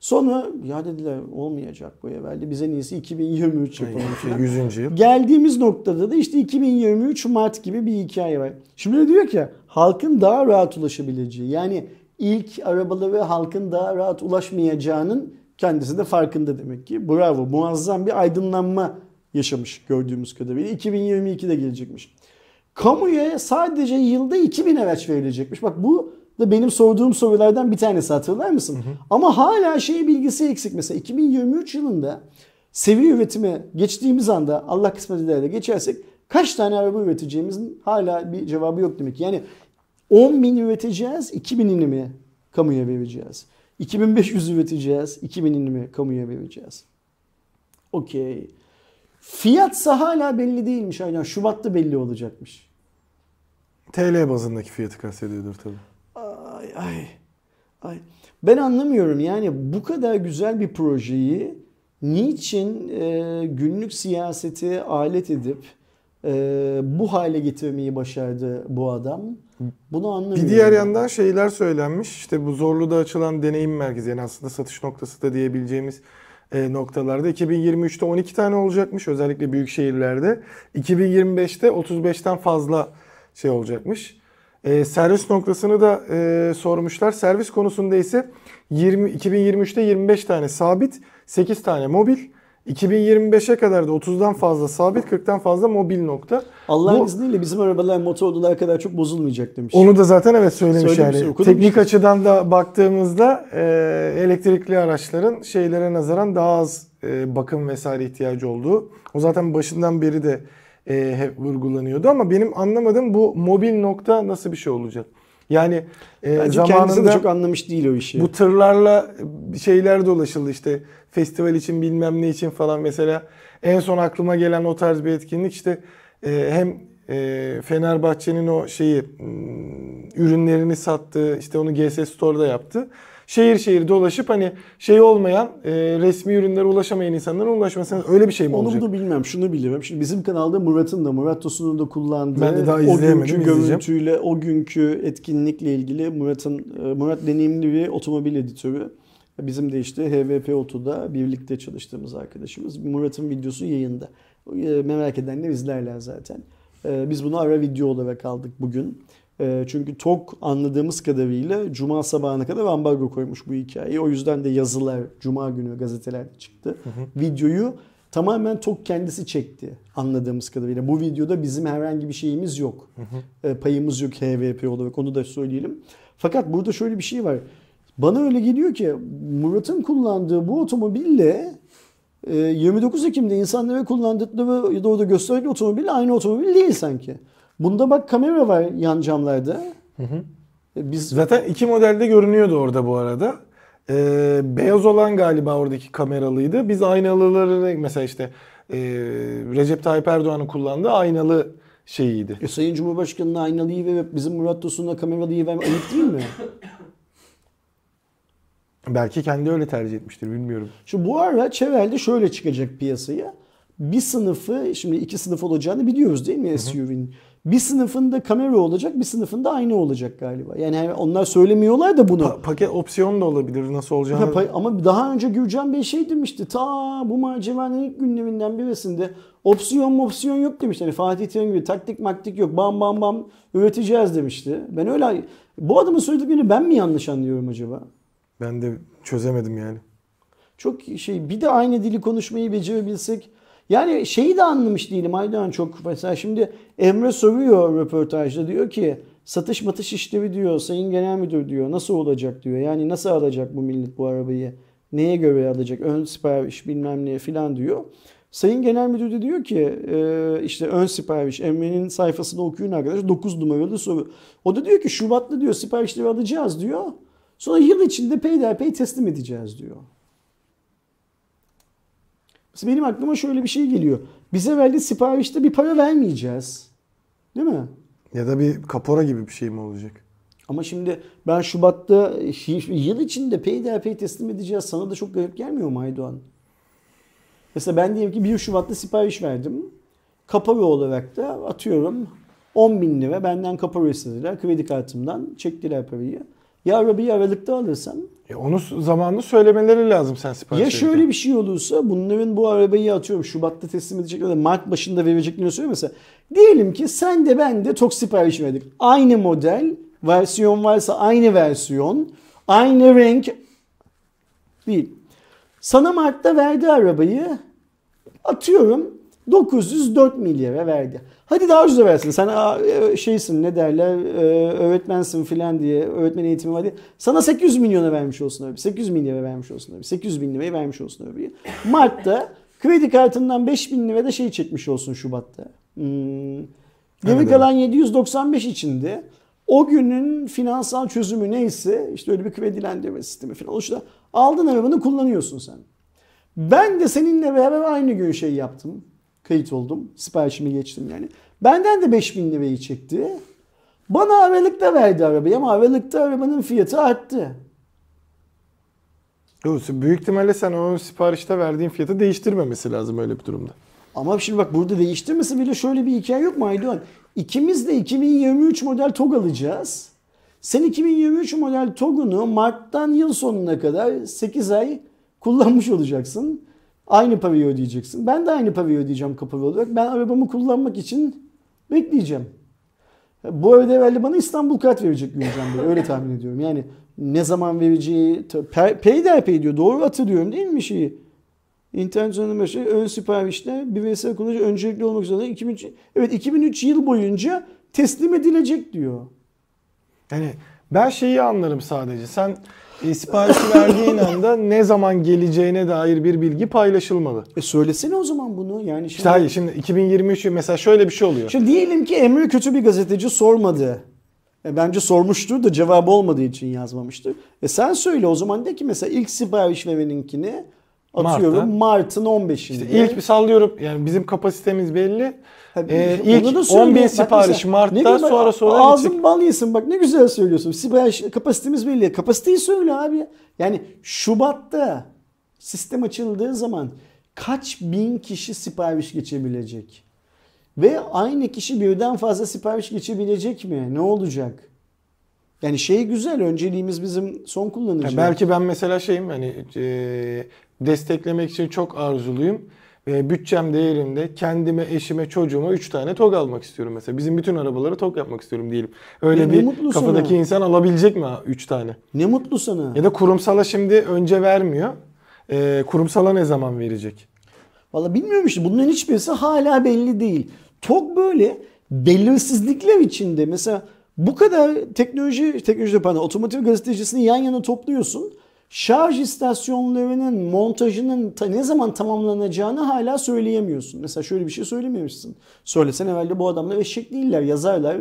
Sonra ya dediler olmayacak bu evvelde bize neyse 2023 yapalım. 100. yıl. Geldiğimiz noktada da işte 2023 Mart gibi bir hikaye var. Şimdi diyor ki halkın daha rahat ulaşabileceği yani ilk arabaları halkın daha rahat ulaşmayacağının kendisi de farkında demek ki. Bravo muazzam bir aydınlanma yaşamış gördüğümüz kadarıyla. 2022'de gelecekmiş. Kamuya sadece yılda 2000 araç verilecekmiş. Bak bu da benim sorduğum sorulardan bir tanesi hatırlar mısın? Hı hı. Ama hala şey bilgisi eksik. Mesela 2023 yılında seviye üretime geçtiğimiz anda Allah kısmet ederse geçersek kaç tane araba üreteceğimizin hala bir cevabı yok demek. Yani 10 bin üreteceğiz, 2 bin mi kamuya vereceğiz? 2500 üreteceğiz, 2 bin mi kamuya vereceğiz? Okey. Fiyatsa hala belli değilmiş aynen. Şubat'ta belli olacakmış. TL bazındaki fiyatı kastediyordur tabii ay ay. Ben anlamıyorum yani bu kadar güzel bir projeyi niçin e, günlük siyaseti alet edip e, bu hale getirmeyi başardı bu adam? Bunu anlamıyorum. Bir diğer yandan şeyler söylenmiş. İşte bu zorlu da açılan deneyim merkezi yani aslında satış noktası da diyebileceğimiz e, noktalarda. 2023'te 12 tane olacakmış özellikle büyük şehirlerde. 2025'te 35'ten fazla şey olacakmış. E, servis noktasını da e, sormuşlar. Servis konusunda ise 20, 2023'te 25 tane sabit, 8 tane mobil. 2025'e kadar da 30'dan fazla sabit, 40'tan fazla mobil nokta. Allah'ın Bu, izniyle bizim arabalar motorlular kadar çok bozulmayacak demiş. Onu da zaten evet söylemiş, söylemiş yani. Teknik açıdan da baktığımızda e, elektrikli araçların şeylere nazaran daha az e, bakım vesaire ihtiyacı olduğu. O zaten başından beri de e, hep vurgulanıyordu ama benim anlamadığım bu mobil nokta nasıl bir şey olacak? Yani e, zamanında de çok anlamış değil o işi. Bu tırlarla şeyler dolaşıldı işte festival için bilmem ne için falan mesela en son aklıma gelen o tarz bir etkinlik işte e, hem e, Fenerbahçe'nin o şeyi hmm, ürünlerini sattığı işte onu GS Store'da yaptı şehir şehir dolaşıp hani şey olmayan e, resmi ürünlere ulaşamayan insanlara ulaşmasına öyle bir şey mi Onu olacak? Onu bilmem. Şunu biliyorum. Şimdi bizim kanalda Murat'ın da Murat Tosun'un da kullandığı ben de daha o günkü görüntüyle o günkü etkinlikle ilgili Murat'ın e, Murat deneyimli bir otomobil editörü. Bizim de işte HVP Oto'da birlikte çalıştığımız arkadaşımız. Murat'ın videosu yayında. E, merak edenler izlerler zaten. E, biz bunu ara video olarak aldık bugün. Ee, çünkü TOG anladığımız kadarıyla Cuma sabahına kadar ambargo koymuş bu hikayeyi. O yüzden de yazılar Cuma günü gazetelerde çıktı. Hı hı. Videoyu tamamen TOK kendisi çekti anladığımız kadarıyla. Bu videoda bizim herhangi bir şeyimiz yok. Hı hı. Ee, payımız yok HVP olarak onu da söyleyelim. Fakat burada şöyle bir şey var. Bana öyle geliyor ki Murat'ın kullandığı bu otomobille 29 e, Ekim'de insanlara kullandıkları ya da orada gösterdiği otomobil aynı otomobil değil sanki. Bunda bak kamera var yan camlarda. Hı hı. E, biz Zaten iki modelde görünüyordu orada bu arada. Ee, beyaz olan galiba oradaki kameralıydı. Biz aynalıları mesela işte e, Recep Tayyip Erdoğan'ın kullandığı aynalı şeyiydi. E, Sayın Cumhurbaşkanı'nın aynalıyı ve bizim Murat Tosun'la kameralıyı vermek ayıp değil mi? Belki kendi öyle tercih etmiştir bilmiyorum. Şu bu ara çevrelde şöyle çıkacak piyasaya. Bir sınıfı şimdi iki sınıf olacağını biliyoruz değil mi SUV'nin? bir sınıfında kamera olacak, bir sınıfında aynı olacak galiba. Yani onlar söylemiyorlar da bunu. Pa- paket opsiyon da olabilir nasıl olacağını. Pa- ama daha önce Gürcan Bey şey demişti. Ta bu maceranın ilk günlerinden birisinde opsiyon opsiyon yok demişti. Hani Fatih Terim gibi taktik maktik yok. Bam bam bam üreteceğiz demişti. Ben öyle bu adamın söylediklerini ben mi yanlış anlıyorum acaba? Ben de çözemedim yani. Çok şey bir de aynı dili konuşmayı becerebilsek yani şeyi de anlamış değilim Aydan çok. Mesela şimdi Emre soruyor röportajda diyor ki satış matış işleri diyor sayın genel müdür diyor nasıl olacak diyor. Yani nasıl alacak bu millet bu arabayı neye göre alacak ön sipariş bilmem ne filan diyor. Sayın Genel Müdür de diyor ki ee, işte ön sipariş Emre'nin sayfasını okuyun arkadaşlar 9 numaralı soru. O da diyor ki Şubat'ta diyor siparişleri alacağız diyor. Sonra yıl içinde peyderpey teslim edeceğiz diyor. Benim aklıma şöyle bir şey geliyor. Bize verdiği siparişte bir para vermeyeceğiz. Değil mi? Ya da bir kapora gibi bir şey mi olacak? Ama şimdi ben Şubat'ta yıl içinde peyderpey teslim edeceğiz. Sana da çok garip gelmiyor mu Aydoğan? Mesela ben diyelim ki 1 Şubat'ta sipariş verdim. Kapora olarak da atıyorum 10 bin lira benden kapora istediler. Kredi kartımdan çektiler parayı. Ya bir aralıkta alırsam e onu zamanında söylemeleri lazım sen sipariş Ya şöyle edin. bir şey olursa bunların bu arabayı atıyorum Şubat'ta teslim edecekler de Mart başında vereceklerini söylüyor Diyelim ki sen de ben de tok sipariş verdik. Aynı model, versiyon varsa aynı versiyon, aynı renk değil. Sana Mart'ta verdi arabayı atıyorum 904 milyara verdi. Hadi daha ucuza versin. Sen aa, e, şeysin ne derler e, öğretmensin filan diye öğretmen eğitimi var diye. Sana 800 milyona vermiş olsun öbürü. 800 bin vermiş olsun öbürü. 800 bin liraya vermiş olsun öbürü. Mart'ta kredi kartından 5 bin lira da şey çekmiş olsun Şubat'ta. Hmm. Geri evet, kalan 795 içinde o günün finansal çözümü neyse işte öyle bir kredilendirme sistemi falan oluştu. Aldın arabanı kullanıyorsun sen. Ben de seninle beraber aynı gün şey yaptım. Kayıt oldum. Siparişimi geçtim yani. Benden de 5000 lirayı çekti. Bana Aralık'ta verdi arabayı ama Aralık'ta arabanın fiyatı arttı. Doğrusu büyük ihtimalle sen o siparişte verdiğin fiyatı değiştirmemesi lazım öyle bir durumda. Ama şimdi bak burada değiştirmesi bile şöyle bir hikaye yok mu Aydoğan? İkimiz de 2023 model TOG alacağız. Sen 2023 model TOG'unu Mart'tan yıl sonuna kadar 8 ay kullanmış olacaksın. Aynı parayı ödeyeceksin. Ben de aynı parayı ödeyeceğim kapalı olarak. Ben arabamı kullanmak için bekleyeceğim. Bu ödev herhalde bana İstanbul kart verecek Gülcan Bey. Öyle tahmin ediyorum. Yani ne zaman vereceği, peyderpey diyor. Doğru hatırlıyorum değil mi şeyi? İnternet üzerinden başı şey. ön siparişte bireysel kullanıcı öncelikli olmak üzere 2003, evet 2003 yıl boyunca teslim edilecek diyor. Yani ben şeyi anlarım sadece. Sen e, siparişi verdiğin anda ne zaman geleceğine dair bir bilgi paylaşılmalı. E söylesene o zaman bunu. Yani şimdi... İşte hayır şimdi 2023 mesela şöyle bir şey oluyor. Şimdi diyelim ki Emre kötü bir gazeteci sormadı. E, bence sormuştu da cevabı olmadığı için yazmamıştı. E sen söyle o zaman de ki mesela ilk sipariş vereninkini Atıyorum Mart'ın 15'inde. İşte ilk bir sallıyorum yani bizim kapasitemiz belli. Tabii, ee, ilk 10 bin sipariş mesela, Mart'ta ne sonra sonra Ağzın gidecek. bal yesin bak ne güzel söylüyorsun. Sipariş kapasitemiz belli. Kapasiteyi söyle abi. Yani Şubat'ta sistem açıldığı zaman kaç bin kişi sipariş geçebilecek? Ve aynı kişi birden fazla sipariş geçebilecek mi? Ne olacak? Yani şey güzel önceliğimiz bizim son kullanıcı. Yani belki ben mesela şeyim hani e, desteklemek için çok arzuluyum. E, bütçem değerinde kendime, eşime, çocuğuma 3 tane TOG almak istiyorum mesela. Bizim bütün arabaları TOG yapmak istiyorum diyelim. Öyle ya bir kafadaki sana. insan alabilecek mi 3 tane? Ne mutlu sana. Ya da kurumsala şimdi önce vermiyor. E, kurumsala ne zaman verecek? Valla bilmiyorum işte bunların hiçbirisi hala belli değil. TOG böyle belirsizlikler içinde mesela bu kadar teknoloji, teknoloji pardon, otomotiv gazetecisini yan yana topluyorsun. Şarj istasyonlarının montajının ta, ne zaman tamamlanacağını hala söyleyemiyorsun. Mesela şöyle bir şey söylememişsin. Söylesen evvelde bu adamlar eşek değiller, yazarlar.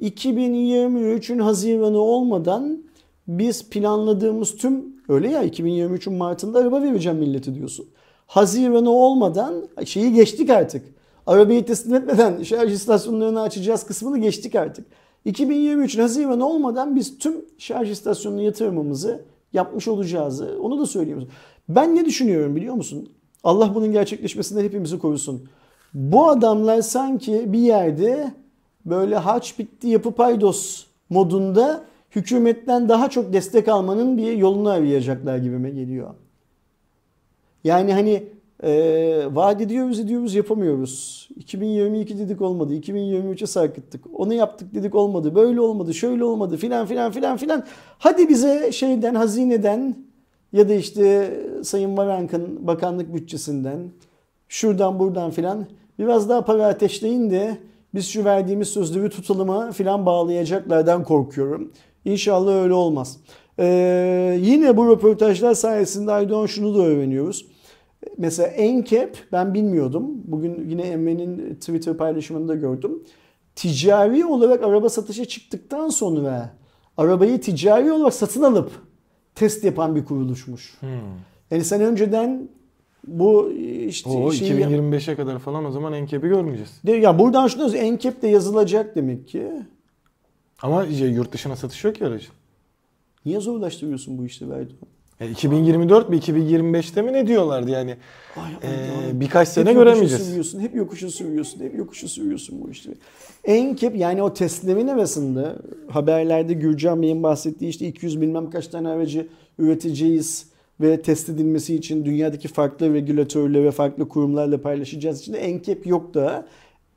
2023'ün Haziran'ı olmadan biz planladığımız tüm öyle ya 2023'ün Mart'ında araba vereceğim milleti diyorsun. Haziran'ı olmadan şeyi geçtik artık. Arabayı teslim etmeden şarj istasyonlarını açacağız kısmını geçtik artık. 2023 Haziran olmadan biz tüm şarj istasyonunu yatırımımızı yapmış olacağız. Onu da söyleyeyim. Ben ne düşünüyorum biliyor musun? Allah bunun gerçekleşmesinde hepimizi korusun. Bu adamlar sanki bir yerde böyle haç bitti yapı paydos modunda hükümetten daha çok destek almanın bir yolunu arayacaklar gibime geliyor. Yani hani e, vaat ediyoruz ediyoruz yapamıyoruz. 2022 dedik olmadı. 2023'e sarkıttık. Onu yaptık dedik olmadı. Böyle olmadı. Şöyle olmadı filan filan filan filan. Hadi bize şeyden hazineden ya da işte Sayın Varank'ın bakanlık bütçesinden şuradan buradan filan biraz daha para ateşleyin de biz şu verdiğimiz sözleri tutuluma filan bağlayacaklardan korkuyorum. İnşallah öyle olmaz. Ee, yine bu röportajlar sayesinde Aydoğan şunu da öğreniyoruz. Mesela Encap ben bilmiyordum. Bugün yine Emre'nin Twitter paylaşımında gördüm. Ticari olarak araba satışa çıktıktan sonra arabayı ticari olarak satın alıp test yapan bir kuruluşmuş. Hmm. Yani sen önceden bu işte Oo, 2025'e kadar falan o zaman Encap'i görmeyeceğiz. De, ya buradan şunu diyoruz. Encap de yazılacak demek ki. Ama yurt dışına satış yok ya aracın. Niye zorlaştırıyorsun bu işi Erdoğan? Yani 2024 mi 2025'te mi ne diyorlardı yani? Ay, ay, e, birkaç sene hep göremeyeceğiz. Sürüyorsun, hep yokuşu sürüyorsun, hep yokuşu sürüyorsun bu işte. En kep yani o testlerin arasında haberlerde Gürcan Bey'in bahsettiği işte 200 bilmem kaç tane aracı üreteceğiz ve test edilmesi için dünyadaki farklı regülatörle ve farklı kurumlarla paylaşacağız için de ENKEP yok da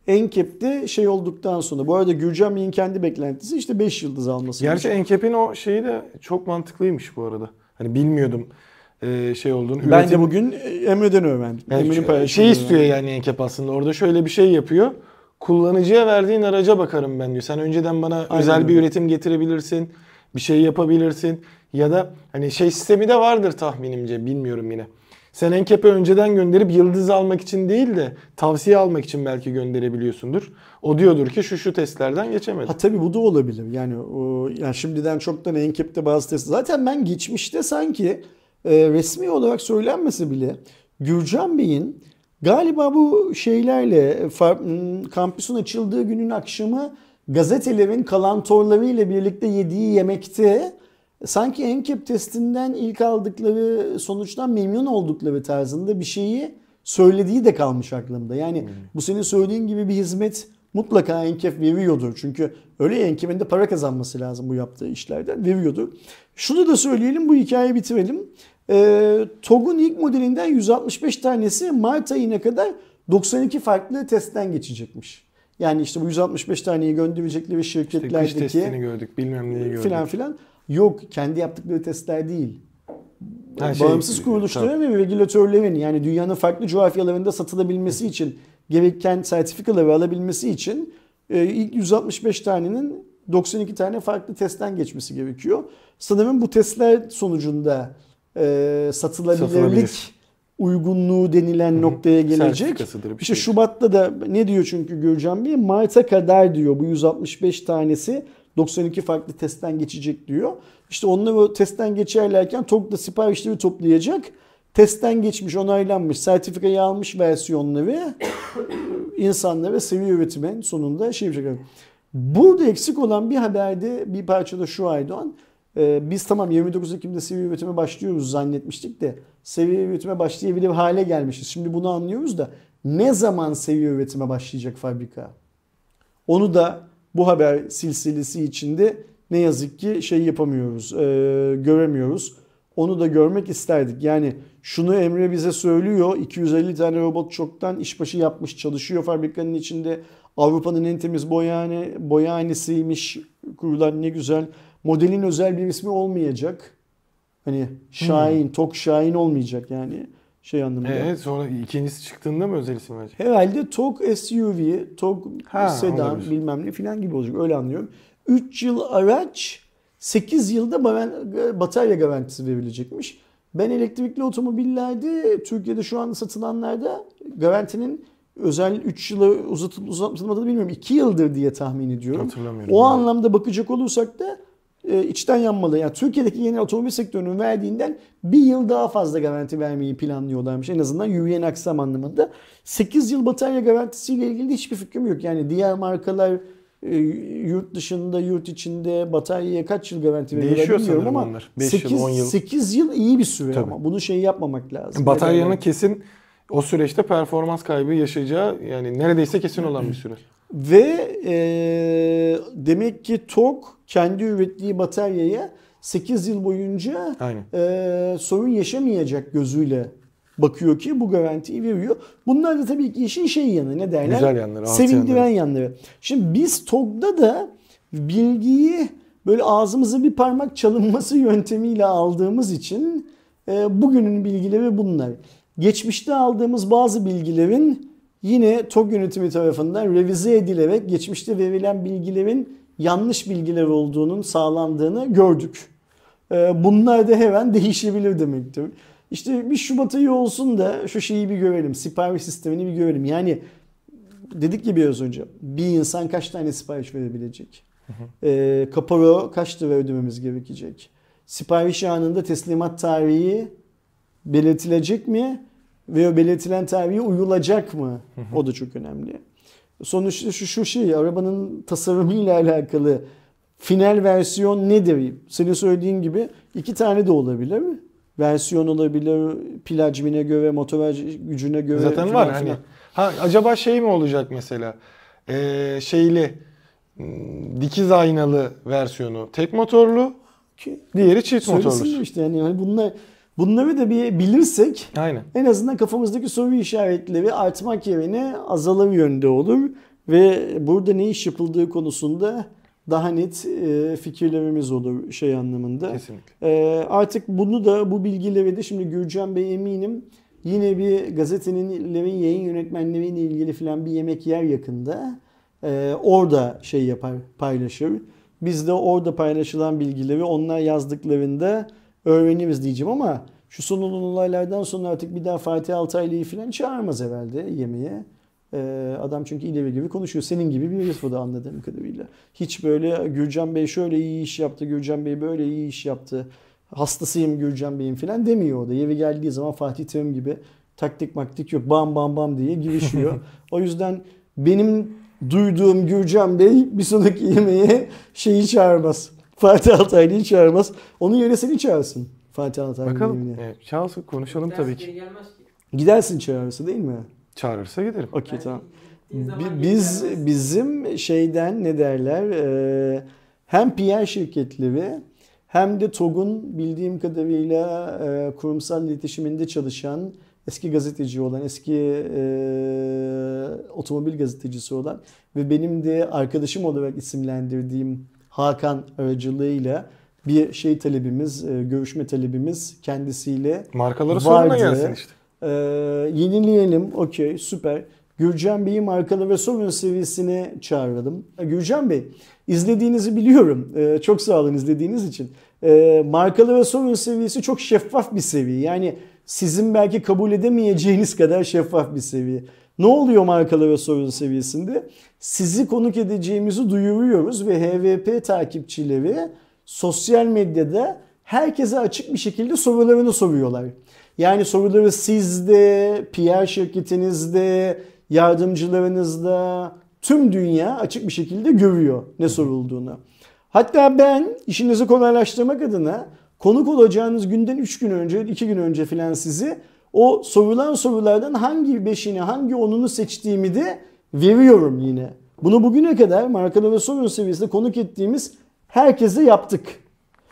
ENKEP'te şey olduktan sonra bu arada Gürcan Bey'in kendi beklentisi işte 5 yıldız alması. Gerçi ENKEP'in o şeyi de çok mantıklıymış bu arada. Hani bilmiyordum e, şey olduğunu. Üretim... de bugün e, Emre'den öğrendim. Yani Emre'nin şey- paylaşımı. Şey istiyor yani Enkep aslında orada şöyle bir şey yapıyor. Kullanıcıya verdiğin araca bakarım ben diyor. Sen önceden bana Aynen özel öyle. bir üretim getirebilirsin. Bir şey yapabilirsin. Ya da hani şey sistemi de vardır tahminimce bilmiyorum yine. Sen Enkep'e önceden gönderip yıldız almak için değil de tavsiye almak için belki gönderebiliyorsundur. O diyordur ki şu şu testlerden geçemedi. Ha tabii bu da olabilir. Yani o, yani şimdiden çoktan Enkep'te bazı test. Zaten ben geçmişte sanki e, resmi olarak söylenmesi bile Gürcan Bey'in galiba bu şeylerle e, kampüsün açıldığı günün akşamı gazetelerin kalantorlarıyla birlikte yediği yemekte sanki ENCAP testinden ilk aldıkları sonuçtan memnun oldukları tarzında bir şeyi söylediği de kalmış aklımda. Yani hmm. bu senin söylediğin gibi bir hizmet mutlaka ENCAP veriyordur. Çünkü öyle ENCAP'in de para kazanması lazım bu yaptığı işlerden veriyordur. Şunu da söyleyelim bu hikayeyi bitirelim. E, TOG'un ilk modelinden 165 tanesi Mart ayına kadar 92 farklı testten geçecekmiş. Yani işte bu 165 taneyi gönderecekleri şirketlerdeki... İşte kış testini gördük bilmem neyi gördük. Filan filan. Yok kendi yaptıkları testler değil. Her şey, Bağımsız şey, kuruluşların tabii. ve regülatörlerin yani dünyanın farklı coğrafyalarında satılabilmesi için gereken sertifikaları alabilmesi için e, ilk 165 tanenin 92 tane farklı testten geçmesi gerekiyor. Sanırım bu testler sonucunda e, satılabilirlik Satılabilir. uygunluğu denilen Hı-hı. noktaya gelecek. Bir işte şey. Şubat'ta da ne diyor çünkü Gürcan bir Mart'a kadar diyor bu 165 tanesi 92 farklı testten geçecek diyor. İşte onlar testten geçerlerken TOG da siparişleri toplayacak. Testten geçmiş, onaylanmış, sertifikayı almış versiyonları insanlara seviye üretimin sonunda şey yapacak. Burada eksik olan bir haberde bir parçada şu Aydoğan. Ee, biz tamam 29 Ekim'de seviye üretime başlıyoruz zannetmiştik de seviye üretime başlayabilir hale gelmişiz. Şimdi bunu anlıyoruz da ne zaman seviye üretime başlayacak fabrika? Onu da bu haber silsilesi içinde ne yazık ki şey yapamıyoruz, e, göremiyoruz. Onu da görmek isterdik. Yani şunu Emre bize söylüyor. 250 tane robot çoktan işbaşı yapmış, çalışıyor fabrikanın içinde. Avrupa'nın en temiz boyane, boyanesiymiş kurulan ne güzel. Modelin özel bir ismi olmayacak. Hani hmm. Şahin, hmm. Tok Şahin olmayacak yani şey anlamında. Evet sonra ikincisi çıktığında mı özel isim verecek? Herhalde TOG SUV, TOG ha, sedan olabilir. bilmem ne filan gibi olacak öyle anlıyorum. 3 yıl araç 8 yılda e, batarya garantisi verilecekmiş. Ben elektrikli otomobillerde Türkiye'de şu an satılanlarda garantinin özel 3 yıla uzatılıp uzatılmadığını bilmiyorum. 2 yıldır diye tahmin ediyorum. Hatırlamıyorum. O yani. anlamda bakacak olursak da e, içten yanmalı. Yani Türkiye'deki yeni otomobil sektörünün verdiğinden bir yıl daha fazla garanti vermeyi planlıyorlarmış. En azından yürüyen aksam anlamında. 8 yıl batarya garantisiyle ilgili hiçbir fikrim yok. Yani diğer markalar e, yurt dışında, yurt içinde bataryaya kaç yıl garanti veriyorlar Değişiyor bilmiyorum ama onlar. 5 8, yıl, 10 yıl. 8 yıl iyi bir süre Tabii. ama bunu şey yapmamak lazım. Bataryanın yani. kesin o süreçte performans kaybı yaşayacağı yani neredeyse kesin olan bir süre. Ve e, demek ki TOK kendi ürettiği bataryaya 8 yıl boyunca e, sorun yaşamayacak gözüyle bakıyor ki bu garantiyi veriyor. Bunlar da tabii ki işin şey yanı ne derler? Güzel yanları. Sevindiren yanları. yanları. Şimdi biz TOG'da da bilgiyi böyle ağzımıza bir parmak çalınması yöntemiyle aldığımız için e, bugünün bilgileri bunlar. Geçmişte aldığımız bazı bilgilerin yine TOG yönetimi tarafından revize edilerek geçmişte verilen bilgilerin yanlış bilgiler olduğunun sağlandığını gördük. Ee, bunlar da hemen değişebilir demektir. İşte bir Şubat ayı olsun da şu şeyi bir görelim. Sipariş sistemini bir görelim. Yani dedik gibi biraz önce bir insan kaç tane sipariş verebilecek? e, ee, kaparo kaç lira ödememiz gerekecek? Sipariş anında teslimat tarihi belirtilecek mi? Ve o belirtilen tarihe uyulacak mı? o da çok önemli sonuçta şu şu şey arabanın tasarımıyla alakalı final versiyon nedir? Senin söylediğin gibi iki tane de olabilir mi? Versiyon olabilir, pil hacmine göre, motor gücüne göre. Zaten var hani. Ha, acaba şey mi olacak mesela? Ee, şeyli hmm, dikiz aynalı versiyonu tek motorlu, Ki, diğeri çift motorlu. işte yani hani bunlar Bunları da bir bilirsek Aynen. en azından kafamızdaki soru işaretleri artmak yerine azalım yönde olur. Ve burada ne iş yapıldığı konusunda daha net e, fikirlerimiz olur şey anlamında. Kesinlikle. E, artık bunu da bu bilgileri de şimdi Gürcan Bey eminim yine bir gazeteninlerin yayın yönetmenleriyle ilgili filan bir yemek yer yakında. E, orada şey yapar paylaşır. Biz de orada paylaşılan bilgileri onlar yazdıklarında öğreniriz diyeceğim ama şu son olan olaylardan sonra artık bir daha Fatih Altaylı'yı falan çağırmaz herhalde yemeğe. Ee, adam çünkü ileri gibi konuşuyor. Senin gibi bir herif da anladığım kadarıyla. Hiç böyle Gürcan Bey şöyle iyi iş yaptı, Gürcan Bey böyle iyi iş yaptı. Hastasıyım Gürcan Bey'im falan demiyor o da. Yeri geldiği zaman Fatih Terim gibi taktik maktik yok bam bam bam diye girişiyor. o yüzden benim duyduğum Gürcan Bey bir sonraki yemeğe şeyi çağırmaz. Fatih Altaylı'yı çağırmaz. Onun yerine seni çağırsın. Fatih Altaylı'nın Bakalım. Yerine. Evet, çağırsın konuşalım Gidersin tabii ki. Gidersin çağırırsa değil mi? Çağırırsa giderim. Okey yani, tamam. Biz gelmez. bizim şeyden ne derler? E, hem PR şirketleri hem de TOG'un bildiğim kadarıyla e, kurumsal iletişiminde çalışan eski gazeteci olan, eski e, otomobil gazetecisi olan ve benim de arkadaşım olarak isimlendirdiğim Hakan aracılığıyla bir şey talebimiz, e, görüşme talebimiz kendisiyle Markaları soruna vardı. gelsin işte. Ee, yenileyelim, okey süper. Gürcan Bey'i markaları ve sorun seviyesine çağıralım. E, Gürcan Bey, izlediğinizi biliyorum. Ee, çok sağ olun izlediğiniz için. Ee, markalı ve sorun seviyesi çok şeffaf bir seviye. Yani sizin belki kabul edemeyeceğiniz kadar şeffaf bir seviye. Ne oluyor ve sorun seviyesinde? Sizi konuk edeceğimizi duyuruyoruz ve HVP takipçileri sosyal medyada herkese açık bir şekilde sorularını soruyorlar. Yani soruları sizde, PR şirketinizde, yardımcılarınızda, tüm dünya açık bir şekilde görüyor ne sorulduğunu. Hatta ben işinizi kolaylaştırmak adına konuk olacağınız günden 3 gün önce, 2 gün önce filan sizi o sorulan sorulardan hangi beşini hangi onunu seçtiğimi de veriyorum yine. Bunu bugüne kadar markalı ve sorun seviyesinde konuk ettiğimiz herkese yaptık.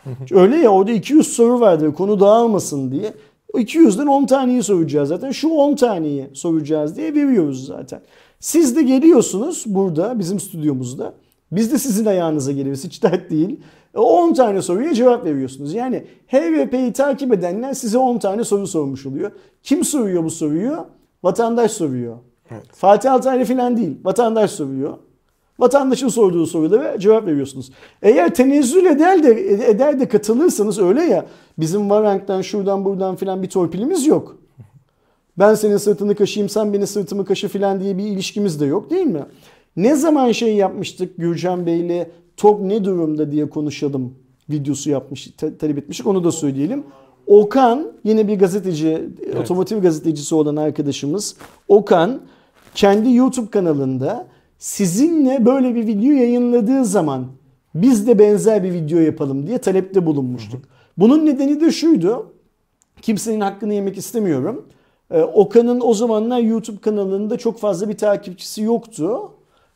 Öyle ya orada 200 soru vardı konu dağılmasın diye. 200'den 10 taneyi soracağız zaten. Şu 10 taneyi soracağız diye veriyoruz zaten. Siz de geliyorsunuz burada bizim stüdyomuzda. Biz de sizin ayağınıza geliyoruz. Hiç dert değil. 10 e, tane soruya cevap veriyorsunuz. Yani HVP'yi takip edenler size 10 tane soru sormuş oluyor. Kim soruyor bu soruyu? Vatandaş soruyor. Evet. Fatih Altaylı falan değil. Vatandaş soruyor. Vatandaşın sorduğu sorulara cevap veriyorsunuz. Eğer tenezzül eder de, eder de katılırsanız öyle ya bizim Varank'tan şuradan buradan filan bir torpilimiz yok. Ben senin sırtını kaşıyım sen beni sırtımı kaşı filan diye bir ilişkimiz de yok değil mi? Ne zaman şey yapmıştık Gürcan Bey'le Tok ne durumda diye konuşalım videosu yapmış, ta- talep etmiştik onu da söyleyelim. Okan yine bir gazeteci, evet. otomotiv gazetecisi olan arkadaşımız Okan kendi YouTube kanalında sizinle böyle bir video yayınladığı zaman biz de benzer bir video yapalım diye talepte bulunmuştuk. Hı hı. Bunun nedeni de şuydu. Kimsenin hakkını yemek istemiyorum. Ee, Okan'ın o zamanlar YouTube kanalında çok fazla bir takipçisi yoktu.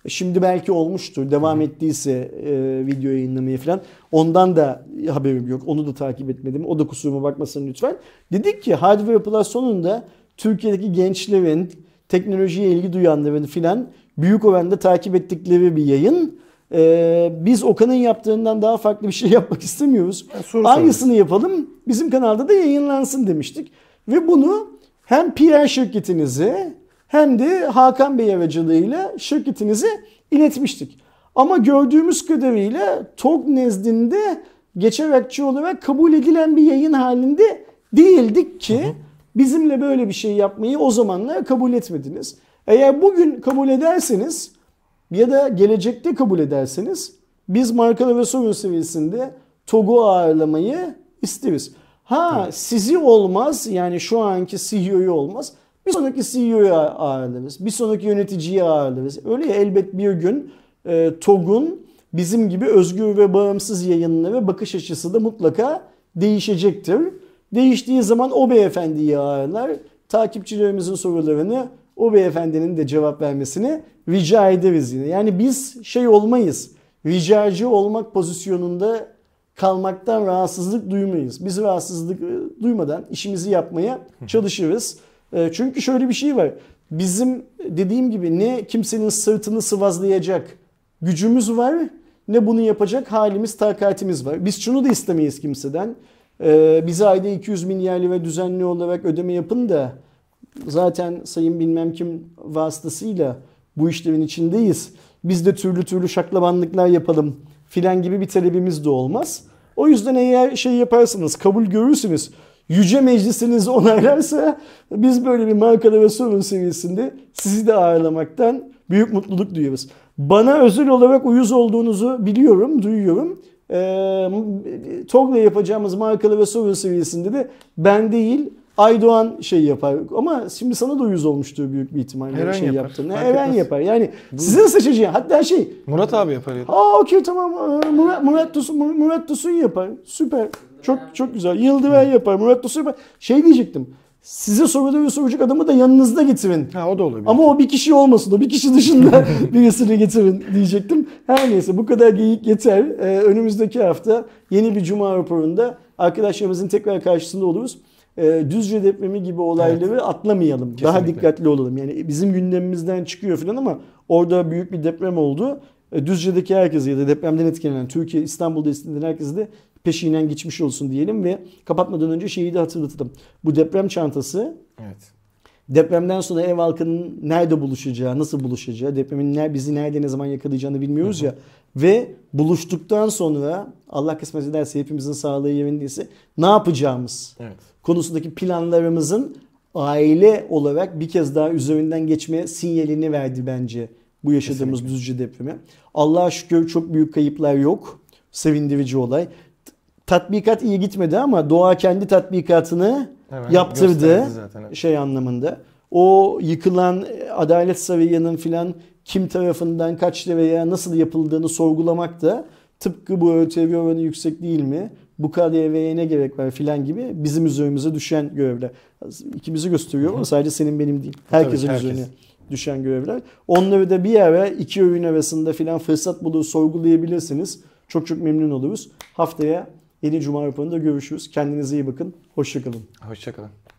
Şimdi belki olmuştur. Devam hı ettiyse e, video yayınlamaya falan. Ondan da haberim yok. Onu da takip etmedim. O da kusuruma bakmasın lütfen. Dedik ki Hardware Plus sonunda Türkiye'deki gençlerin, teknolojiye ilgi duyanların filan büyük oranda takip ettikleri bir yayın. Ee, biz Okan'ın yaptığından daha farklı bir şey yapmak istemiyoruz. Ya, Aynısını sorayım. yapalım. Bizim kanalda da yayınlansın demiştik. Ve bunu hem PR şirketinizi hem de Hakan Bey aracılığıyla şirketinize iletmiştik. Ama gördüğümüz kadarıyla TOG nezdinde geçer akçe olarak kabul edilen bir yayın halinde değildik ki bizimle böyle bir şey yapmayı o zamanlar kabul etmediniz. Eğer bugün kabul ederseniz ya da gelecekte kabul ederseniz biz markalı ve sorun seviyesinde TOG'u ağırlamayı isteriz. Ha sizi olmaz yani şu anki CEO'yu olmaz bir sonraki CEO'ya ağırlarız. Bir sonraki yöneticiye ağırlarız. Öyle ya elbet bir gün e, TOG'un bizim gibi özgür ve bağımsız yayınlara bakış açısı da mutlaka değişecektir. Değiştiği zaman o beyefendiyi ağırlar. Takipçilerimizin sorularını o beyefendinin de cevap vermesini rica ederiz yine. Yani biz şey olmayız. Ricacı olmak pozisyonunda kalmaktan rahatsızlık duymayız. Biz rahatsızlık e, duymadan işimizi yapmaya çalışırız. Ee, çünkü şöyle bir şey var. Bizim dediğim gibi ne kimsenin sırtını sıvazlayacak gücümüz var ne bunu yapacak halimiz, takatimiz var. Biz şunu da istemeyiz kimseden. Ee, bize ayda 200 milyarlı ve düzenli olarak ödeme yapın da zaten sayın bilmem kim vasıtasıyla bu işlerin içindeyiz. Biz de türlü türlü şaklabanlıklar yapalım filan gibi bir talebimiz de olmaz. O yüzden eğer şey yaparsanız, kabul görürsünüz Yüce Meclisiniz onaylarsa biz böyle bir markada ve sorun seviyesinde sizi de ağırlamaktan büyük mutluluk duyuyoruz. Bana özel olarak uyuz olduğunuzu biliyorum, duyuyorum. Ee, TOG'la yapacağımız markalı ve sorun seviyesinde de ben değil Aydoğan şey yapar. Ama şimdi sana da uyuz olmuştu büyük bir ihtimalle Eren şey yapar. yaptığını. Eren yapar. Yani sizin seçeceğin hatta şey. Murat abi yapar. ya da. Aa okey tamam ee, Murat, Murat, Tosun, Murat Tosun yapar. Süper. Çok çok güzel. Yıldıven yapar, Murat Dostu yapar. Şey diyecektim. Size soruları soracak adamı da yanınızda getirin. Ha o da olabilir. Ama o bir kişi olmasın. O bir kişi dışında birisini getirin diyecektim. Her neyse bu kadar geyik yeter. Ee, önümüzdeki hafta yeni bir cuma raporunda arkadaşlarımızın tekrar karşısında oluruz. Ee, Düzce depremi gibi olayları evet. atlamayalım. Kesinlikle. Daha dikkatli olalım. Yani bizim gündemimizden çıkıyor falan ama orada büyük bir deprem oldu. Ee, Düzce'deki herkesi ya da depremden etkilenen Türkiye, İstanbul'da etkilenen herkesi de peşinen geçmiş olsun diyelim ve kapatmadan önce şeyi de hatırlatalım. Bu deprem çantası evet. depremden sonra ev halkının nerede buluşacağı, nasıl buluşacağı, depremin ne, bizi nerede ne zaman yakalayacağını bilmiyoruz Hı-hı. ya ve buluştuktan sonra Allah kısmet ederse hepimizin sağlığı yerindeyse ne yapacağımız evet. konusundaki planlarımızın aile olarak bir kez daha üzerinden geçme sinyalini verdi bence bu yaşadığımız Kesinlikle. Düzce depremi. Allah'a şükür çok büyük kayıplar yok. Sevindirici olay tatbikat iyi gitmedi ama doğa kendi tatbikatını Hemen yaptırdı zaten, evet. şey anlamında. O yıkılan e, adalet sarayının filan kim tarafından kaç liraya nasıl yapıldığını sorgulamak da tıpkı bu ÖTV oranı yüksek değil mi? Bu KDV'ye ne gerek var filan gibi bizim üzerimize düşen görevler. İkimizi gösteriyor ama sadece senin benim değil. Herkesin Tabii, herkes. üzerine düşen görevler. Onları da bir yere iki oyun arasında filan fırsat bulur sorgulayabilirsiniz. Çok çok memnun oluruz. Haftaya Yeni Cuma raporunda görüşürüz. Kendinize iyi bakın. Hoşçakalın. Hoşçakalın.